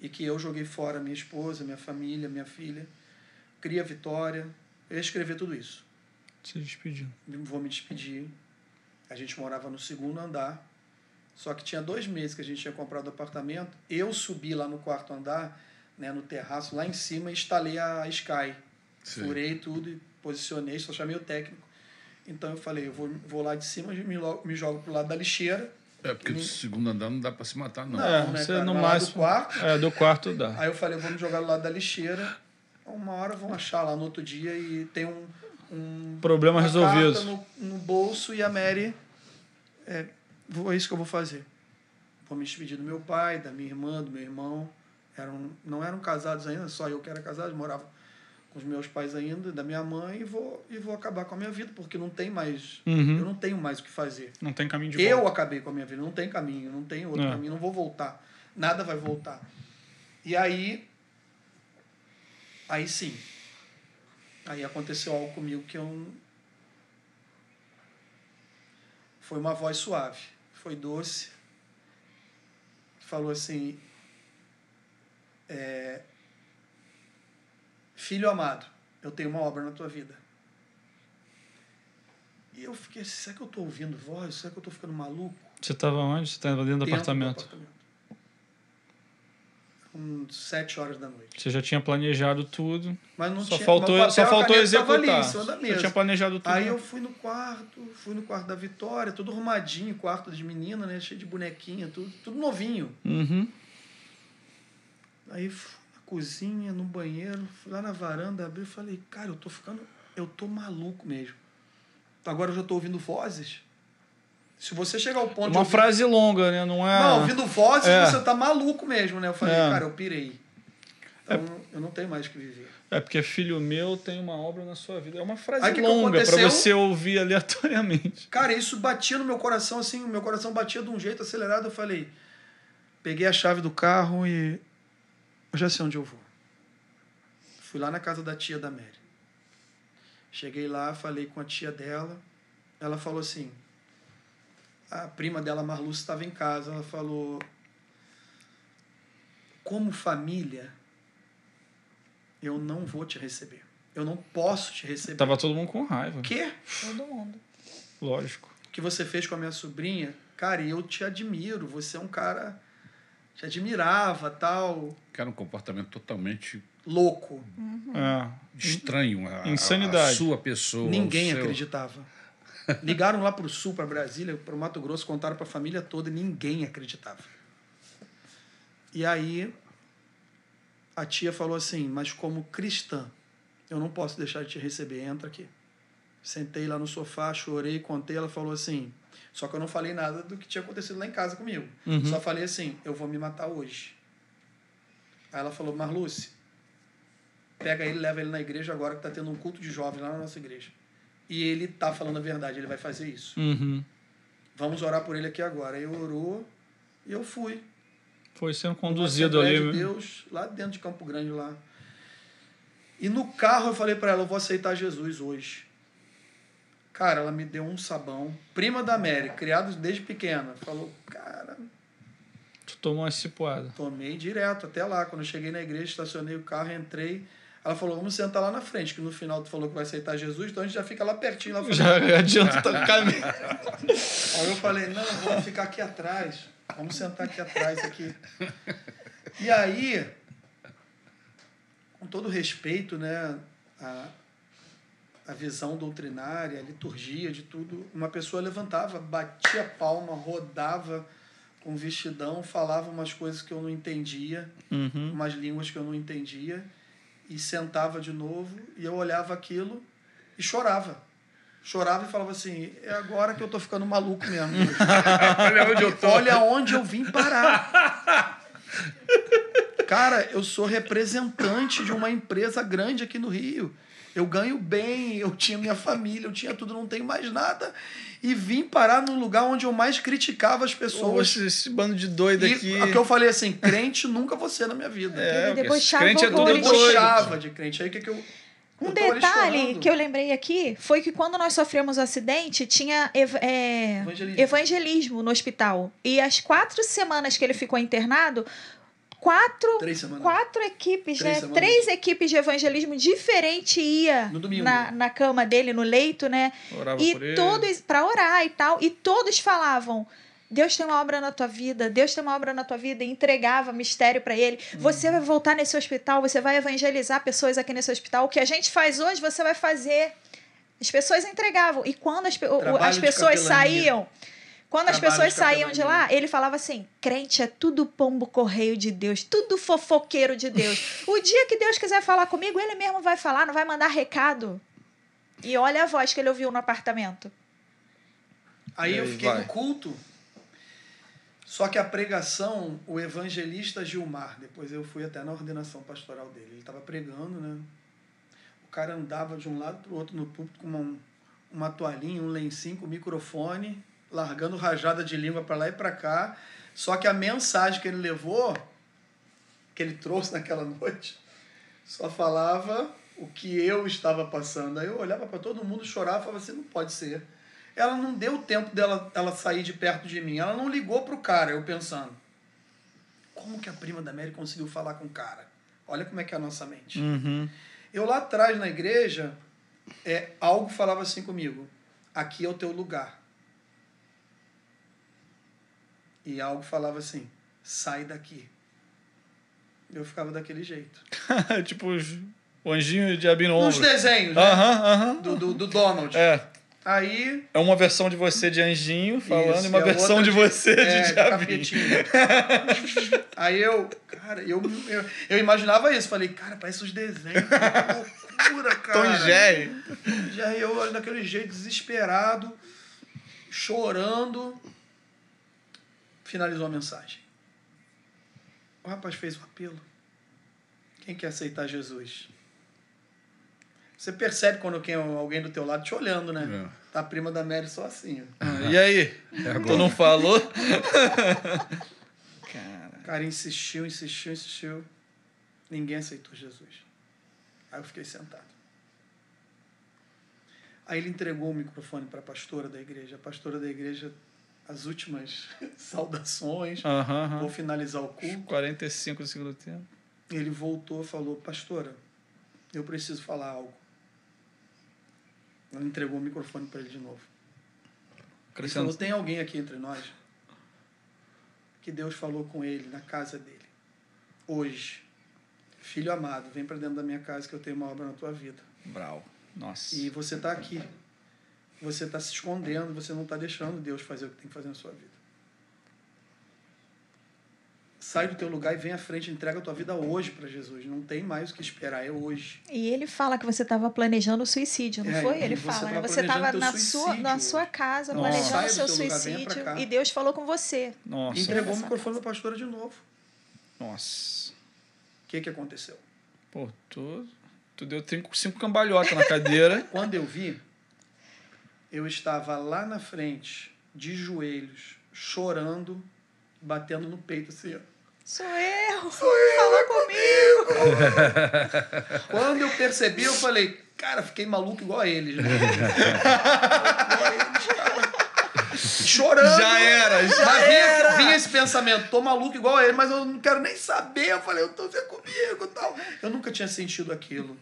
e que eu joguei fora minha esposa, minha família, minha filha. Cria Vitória. Eu ia escrever tudo isso. Se despedindo. Vou me despedir. A gente morava no segundo andar. Só que tinha dois meses que a gente tinha comprado o apartamento. Eu subi lá no quarto andar, né, no terraço, lá em cima, e instalei a Sky. Sim. Furei tudo e posicionei, só chamei o técnico. Então eu falei, eu vou, vou lá de cima, me, me jogo pro lado da lixeira. É, porque do segundo andar não dá para se matar, não. não é, né, você no Do quarto. É, do quarto dá. Aí eu falei, vamos jogar do lado da lixeira. Uma hora vão achar lá no outro dia e tem um. um Problema resolvido. No, no, bolso e a Mary. É, vou, é isso que eu vou fazer. Vou me despedir do meu pai, da minha irmã, do meu irmão. Eram, não eram casados ainda, só eu que era casado, morava dos os meus pais ainda, da minha mãe, e vou, e vou acabar com a minha vida, porque não tem mais. Uhum. Eu não tenho mais o que fazer. Não tem caminho de volta. Eu acabei com a minha vida, não tem caminho, não tem outro é. caminho, não vou voltar. Nada vai voltar. E aí. Aí sim. Aí aconteceu algo comigo que eu. Foi uma voz suave, foi doce. Falou assim. É, Filho amado, eu tenho uma obra na tua vida. E eu fiquei, será que eu estou ouvindo voz? Será que eu estou ficando maluco? Você estava onde? Você estava dentro, do apartamento? Um, sete horas da noite. Você já tinha planejado tudo. Mas não só tinha, faltou, só faltou executar. Ali, já tinha planejado tudo. Aí eu fui no quarto, fui no quarto da Vitória, tudo arrumadinho, quarto de menina, né? Cheio de bonequinha, tudo, tudo novinho. Uhum. Aí fui cozinha, no banheiro, lá na varanda, abri e falei, cara, eu tô ficando. Eu tô maluco mesmo. Agora eu já tô ouvindo vozes. Se você chegar ao ponto. Uma ouvir... frase longa, né? Não é. Não, ouvindo vozes, é. você tá maluco mesmo, né? Eu falei, é. cara, eu pirei. Então, é... eu não tenho mais o que viver. É porque filho meu tem uma obra na sua vida. É uma frase Aí, longa para você ouvir aleatoriamente. Cara, isso batia no meu coração assim, meu coração batia de um jeito acelerado. Eu falei, peguei a chave do carro e eu já sei onde eu vou. Fui lá na casa da tia da Mary. Cheguei lá, falei com a tia dela. Ela falou assim: a prima dela, Marluce, estava em casa. Ela falou: como família, eu não vou te receber. Eu não posso te receber. Tava todo mundo com raiva. Quê? Todo mundo. Lógico. O que você fez com a minha sobrinha, cara, eu te admiro. Você é um cara te admirava tal. era um comportamento totalmente louco. Uhum. É. Estranho. A, Insanidade. A sua pessoa. Ninguém seu... acreditava. Ligaram lá para o sul, para Brasília, para o Mato Grosso, contaram para a família toda, ninguém acreditava. E aí a tia falou assim: Mas como cristã, eu não posso deixar de te receber, entra aqui. Sentei lá no sofá, chorei, contei. Ela falou assim: só que eu não falei nada do que tinha acontecido lá em casa comigo. Uhum. Só falei assim: eu vou me matar hoje. Aí ela falou: Marluce, pega ele, leva ele na igreja agora que tá tendo um culto de jovens lá na nossa igreja. E ele tá falando a verdade, ele vai fazer isso. Uhum. Vamos orar por ele aqui agora. Eu orou e eu fui. Foi sendo conduzido ali. De Deus, lá dentro de Campo Grande lá. E no carro eu falei para ela, eu vou aceitar Jesus hoje. Cara, ela me deu um sabão. Prima da Mary, criada desde pequena. Falou, cara. Tu tomou uma cipoada? Tomei direto até lá. Quando eu cheguei na igreja, estacionei o carro, entrei. Ela falou, vamos sentar lá na frente, que no final tu falou que vai aceitar Jesus, então a gente já fica lá pertinho. Lá já adianta o caminho. Aí eu falei, não, vamos ficar aqui atrás. Vamos sentar aqui atrás. aqui. E aí, com todo respeito, né, a, a visão doutrinária, a liturgia de tudo, uma pessoa levantava, batia palma, rodava com vestidão, falava umas coisas que eu não entendia, uhum. umas línguas que eu não entendia, e sentava de novo, e eu olhava aquilo e chorava. Chorava e falava assim: é agora que eu tô ficando maluco mesmo. Olha onde eu tô. Olha onde eu vim parar. Cara, eu sou representante de uma empresa grande aqui no Rio. Eu ganho bem, eu tinha minha família, eu tinha tudo, não tenho mais nada. E vim parar no lugar onde eu mais criticava as pessoas. Oxe, esse bando de doido e aqui. O que eu falei assim, crente nunca você ser na minha vida. É, depois crente é tudo de crente. Aí o que, que eu um detalhe que eu lembrei aqui foi que quando nós sofremos o um acidente, tinha ev é, evangelismo. evangelismo. no hospital. E as quatro semanas que ele ficou internado quatro, quatro equipes, três né? Semanas. Três equipes de evangelismo diferente ia na, na cama dele, no leito, né? Orava e todos para orar e tal, e todos falavam: Deus tem uma obra na tua vida, Deus tem uma obra na tua vida, e entregava mistério para ele. Hum. Você vai voltar nesse hospital, você vai evangelizar pessoas aqui nesse hospital. O que a gente faz hoje, você vai fazer. As pessoas entregavam. E quando as, as pessoas saíam, quando as pessoas saíam de lá, ele falava assim: crente é tudo pombo correio de Deus, tudo fofoqueiro de Deus. o dia que Deus quiser falar comigo, ele mesmo vai falar, não vai mandar recado. E olha a voz que ele ouviu no apartamento. Aí eu fiquei vai. no culto, só que a pregação, o evangelista Gilmar, depois eu fui até na ordenação pastoral dele, ele estava pregando, né? O cara andava de um lado para o outro no púlpito com uma, uma toalhinha, um lencinho, um microfone largando rajada de língua para lá e para cá. Só que a mensagem que ele levou, que ele trouxe naquela noite, só falava o que eu estava passando. Aí eu olhava para todo mundo chorar e falava assim: não pode ser. Ela não deu tempo dela ela sair de perto de mim. Ela não ligou pro cara, eu pensando. Como que a prima da Mary conseguiu falar com o cara? Olha como é que é a nossa mente. Uhum. Eu lá atrás na igreja, é, algo falava assim comigo: aqui é o teu lugar. E algo falava assim: sai daqui. Eu ficava daquele jeito. tipo o anjinho de Abinombro. Nos desenhos, né? Uh -huh, uh -huh. Do, do, do, Donald. É. Aí... É uma versão de você de anjinho falando Isso, e uma é versão de, você de, é, de diabinho. Aí eu, cara, eu, eu, eu, imaginava isso. Falei, cara, parece os desenhos. Que loucura, cara. tão Jerry. Jerry, eu olho daquele jeito desesperado, chorando finalizou a mensagem. O rapaz fez o um apelo. Quem quer aceitar Jesus? Você percebe quando é alguém do teu lado te olhando, né? É. Tá a prima da Mary só assim. Ó. Ah, e aí? É tu não falou? cara. O cara insistiu, insistiu, insistiu. Ninguém aceitou Jesus. Aí eu fiquei sentado. Aí ele entregou o microfone para a pastora da igreja. A pastora da igreja as últimas saudações, vou finalizar o culto. 45 do segundo tempo. Ele voltou e falou: Pastora, eu preciso falar algo. Ela entregou o microfone para ele de novo. Crescendo. Ele falou: Tem alguém aqui entre nós que Deus falou com ele na casa dele. Hoje, filho amado, vem para dentro da minha casa que eu tenho uma obra na tua vida. Brau. Nossa. E você está aqui você está se escondendo, você não está deixando Deus fazer o que tem que fazer na sua vida. Sai do teu lugar e vem à frente, entrega a tua vida hoje para Jesus. Não tem mais o que esperar, é hoje. E ele fala que você estava planejando o suicídio, não é, foi? Ele fala, né? Você estava na sua, na sua casa Nossa. planejando o seu suicídio lugar, e Deus falou com você. Nossa. Entregou o microfone da pastora de novo. Nossa. O que, que aconteceu? Pô, tu, tu deu cinco cambalhotas na cadeira. Quando eu vi, eu estava lá na frente, de joelhos, chorando, batendo no peito assim, ó. Sou eu! Sou eu! Fala comigo! comigo. Quando eu percebi, eu falei, cara, fiquei maluco igual a eles, né? Chorando. Já era, já mas vinha, era. Vinha esse pensamento, tô maluco igual a ele, mas eu não quero nem saber. Eu falei, eu tô vendo comigo e tal. Eu nunca tinha sentido aquilo.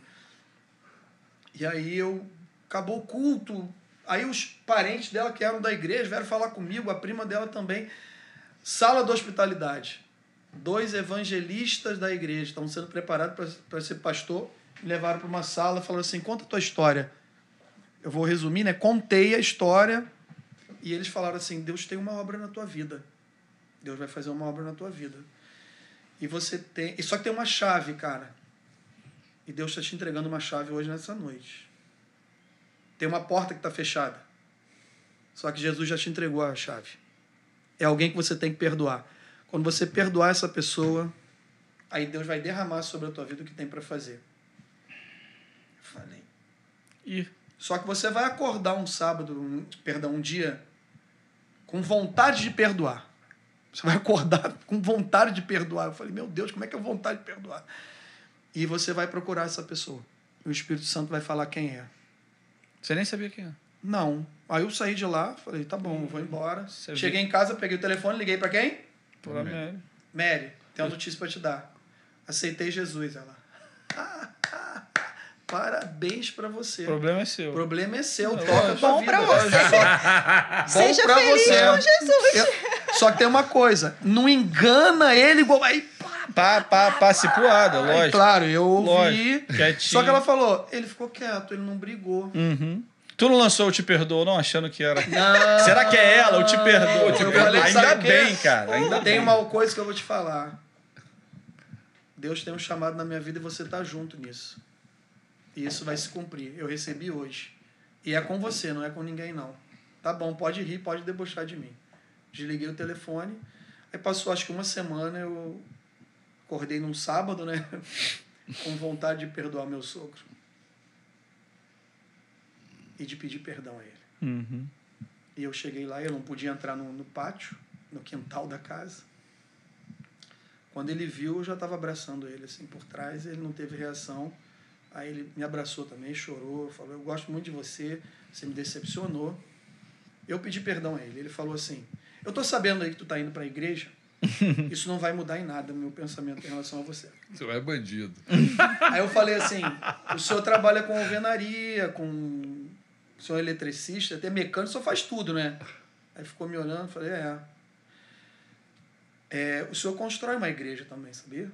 E aí eu acabou o culto, Aí os parentes dela, que eram da igreja, vieram falar comigo, a prima dela também. Sala da hospitalidade. Dois evangelistas da igreja estavam sendo preparados para ser pastor. Me levaram para uma sala e falaram assim: conta a tua história. Eu vou resumir, né? Contei a história. E eles falaram assim: Deus tem uma obra na tua vida. Deus vai fazer uma obra na tua vida. E você tem. E só que tem uma chave, cara. E Deus está te entregando uma chave hoje nessa noite. Tem uma porta que está fechada. Só que Jesus já te entregou a chave. É alguém que você tem que perdoar. Quando você perdoar essa pessoa, aí Deus vai derramar sobre a tua vida o que tem para fazer. falei. E só que você vai acordar um sábado, um, perdão, um dia com vontade de perdoar. Você vai acordar com vontade de perdoar. Eu falei, meu Deus, como é que eu vontade de perdoar? E você vai procurar essa pessoa. E o Espírito Santo vai falar quem é. Você nem sabia quem era? Não. Aí eu saí de lá, falei, tá bom, vou uhum. embora. Você Cheguei viu? em casa, peguei o telefone, liguei para quem? Pra Mary. Mary, tem uma notícia para te dar. Aceitei Jesus, ela. Parabéns para você. O problema é seu. O problema é seu. Não, Toca é a tua vida. Pra você. Seja pra feliz você. com Jesus. Eu... Só que tem uma coisa. Não engana ele igual... Aí pá, pá, pá, cipuada, é lógico. claro, eu ouvi. só que ela falou, ele ficou quieto, ele não brigou. Uhum. Tu não lançou o Te Perdoou, não? Achando que era. Não, Será que é ela? O Te Perdoou? Te perdoou. ainda bem, cara. Ainda tem bem. uma coisa que eu vou te falar. Deus tem um chamado na minha vida e você tá junto nisso. E isso vai se cumprir. Eu recebi hoje. E é com você, não é com ninguém, não. Tá bom, pode rir, pode debochar de mim. Desliguei o telefone. Aí passou acho que uma semana, eu Acordei num sábado, né? Com vontade de perdoar meu sogro. E de pedir perdão a ele. Uhum. E eu cheguei lá, eu não podia entrar no, no pátio, no quintal da casa. Quando ele viu, eu já estava abraçando ele assim por trás, ele não teve reação. Aí ele me abraçou também, chorou, falou: "Eu gosto muito de você, você me decepcionou". Eu pedi perdão a ele. Ele falou assim: "Eu tô sabendo aí que tu tá indo para a igreja, Isso não vai mudar em nada o meu pensamento em relação a você. Você é bandido. Aí eu falei assim: o senhor trabalha com alvenaria, com. O senhor é eletricista, até mecânico, o senhor faz tudo, né? Aí ficou me olhando, falei: é. é o senhor constrói uma igreja também, sabia?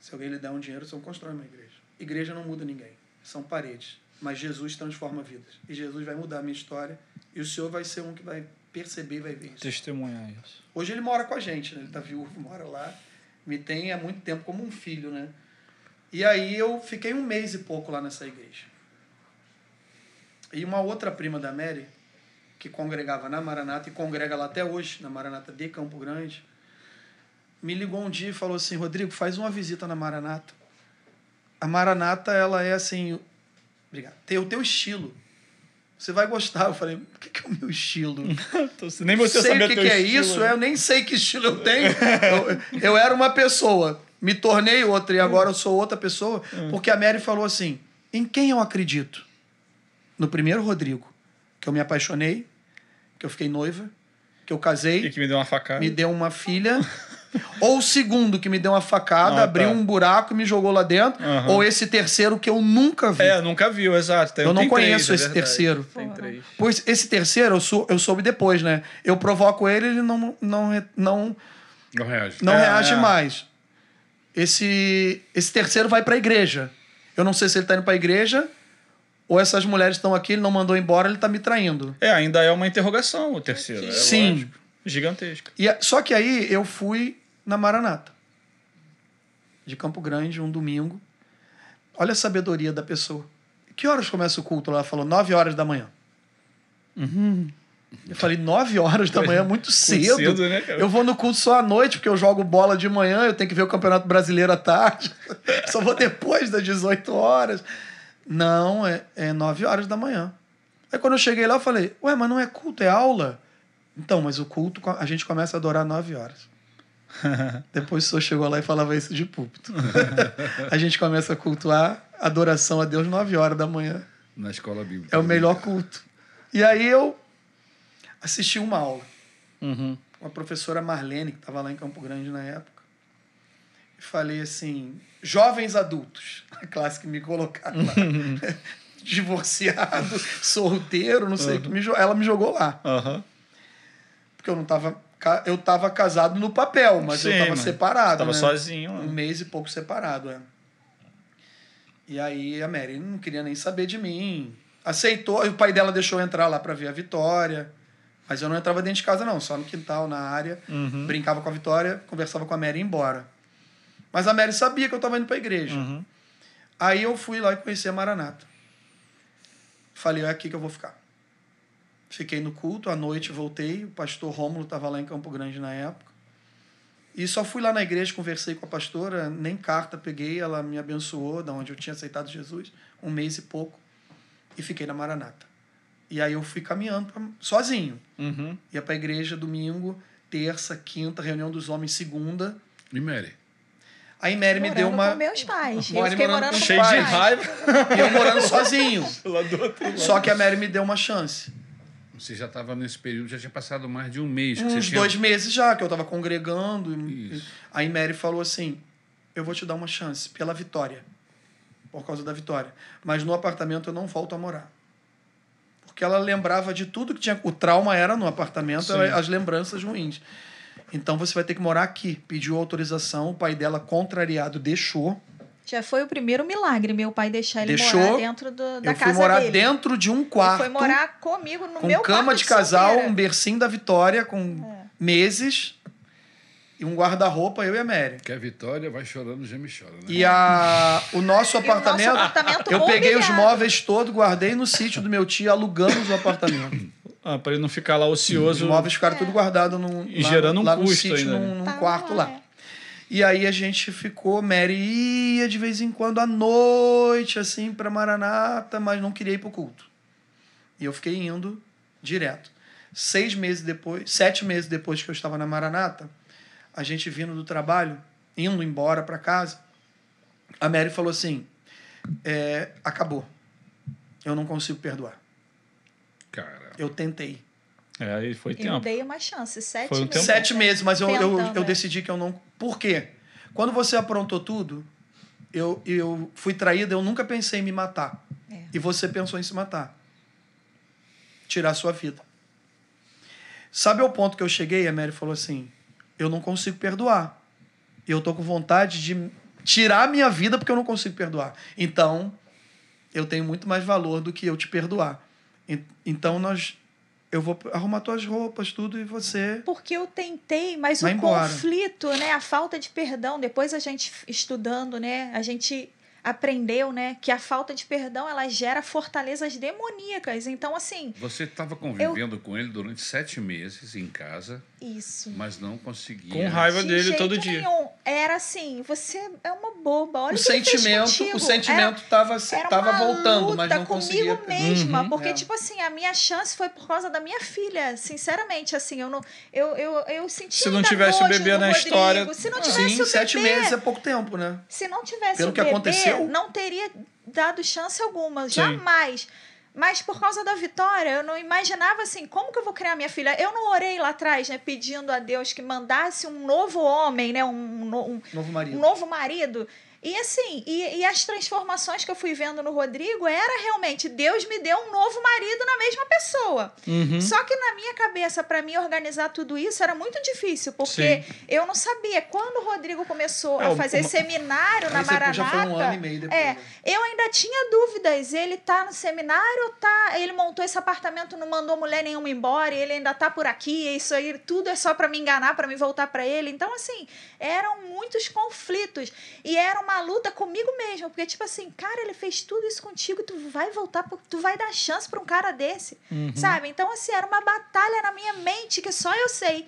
Se alguém lhe der um dinheiro, o senhor constrói uma igreja. Igreja não muda ninguém, são paredes. Mas Jesus transforma vidas. E Jesus vai mudar a minha história. E o senhor vai ser um que vai perceber e vai ver isso. Testemunhar isso. Hoje ele mora com a gente, né? Ele tá viúvo, mora lá. Me tem há muito tempo como um filho, né? E aí eu fiquei um mês e pouco lá nessa igreja. E uma outra prima da Mary, que congregava na Maranata e congrega lá até hoje, na Maranata de Campo Grande, me ligou um dia e falou assim: Rodrigo, faz uma visita na Maranata. A Maranata, ela é assim. Obrigado. Tem o teu estilo. Você vai gostar. Eu falei, o que, é o meu estilo? nem você sei o que, que é estilo, é isso, né? eu nem sei que estilo eu tenho. eu, eu, era uma pessoa, me tornei outra e agora eu sou outra pessoa. É. Porque a Mary falou assim: em quem eu acredito? No primeiro Rodrigo, que eu me apaixonei, que eu fiquei noiva, que eu casei. E que me deu uma facada. Me deu uma filha. Ou o segundo que me deu uma facada, ah, abriu tá. um buraco e me jogou lá dentro. Uhum. Ou esse terceiro que eu nunca vi. É, nunca viu, exato. Tem, eu não conheço três, é esse é terceiro. Tem três. Pois esse terceiro eu, sou, eu soube depois, né? Eu provoco ele, ele não. Não, não, não reage. Não é, reage é. mais. Esse, esse terceiro vai pra igreja. Eu não sei se ele tá indo pra igreja ou essas mulheres estão aqui, ele não mandou embora, ele está me traindo. É, ainda é uma interrogação o terceiro. É Sim. Lógico. Gigantesca. E, é, só que aí eu fui na Maranata, de Campo Grande, um domingo. Olha a sabedoria da pessoa. Que horas começa o culto? Ela falou, 9 horas da manhã. Uhum. Eu falei, 9 horas da manhã, muito cedo. Muito cedo né, eu vou no culto só à noite, porque eu jogo bola de manhã, eu tenho que ver o Campeonato Brasileiro à tarde. só vou depois das 18 horas. Não, é, é 9 horas da manhã. Aí quando eu cheguei lá, eu falei, ué, mas não é culto, é aula? Então, mas o culto a gente começa a adorar nove horas. Depois o senhor chegou lá e falava isso de púlpito. a gente começa a cultuar adoração a Deus nove horas da manhã. Na escola bíblica. É o melhor culto. E aí eu assisti uma aula uhum. com a professora Marlene, que estava lá em Campo Grande na época. E falei assim: jovens adultos, a classe que me colocaram lá. Divorciado, solteiro, não sei o uhum. que. Me, ela me jogou lá. Uhum. Porque eu não tava. Eu tava casado no papel, mas Sim, eu tava mano. separado. Tava né? sozinho. Mano. Né? Um mês e pouco separado, é. E aí a Mary não queria nem saber de mim. Aceitou, e o pai dela deixou eu entrar lá para ver a Vitória. Mas eu não entrava dentro de casa, não, só no quintal, na área. Uhum. Brincava com a Vitória, conversava com a Mary e ia embora. Mas a Mary sabia que eu tava indo pra igreja. Uhum. Aí eu fui lá e conheci a Maranata. Falei, é aqui que eu vou ficar. Fiquei no culto, à noite voltei, o pastor Rômulo estava lá em Campo Grande na época. E só fui lá na igreja, conversei com a pastora, nem carta peguei, ela me abençoou, da onde eu tinha aceitado Jesus, um mês e pouco, e fiquei na Maranata. E aí eu fui caminhando pra, sozinho. Uhum. Ia para a igreja domingo, terça, quinta, reunião dos homens segunda. E Mary? Aí Mary morando me deu uma. Com meus pais. Uhum. Eu fiquei morando, morando com Cheio de raiva. E eu morando sozinho. Só que a Mary me deu uma chance. Você já estava nesse período, já tinha passado mais de um mês. Uns dois meses já, que eu estava congregando. Isso. Aí Mary falou assim: Eu vou te dar uma chance pela vitória, por causa da vitória. Mas no apartamento eu não volto a morar. Porque ela lembrava de tudo que tinha. O trauma era no apartamento, Sim. as lembranças ruins. Então você vai ter que morar aqui. Pediu autorização, o pai dela, contrariado, deixou. Já foi o primeiro milagre meu pai deixar ele Deixou, morar dentro do, da eu casa dele. Eu fui morar dele. dentro de um quarto. Ele foi morar comigo no com meu quarto. Com cama de, de casal, um bercinho da Vitória com é. meses e um guarda-roupa eu e a Mary. Que a Vitória vai chorando, já me chora, né? E a o nosso apartamento, o nosso apartamento eu peguei os móveis todos, guardei no sítio do meu tio, alugamos o apartamento. Ah, para ele não ficar lá ocioso. Os móveis ficaram é. tudo guardado num, e lá, gerando um lá custo no sítio, ainda, num, né? num tá quarto lá. Tá, é. E aí a gente ficou, Mary ia de vez em quando à noite, assim, para Maranata, mas não queria ir pro culto. E eu fiquei indo direto. Seis meses depois, sete meses depois que eu estava na Maranata, a gente vindo do trabalho, indo embora para casa, a Mary falou assim: é, acabou. Eu não consigo perdoar. Cara. Eu tentei. É, e foi tempo. Eu dei uma chance, sete foi um meses. Sete meses, mas eu, eu, eu, é. decidi que eu não. Por quê? Quando você aprontou tudo, eu, eu fui traída, eu nunca pensei em me matar. É. E você pensou em se matar tirar sua vida. Sabe o ponto que eu cheguei? A Mary falou assim: eu não consigo perdoar. Eu tô com vontade de tirar minha vida porque eu não consigo perdoar. Então, eu tenho muito mais valor do que eu te perdoar. Então, nós eu vou arrumar tuas roupas, tudo, e você. Porque eu tentei, mas o embora. conflito, né? A falta de perdão, depois a gente estudando, né? A gente aprendeu, né, que a falta de perdão ela gera fortalezas demoníacas. Então, assim. Você estava convivendo eu... com ele durante sete meses em casa. Isso. Mas não conseguia. Com raiva de dele todo dia. Nenhum. Era assim, você é uma boba. Olha o, o sentimento, o sentimento estava tava voltando, mas não conseguia. comigo mesma, uhum, porque é. tipo assim, a minha chance foi por causa da minha filha. Sinceramente, assim, eu não, eu, eu, eu senti. Se não tivesse o bebê na Rodrigo, história, se não tivesse sim, o bebê, sete meses é pouco tempo, né? Se não tivesse Pelo o que aconteceu eu não teria dado chance alguma, Sim. jamais. Mas por causa da vitória, eu não imaginava assim, como que eu vou criar minha filha? Eu não orei lá atrás, né, pedindo a Deus que mandasse um novo homem, né, um, um, um novo marido. Um novo marido e assim, e, e, as transformações que eu fui vendo no Rodrigo era realmente Deus me deu um novo marido na mesma pessoa. Uhum. Só que na minha cabeça, para mim organizar tudo isso era muito difícil, porque Sim. eu não sabia. Quando o Rodrigo começou é, a fazer uma... seminário Aí na Maranata. Já foi um ano e meio é, depois, é, né? Eu ainda tinha dúvidas. Ele tá no seminário ou tá. Ele montou esse apartamento, não mandou mulher nenhuma embora, ele ainda tá por aqui, isso aí tudo é só para me enganar, para me voltar para ele. Então, assim, eram muitos conflitos. E era uma uma luta comigo mesma, porque tipo assim, cara, ele fez tudo isso contigo, tu vai voltar, tu vai dar chance para um cara desse, uhum. sabe? Então assim, era uma batalha na minha mente que só eu sei.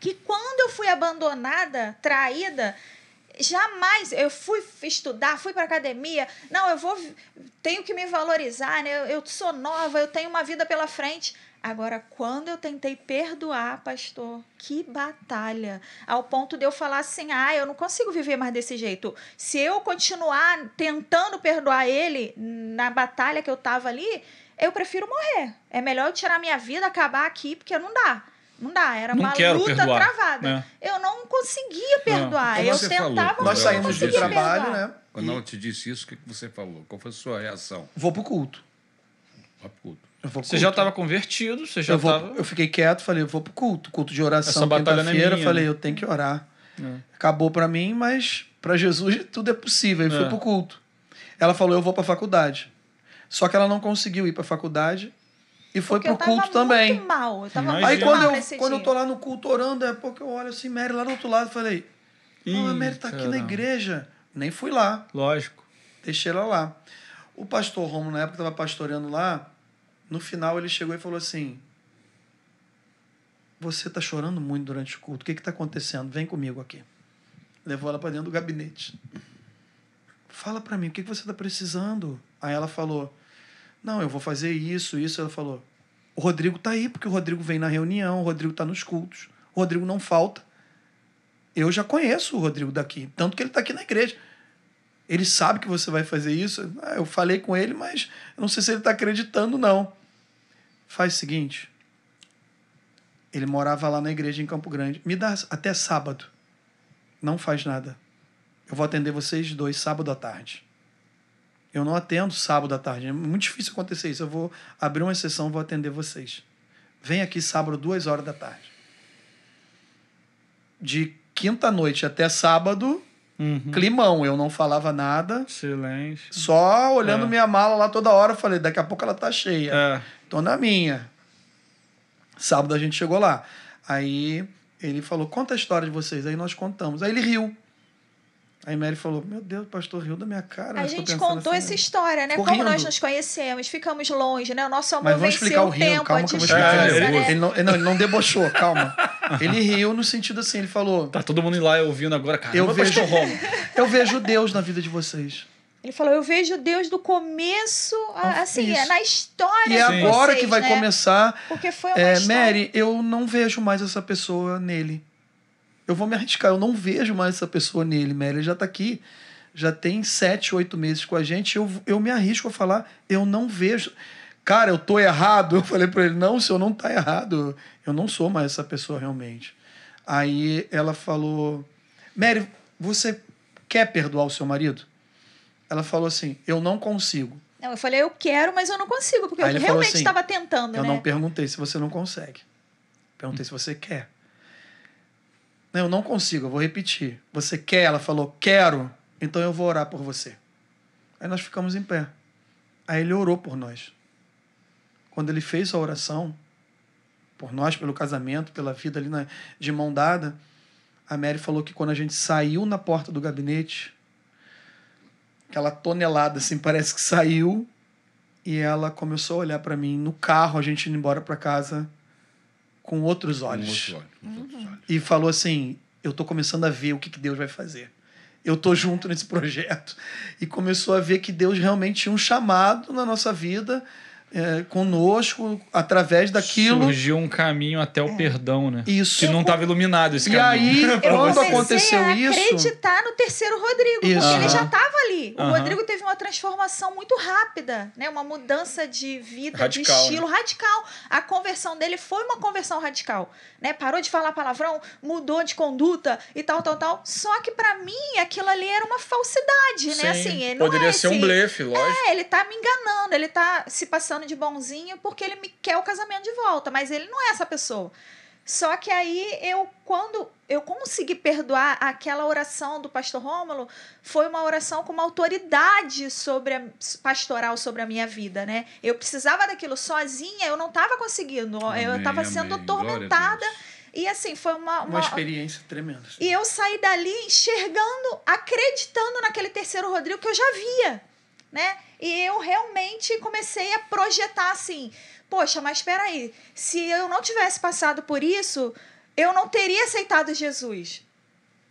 Que quando eu fui abandonada, traída, jamais eu fui estudar, fui para academia. Não, eu vou tenho que me valorizar, né? Eu, eu sou nova, eu tenho uma vida pela frente. Agora, quando eu tentei perdoar, pastor, que batalha! Ao ponto de eu falar assim: ah, eu não consigo viver mais desse jeito. Se eu continuar tentando perdoar ele na batalha que eu tava ali, eu prefiro morrer. É melhor eu tirar minha vida, acabar aqui, porque não dá. Não dá, era não uma luta perdoar, travada. Né? Eu não conseguia perdoar. Então não, eu tentava falou, Nós saímos do trabalho, perdoar. né? Quando e... eu te disse isso, o que você falou? Qual foi a sua reação? Vou pro culto. Vou pro culto. Você já estava convertido, você já eu, vou, tava... eu fiquei quieto, falei, eu vou pro culto, culto de oração, é quinta-feira, é falei, né? eu tenho que orar. É. Acabou para mim, mas para Jesus tudo é possível. E é. fui pro culto. Ela falou, eu vou para faculdade. Só que ela não conseguiu ir para faculdade e foi porque pro culto também. Mal, eu tava Imagina. Aí quando eu quando eu tô lá no culto orando, é porque eu olho assim, Mary lá do outro lado, falei, não, a Mary tá aqui na igreja. Nem fui lá. Lógico. Deixei ela lá. O pastor Romo, na época, estava pastoreando lá no final ele chegou e falou assim: Você está chorando muito durante o culto, o que está acontecendo? Vem comigo aqui. Levou ela para dentro do gabinete. Fala para mim, o que, que você está precisando? Aí ela falou: Não, eu vou fazer isso, isso. Ela falou: O Rodrigo está aí, porque o Rodrigo vem na reunião, o Rodrigo está nos cultos, o Rodrigo não falta. Eu já conheço o Rodrigo daqui, tanto que ele está aqui na igreja ele sabe que você vai fazer isso. Ah, eu falei com ele, mas não sei se ele está acreditando, não. Faz o seguinte. Ele morava lá na igreja em Campo Grande. Me dá até sábado. Não faz nada. Eu vou atender vocês dois sábado à tarde. Eu não atendo sábado à tarde. É muito difícil acontecer isso. Eu vou abrir uma exceção vou atender vocês. Vem aqui sábado, duas horas da tarde. De quinta noite até sábado, Uhum. Climão, eu não falava nada. Silêncio. Só olhando é. minha mala lá toda hora, falei, daqui a pouco ela tá cheia. É. Tô na minha. Sábado a gente chegou lá. Aí ele falou, conta a história de vocês. Aí nós contamos. Aí ele riu. Aí Mary falou: Meu Deus, o pastor riu da minha cara. A gente contou assim, essa história, né? Correndo. Como nós nos conhecemos, ficamos longe, né? O nosso amor venceu o, tempo. rio, tempo, calma, a distância. É, ele, né? ele, não, ele, não, ele não debochou, calma. Ele riu no sentido assim, ele falou. Tá todo mundo lá ouvindo agora, cara. Eu vejo Eu vejo Deus na vida de vocês. Ele falou: Eu vejo Deus do começo, então, assim, é na história. E é agora vocês, que vai né? começar. Porque foi uma é, história. Mary, eu não vejo mais essa pessoa nele eu vou me arriscar. Eu não vejo mais essa pessoa nele, né? Ele já está aqui, já tem sete, oito meses com a gente. Eu, eu me arrisco a falar, eu não vejo. Cara, eu tô errado. Eu falei para ele, não, senhor, não tá errado. Eu não sou mais essa pessoa realmente. Aí ela falou, Mary, você quer perdoar o seu marido? Ela falou assim, eu não consigo. Não, eu falei, eu quero, mas eu não consigo, porque Aí eu realmente estava assim, tentando. Eu né? não perguntei se você não consegue. Perguntei hum. se você quer. Eu não consigo, eu vou repetir. Você quer? Ela falou, quero. Então eu vou orar por você. Aí nós ficamos em pé. Aí ele orou por nós. Quando ele fez a oração, por nós, pelo casamento, pela vida ali na, de mão dada, a Mary falou que quando a gente saiu na porta do gabinete, aquela tonelada assim, parece que saiu, e ela começou a olhar para mim no carro, a gente indo embora para casa com outros olhos. Com outros olhos, uhum. outros olhos. E falou assim: eu estou começando a ver o que, que Deus vai fazer. Eu estou junto nesse projeto. E começou a ver que Deus realmente tinha um chamado na nossa vida é, conosco através daquilo. Surgiu um caminho até o é. perdão, né? Isso. Que não estava iluminado esse e caminho. E aí, quando aconteceu a isso. acreditar no terceiro Rodrigo, isso. porque uh -huh. ele já estava ali. O uh -huh. Rodrigo teve uma transformação muito rápida, né? Uma mudança de vida, radical, de né? estilo né? radical. A conversão dele foi uma conversão radical, né? Parou de falar palavrão, mudou de conduta e tal, tal, tal. Só que para mim aquilo ali era uma falsidade, né? Sim. né? Assim, ele Poderia é ser esse... um blefe, é, lógico. É, ele tá me enganando, ele tá se passando de bonzinho porque ele me quer o casamento de volta, mas ele não é essa pessoa. Só que aí eu, quando eu consegui perdoar aquela oração do pastor Rômulo, foi uma oração com uma autoridade sobre a, pastoral sobre a minha vida, né? Eu precisava daquilo sozinha, eu não estava conseguindo, amém, eu estava sendo atormentada. E assim, foi uma, uma, uma. experiência tremenda. E eu saí dali enxergando, acreditando naquele terceiro Rodrigo que eu já via né? E eu realmente comecei a projetar assim: poxa, mas espera aí, se eu não tivesse passado por isso, eu não teria aceitado Jesus.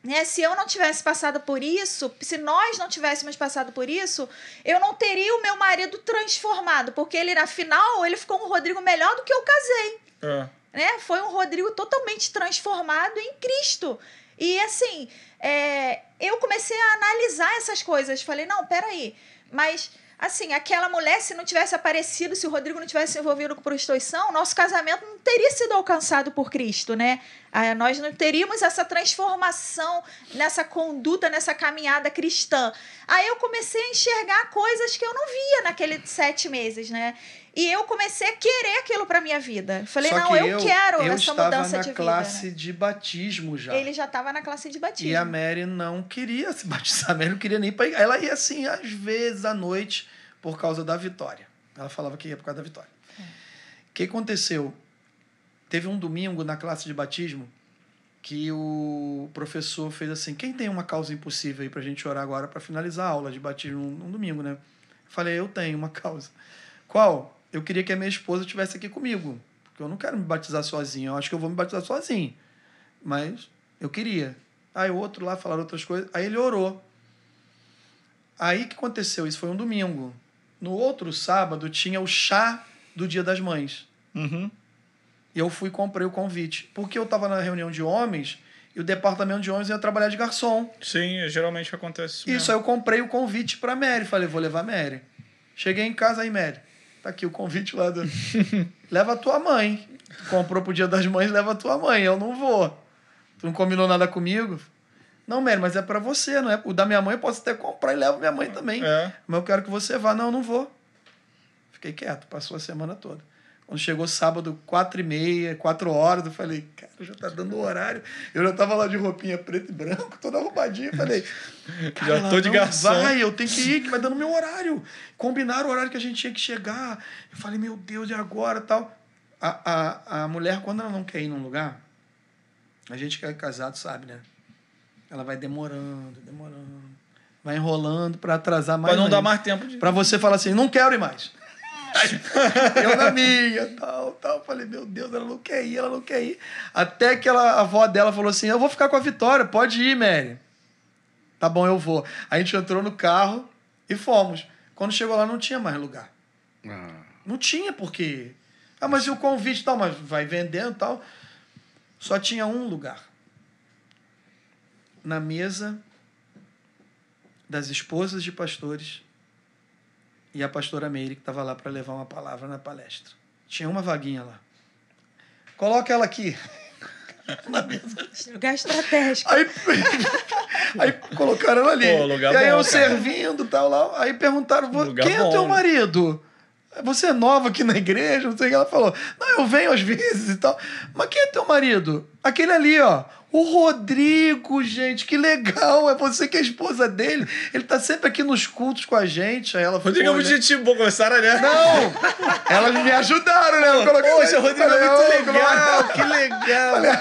Né? Se eu não tivesse passado por isso, se nós não tivéssemos passado por isso, eu não teria o meu marido transformado, porque ele, na final, ele ficou um Rodrigo melhor do que eu casei. É. Né? Foi um Rodrigo totalmente transformado em Cristo. E assim, é, eu comecei a analisar essas coisas. Falei, não, peraí. aí mas, assim, aquela mulher, se não tivesse aparecido, se o Rodrigo não tivesse se envolvido com prostituição, nosso casamento não teria sido alcançado por Cristo, né? Ah, nós não teríamos essa transformação nessa conduta, nessa caminhada cristã. Aí eu comecei a enxergar coisas que eu não via naqueles sete meses, né? E eu comecei a querer aquilo para minha vida. Falei, Só não, que eu, eu, quero eu essa mudança de vida. Eu estava na classe de batismo já. Ele já estava na classe de batismo. E a Mary não queria se batizar, a Mary não queria nem para Ela ia assim, às vezes à noite, por causa da vitória. Ela falava que ia por causa da vitória. O é. que aconteceu? Teve um domingo na classe de batismo que o professor fez assim: quem tem uma causa impossível aí para a gente orar agora para finalizar a aula de batismo um, um domingo, né? Falei, eu tenho uma causa. Qual? eu queria que a minha esposa estivesse aqui comigo. Porque eu não quero me batizar sozinho. Eu acho que eu vou me batizar sozinho. Mas eu queria. Aí o outro lá falaram outras coisas. Aí ele orou. Aí que aconteceu? Isso foi um domingo. No outro sábado tinha o chá do Dia das Mães. Uhum. E eu fui e comprei o convite. Porque eu estava na reunião de homens e o departamento de homens ia trabalhar de garçom. Sim, geralmente acontece isso. Isso, aí eu comprei o convite para Mary. Falei, vou levar a Mary. Cheguei em casa aí, Mary. Tá aqui o convite lá do. leva a tua mãe. Tu comprou pro dia das mães, leva a tua mãe. Eu não vou. Tu não combinou nada comigo? Não, Mary, mas é para você, não é? O da minha mãe eu posso até comprar e levo minha mãe também. É. Mas eu quero que você vá. Não, eu não vou. Fiquei quieto, passou a semana toda. Quando chegou sábado, quatro e meia, quatro horas, eu falei, cara, já tá dando o horário. Eu já tava lá de roupinha preta e branco, toda arrumadinha. Falei, cara, já tô de garçom. Vai, eu tenho que ir, que vai dando meu horário. Combinaram o horário que a gente tinha que chegar. Eu falei, meu Deus, e agora tal? A, a, a mulher, quando ela não quer ir num lugar, a gente que é casado sabe, né? Ela vai demorando, demorando. Vai enrolando para atrasar mais. Pra não dar mais tempo de. Pra você falar assim, não quero ir mais. eu na minha, tal, tal. Falei, meu Deus, ela não quer ir, ela não quer ir. Até que ela, a avó dela falou assim: Eu vou ficar com a Vitória, pode ir, Mary. Tá bom, eu vou. A gente entrou no carro e fomos. Quando chegou lá, não tinha mais lugar. Ah. Não tinha, porque. Ah, mas e o convite tal, mas vai vendendo e tal. Só tinha um lugar. Na mesa das esposas de pastores e a pastora Meire, que estava lá para levar uma palavra na palestra. Tinha uma vaguinha lá. Coloca ela aqui. na mesa. Lugar estratégico. Aí, aí colocaram ela ali. Pô, e aí bom, eu cara. servindo tal lá. Aí perguntaram: lugar quem é bom. é teu marido? Você é nova aqui na igreja? Não sei o que. Ela falou: Não, eu venho às vezes e tal. Mas quem é teu marido? Aquele ali, ó. O Rodrigo, gente, que legal! É você que é a esposa dele. Ele tá sempre aqui nos cultos com a gente. Aí ela falou. Rodrigo é muito gente boa, gostaram, né? Não! Elas me ajudaram, né? Eu coloquei, Poxa, o Rodrigo é falei, é muito legal. Que legal!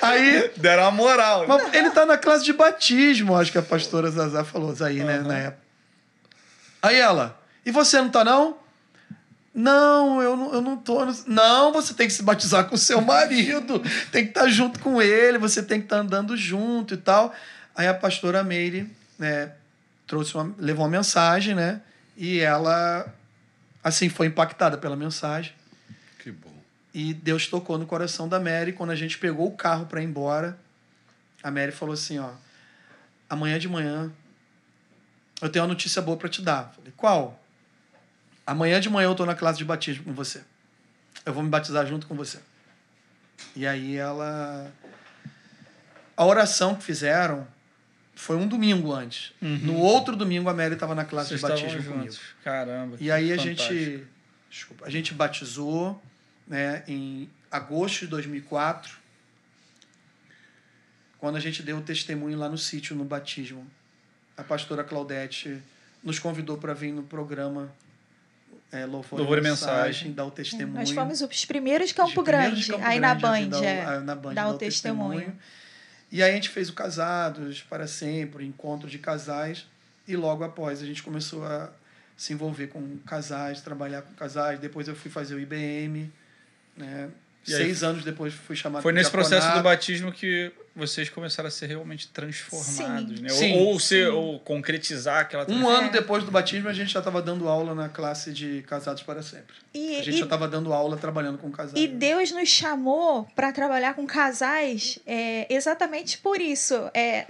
aí. Deram a moral. Né? Ele tá na classe de batismo, acho que a pastora Zazá falou aí, né? Na época. Aí ela. E você não tá, não? Não, eu não, eu não tô. Não, você tem que se batizar com o seu marido, tem que estar tá junto com ele, você tem que estar tá andando junto e tal. Aí a pastora Meire né, trouxe uma, levou uma mensagem, né? E ela, assim, foi impactada pela mensagem. Que bom. E Deus tocou no coração da Mary. Quando a gente pegou o carro para ir embora, a Mary falou assim: ó, amanhã de manhã eu tenho uma notícia boa para te dar. Falei, qual? Amanhã de manhã eu estou na classe de batismo com você. Eu vou me batizar junto com você. E aí ela. A oração que fizeram foi um domingo antes. Uhum. No outro domingo a Mary estava na classe Vocês de batismo comigo. Caramba. E aí fantástico. a gente. Desculpa, a gente batizou né, em agosto de 2004, quando a gente deu o testemunho lá no sítio, no batismo. A pastora Claudete nos convidou para vir no programa é, louvor, louvor é e mensagem, mensagem, dá o testemunho. Nós fomos os primeiros Campo é Grande, Campo é aí Grande, na Band, dá, é, na Band, dá, dá o, o testemunho. testemunho. E aí a gente fez o Casados para Sempre, o encontro de casais, e logo após a gente começou a se envolver com casais, trabalhar com casais. Depois eu fui fazer o IBM, né? E Seis aí, anos depois fui chamado Foi nesse processo do batismo que vocês começaram a ser realmente transformados, Sim. né? Sim. Ou, ou, ser, Sim. ou concretizar aquela Um ano é. depois do batismo, a gente já estava dando aula na classe de casados para sempre. E, a gente e, já estava dando aula trabalhando com casais. E né? Deus nos chamou para trabalhar com casais é, exatamente por isso. É,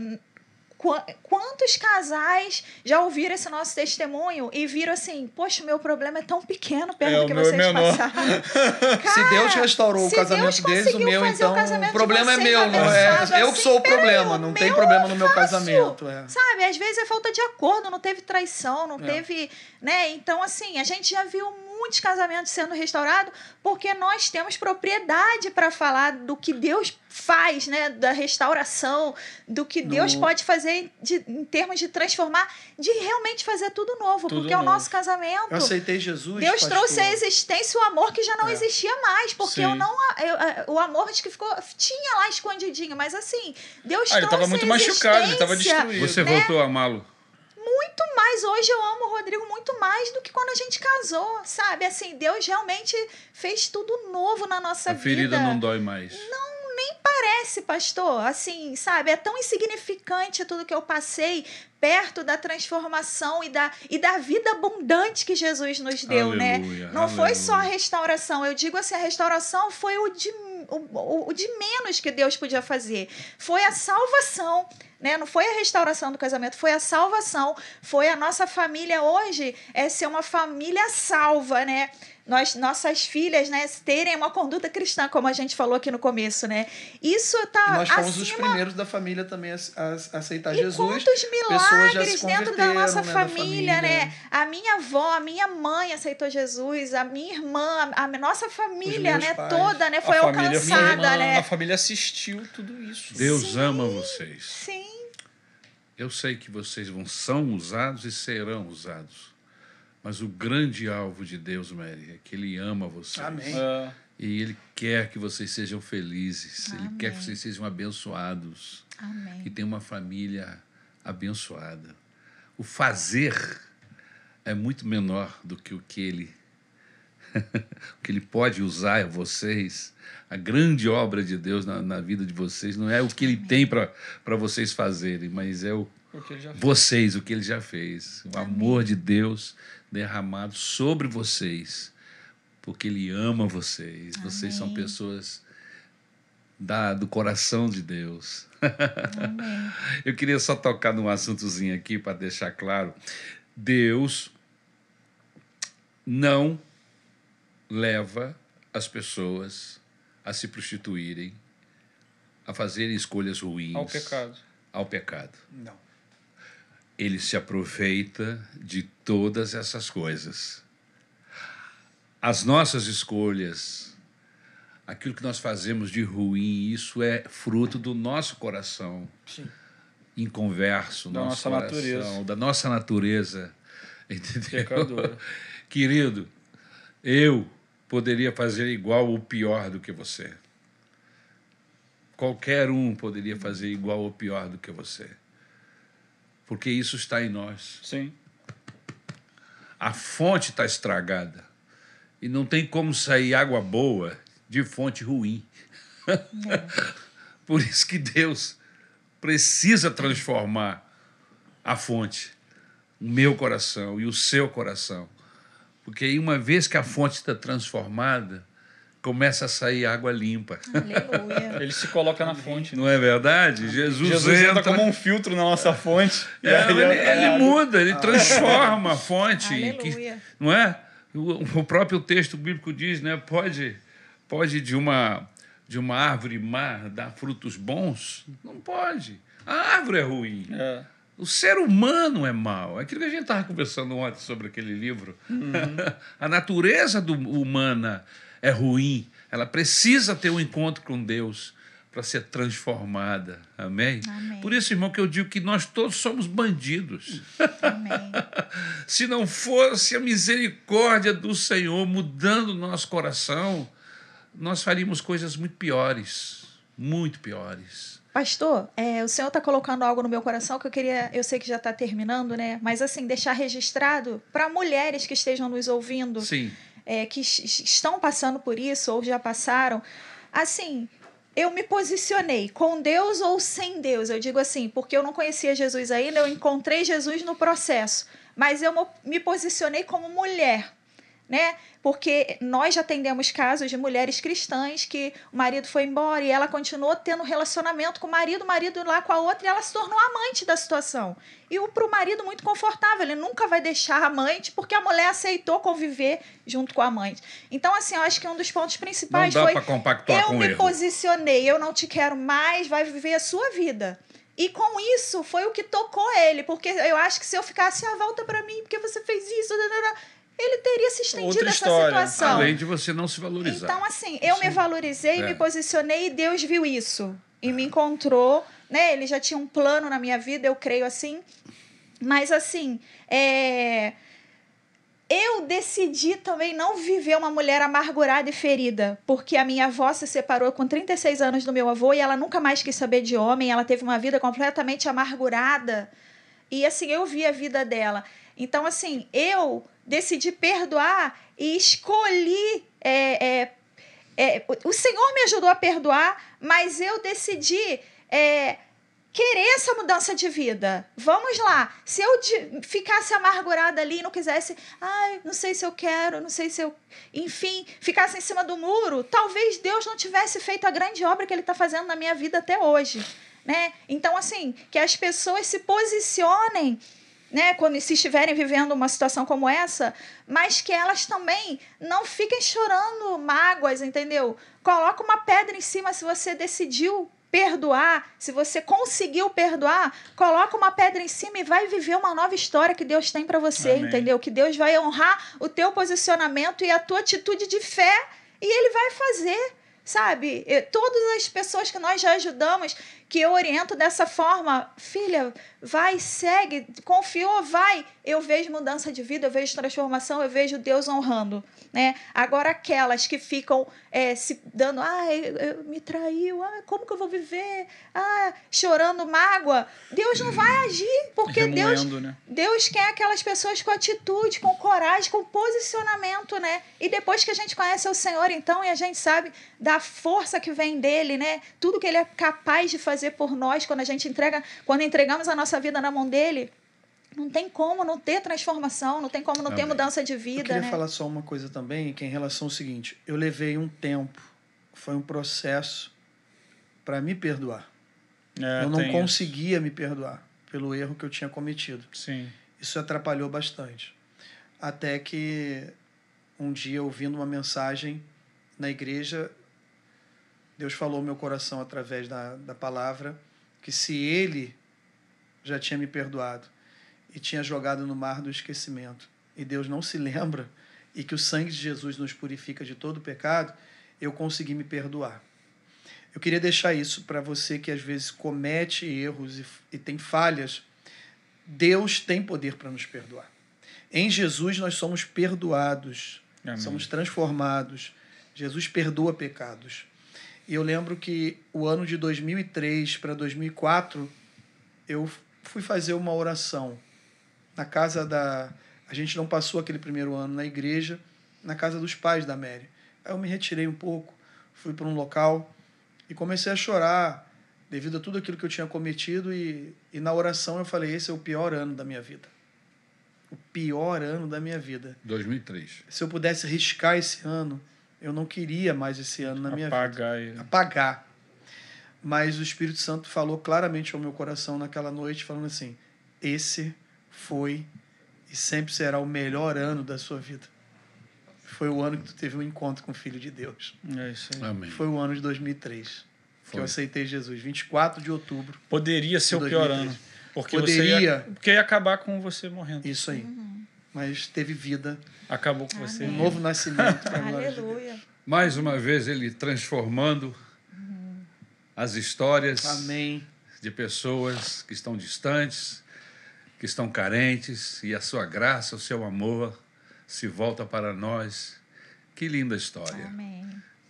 Quantos casais já ouviram esse nosso testemunho e viram assim, poxa, meu problema é tão pequeno perto é, do que é vocês menor. passaram. Cara, se Deus restaurou se o casamento Deus deles, o meu, então o, o problema é meu, não é? Eu que assim, sou o problema, não tem problema no meu casamento. É. Sabe, às vezes é falta de acordo, não teve traição, não é. teve, né? Então, assim, a gente já viu muito muitos casamentos sendo restaurados porque nós temos propriedade para falar do que Deus faz, né, da restauração, do que Deus pode fazer de, em termos de transformar, de realmente fazer tudo novo, tudo porque novo. é o nosso casamento. Eu aceitei Jesus. Deus pastor. trouxe à existência o amor que já não é. existia mais, porque Sim. eu não eu, o amor que ficou tinha lá escondidinho, mas assim Deus ah, trouxe ele estava muito machucado, ele estava destruído. Você né? voltou a amá-lo? muito mais. Hoje eu amo o Rodrigo muito mais do que quando a gente casou, sabe? Assim, Deus realmente fez tudo novo na nossa a vida. A ferida não dói mais. Não nem parece, pastor. Assim, sabe? É tão insignificante tudo que eu passei perto da transformação e da, e da vida abundante que Jesus nos deu, né? aleluia, né? Não aleluia. foi só a restauração. Eu digo assim, a restauração foi o de o, o de menos que Deus podia fazer. Foi a salvação. Né? Não foi a restauração do casamento, foi a salvação, foi a nossa família hoje é ser uma família salva, né? nós, nossas filhas, né, terem uma conduta cristã, como a gente falou aqui no começo, né? Isso tá. nós fomos acima... os primeiros da família também a, a aceitar e Jesus. Quantos milagres dentro da nossa né, né, família, família, né? A minha avó, a minha mãe aceitou Jesus, a minha irmã, a nossa família, né, pais, toda, né, foi a alcançada, né? A família assistiu tudo isso. Deus sim, ama vocês. Sim. Eu sei que vocês vão são usados e serão usados mas o grande alvo de Deus, Mary, é que Ele ama vocês. Amém. Ah. E Ele quer que vocês sejam felizes. Amém. Ele quer que vocês sejam abençoados. Amém. Que tenham uma família abençoada. O fazer é muito menor do que o que Ele o que ele pode usar vocês. A grande obra de Deus na, na, vida de vocês não é o que ele Amém. tem para vocês fazerem, mas é o, o vocês, o que ele já fez. O Amém. amor de Deus derramado sobre vocês, porque Ele ama vocês. Amém. Vocês são pessoas da, do coração de Deus. Eu queria só tocar num assuntozinho aqui para deixar claro. Deus não leva as pessoas a se prostituírem, a fazerem escolhas ruins. Ao pecado. Ao pecado. Não ele se aproveita de todas essas coisas. As nossas escolhas, aquilo que nós fazemos de ruim, isso é fruto do nosso coração. Sim. converso, da nosso nossa coração, natureza. da nossa natureza. Entendeu? Pecadora. Querido, eu poderia fazer igual ou pior do que você. Qualquer um poderia fazer igual ou pior do que você porque isso está em nós. Sim. A fonte está estragada e não tem como sair água boa de fonte ruim. Por isso que Deus precisa transformar a fonte, o meu coração e o seu coração. Porque aí, uma vez que a fonte está transformada, começa a sair água limpa. Aleluia. Ele se coloca na fonte. Não é verdade? Ah. Jesus, Jesus entra... entra como um filtro na nossa fonte. É, ele, ele é muda, ele ah. transforma a fonte. Aleluia. Que, não é? O, o próprio texto bíblico diz, né? Pode, pode de uma de uma árvore má dar frutos bons? Não pode. A árvore é ruim. É. O ser humano é mau. É aquilo que a gente estava conversando ontem sobre aquele livro. Uhum. a natureza do, humana é ruim. Ela precisa ter um encontro com Deus para ser transformada. Amém? Amém? Por isso, irmão, que eu digo que nós todos somos bandidos. Se não fosse a misericórdia do Senhor mudando o nosso coração, nós faríamos coisas muito piores. Muito piores. Pastor, é, o senhor está colocando algo no meu coração que eu queria. Eu sei que já está terminando, né? Mas, assim, deixar registrado para mulheres que estejam nos ouvindo. Sim é, que estão passando por isso ou já passaram, assim, eu me posicionei com Deus ou sem Deus. Eu digo assim, porque eu não conhecia Jesus ainda, eu encontrei Jesus no processo, mas eu me posicionei como mulher né? Porque nós já atendemos casos de mulheres cristãs que o marido foi embora e ela continuou tendo relacionamento com o marido, o marido lá com a outra e ela se tornou amante da situação. E o para o marido muito confortável, ele nunca vai deixar a amante porque a mulher aceitou conviver junto com a amante. Então assim, eu acho que um dos pontos principais foi eu me erro. posicionei, eu não te quero mais, vai viver a sua vida. E com isso foi o que tocou ele, porque eu acho que se eu ficasse, ah, volta para mim, porque você fez isso, ele teria se estendido essa situação. Além de você não se valorizar. Então, assim, eu Sim. me valorizei, é. me posicionei e Deus viu isso. E é. me encontrou, né? Ele já tinha um plano na minha vida, eu creio assim. Mas, assim, é eu decidi também não viver uma mulher amargurada e ferida, porque a minha avó se separou com 36 anos do meu avô e ela nunca mais quis saber de homem, ela teve uma vida completamente amargurada. E assim, eu vi a vida dela. Então, assim, eu decidi perdoar e escolhi. É, é, é, o Senhor me ajudou a perdoar, mas eu decidi é, querer essa mudança de vida. Vamos lá. Se eu ficasse amargurada ali e não quisesse, ai, não sei se eu quero, não sei se eu. Enfim, ficasse em cima do muro, talvez Deus não tivesse feito a grande obra que Ele está fazendo na minha vida até hoje. Né? Então, assim, que as pessoas se posicionem né, quando se estiverem vivendo uma situação como essa, mas que elas também não fiquem chorando mágoas, entendeu? Coloca uma pedra em cima se você decidiu perdoar, se você conseguiu perdoar, coloca uma pedra em cima e vai viver uma nova história que Deus tem para você, Amém. entendeu? Que Deus vai honrar o teu posicionamento e a tua atitude de fé e ele vai fazer, sabe? Todas as pessoas que nós já ajudamos, que eu oriento dessa forma, filha, vai, segue, confiou, vai. Eu vejo mudança de vida, eu vejo transformação, eu vejo Deus honrando, né? Agora aquelas que ficam é, se dando, ah, eu, eu, me traiu, ah, como que eu vou viver? Ah, chorando mágoa. Deus não vai agir, porque Deus, né? Deus quer aquelas pessoas com atitude, com coragem, com posicionamento, né? E depois que a gente conhece o Senhor, então, e a gente sabe da força que vem dele, né? Tudo que ele é capaz de fazer fazer por nós quando a gente entrega, quando entregamos a nossa vida na mão dele. Não tem como não ter transformação, não tem como não Amém. ter mudança de vida. Eu queria né? falar só uma coisa também, que é em relação ao seguinte: eu levei um tempo, foi um processo para me perdoar. É, eu não conseguia isso. me perdoar pelo erro que eu tinha cometido. Sim. Isso atrapalhou bastante. Até que um dia, ouvindo uma mensagem na igreja, Deus falou ao meu coração através da, da palavra que se ele já tinha me perdoado e tinha jogado no mar do esquecimento, e Deus não se lembra, e que o sangue de Jesus nos purifica de todo pecado, eu consegui me perdoar. Eu queria deixar isso para você que às vezes comete erros e, e tem falhas. Deus tem poder para nos perdoar. Em Jesus nós somos perdoados, Amém. somos transformados. Jesus perdoa pecados. E eu lembro que o ano de 2003 para 2004, eu fui fazer uma oração na casa da. A gente não passou aquele primeiro ano na igreja, na casa dos pais da Mary. Aí eu me retirei um pouco, fui para um local e comecei a chorar devido a tudo aquilo que eu tinha cometido. E, e na oração eu falei: esse é o pior ano da minha vida. O pior ano da minha vida. 2003. Se eu pudesse riscar esse ano, eu não queria mais esse ano na minha Apagar vida. Ele. Apagar. Mas o Espírito Santo falou claramente ao meu coração naquela noite, falando assim: esse foi e sempre será o melhor ano da sua vida. Foi o ano que tu teve um encontro com o Filho de Deus. É isso aí. Amém. Foi o ano de 2003 foi. que eu aceitei Jesus. 24 de outubro. Poderia ser o 2003. pior ano. Porque Poderia. Ia, porque ia acabar com você morrendo. Isso aí. Uhum mas teve vida. Acabou com você. Um novo nascimento. Aleluia. Mais uma vez ele transformando uhum. as histórias Amém. de pessoas que estão distantes, que estão carentes, e a sua graça, o seu amor se volta para nós. Que linda história. Amém.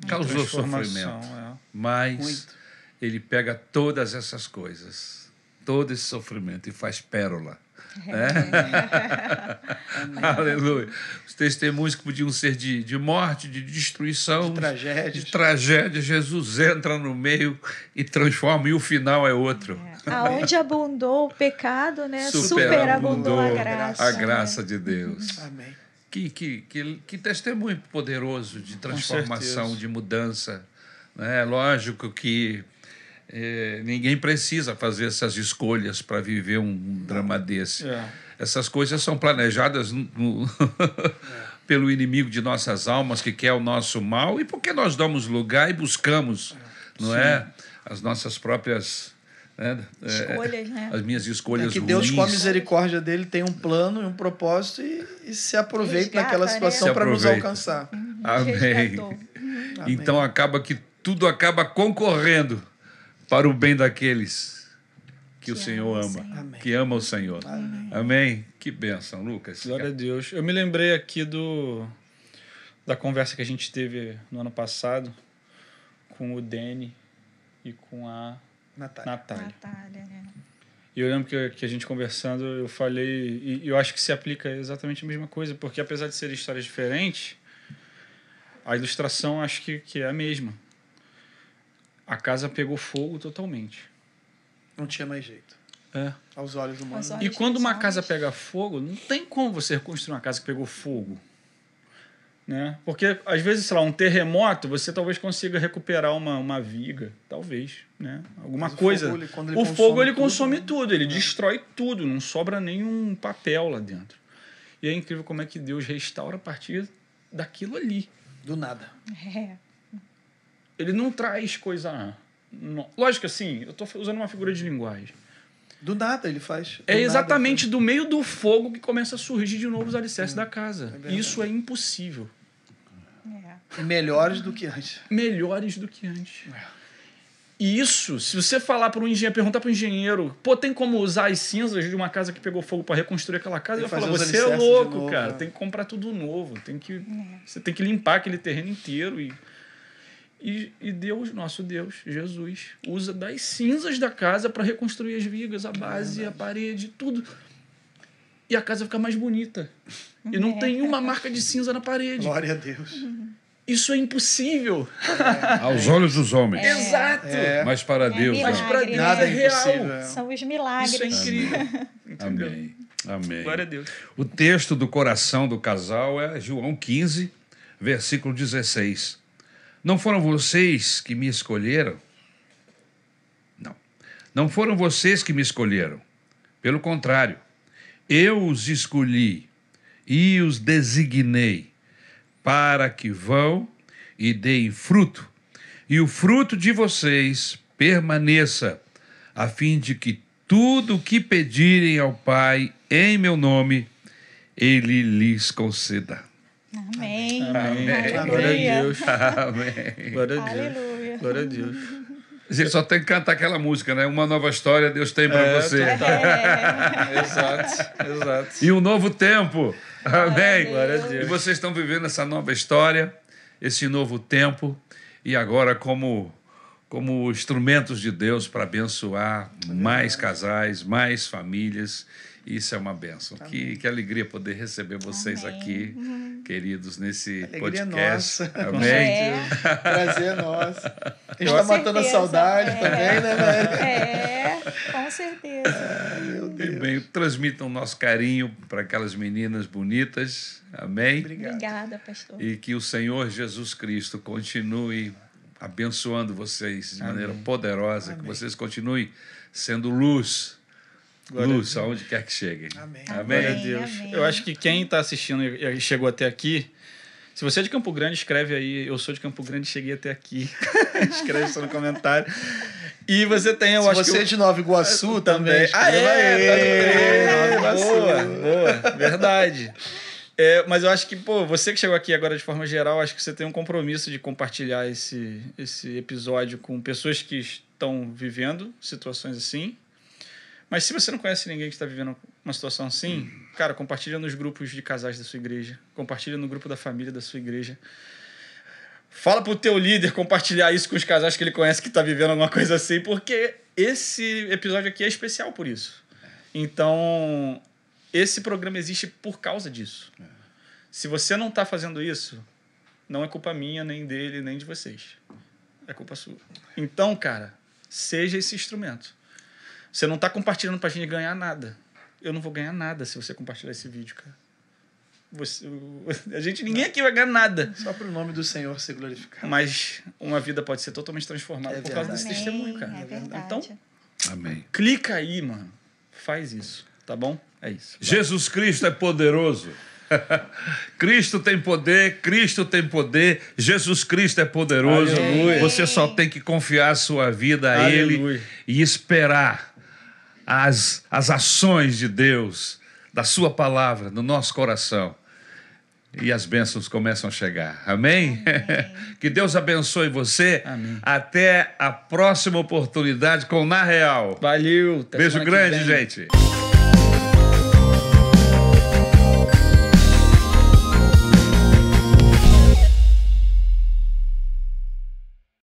Causou sofrimento, é. mas Muito. ele pega todas essas coisas, todo esse sofrimento e faz pérola é. Aleluia. Os testemunhos que podiam ser de, de morte, de destruição, de tragédia. de tragédia, Jesus entra no meio e transforma, e o final é outro. É. Aonde abundou o pecado, né? superabundou, a graça. A graça né? de Deus. Amém. Que, que, que, que testemunho poderoso de transformação, de mudança. É lógico que é, ninguém precisa fazer essas escolhas para viver um drama desse. É. Essas coisas são planejadas no, pelo inimigo de nossas almas que quer o nosso mal e porque nós damos lugar e buscamos, é. não é? Sim. é, as nossas próprias né? É, escolhas, né? As minhas escolhas é que Deus, ruins. com a misericórdia dele, tem um plano e um propósito e, e se aproveita Resgata, daquela né? situação para nos alcançar. Uhum. Amém. Então Amém. Então acaba que tudo acaba concorrendo para o bem daqueles que, que o Senhor ama, Senhor. que ama o Senhor. Amém. Amém. Que bênção, Lucas. Glória a Deus. Eu me lembrei aqui do da conversa que a gente teve no ano passado com o Dene e com a Natália. Natália. Natália né? E eu lembro que, que a gente conversando, eu falei, e eu acho que se aplica exatamente a mesma coisa, porque apesar de serem histórias diferentes, a ilustração acho que, que é a mesma. A casa pegou fogo totalmente. Não tinha mais jeito. É. Aos olhos humanos. Aos olhos e quando uma olhos. casa pega fogo, não tem como você reconstruir uma casa que pegou fogo. Né? Porque, às vezes, sei lá, um terremoto, você talvez consiga recuperar uma, uma viga, talvez, né? Alguma coisa. O fogo, ele, o fogo, ele, consome tudo, né? tudo ele é. destrói tudo, não sobra nenhum papel lá dentro. E é incrível como é que Deus restaura a partir daquilo ali. Do nada. É. Ele não traz coisa. No... Lógico assim, eu estou usando uma figura de linguagem. Do nada ele faz. é exatamente do meio do fogo que começa a surgir de novo os alicerces hum. da casa. É Isso é impossível. É. Melhores do que antes. Melhores do que antes. É. E isso, se você falar para um engenheiro, perguntar para um engenheiro, pô, tem como usar as cinzas de uma casa que pegou fogo para reconstruir aquela casa? Ele vai falar, você é louco, novo, cara, né? tem que comprar tudo novo, tem que, é. você tem que limpar aquele terreno inteiro e e, e Deus, nosso Deus, Jesus, usa das cinzas da casa para reconstruir as vigas, a base, a parede, tudo. E a casa fica mais bonita. E não tem é. uma marca de cinza na parede. Glória a Deus. Uhum. Isso é impossível. É. Aos olhos dos homens. É. Exato. É. Mas para é Deus. Mas para né? Deus é Nada é real. São os milagres. Isso é incrível. Amém. Amém. Glória a Deus. O texto do coração do casal é João 15, versículo 16. Não foram vocês que me escolheram? Não. Não foram vocês que me escolheram. Pelo contrário, eu os escolhi e os designei para que vão e deem fruto, e o fruto de vocês permaneça, a fim de que tudo o que pedirem ao Pai em meu nome, ele lhes conceda. Amém. Amém. Glória a Deus. Amém. Glória a Deus. Aleluia. Glória a Deus. Você só tem que cantar aquela música, né? Uma nova história Deus tem para é, você. Tá, tá. É. exato, exato. E um novo tempo. Amém. Glória a Deus. E vocês estão vivendo essa nova história, esse novo tempo, e agora como como instrumentos de Deus para abençoar mais casais, mais famílias. Isso é uma bênção. Que, que alegria poder receber vocês Amém. aqui, uhum. queridos, nesse alegria podcast. Nossa. Amém. É. Prazer nosso. A gente está matando a saudade é. também, né, velho? É, com certeza. Ah, meu Deus. bem, transmitam nosso carinho para aquelas meninas bonitas. Amém. Obrigada, pastor. E que o Senhor Jesus Cristo continue abençoando vocês de Amém. maneira poderosa, que vocês continuem sendo luz Glória luz, aonde quer que chegue. Amém. Amém. a Deus. Amém. Eu acho que quem está assistindo e chegou até aqui, se você é de Campo Grande, escreve aí. Eu sou de Campo Grande, cheguei até aqui. escreve só no comentário. E você tem, eu Se acho você que. Você é de Nova Iguaçu ah, também. Ah, é, tá é, tá no... é, Boa, boa. Verdade. É, mas eu acho que, pô, você que chegou aqui agora de forma geral, acho que você tem um compromisso de compartilhar esse, esse episódio com pessoas que estão vivendo situações assim mas se você não conhece ninguém que está vivendo uma situação assim, hum. cara, compartilha nos grupos de casais da sua igreja, compartilha no grupo da família da sua igreja. Fala pro teu líder compartilhar isso com os casais que ele conhece que está vivendo alguma coisa assim, porque esse episódio aqui é especial por isso. Então, esse programa existe por causa disso. É. Se você não está fazendo isso, não é culpa minha, nem dele, nem de vocês. É culpa sua. Então, cara, seja esse instrumento. Você não tá compartilhando pra gente ganhar nada. Eu não vou ganhar nada se você compartilhar esse vídeo, cara. Você, a gente, ninguém aqui vai ganhar nada. Só pro nome do Senhor ser glorificado. Mas uma vida pode ser totalmente transformada é por causa desse testemunho, cara. É então, verdade. Então, Amém. clica aí, mano. Faz isso, tá bom? É isso. Vai. Jesus Cristo é poderoso. Cristo tem poder, Cristo tem poder, Jesus Cristo é poderoso. Aleluia. Você só tem que confiar sua vida a Aleluia. Ele e esperar as, as ações de Deus, da Sua palavra no nosso coração. E as bênçãos começam a chegar. Amém? Amém. Que Deus abençoe você. Amém. Até a próxima oportunidade com Na Real. Valeu. Beijo grande, gente.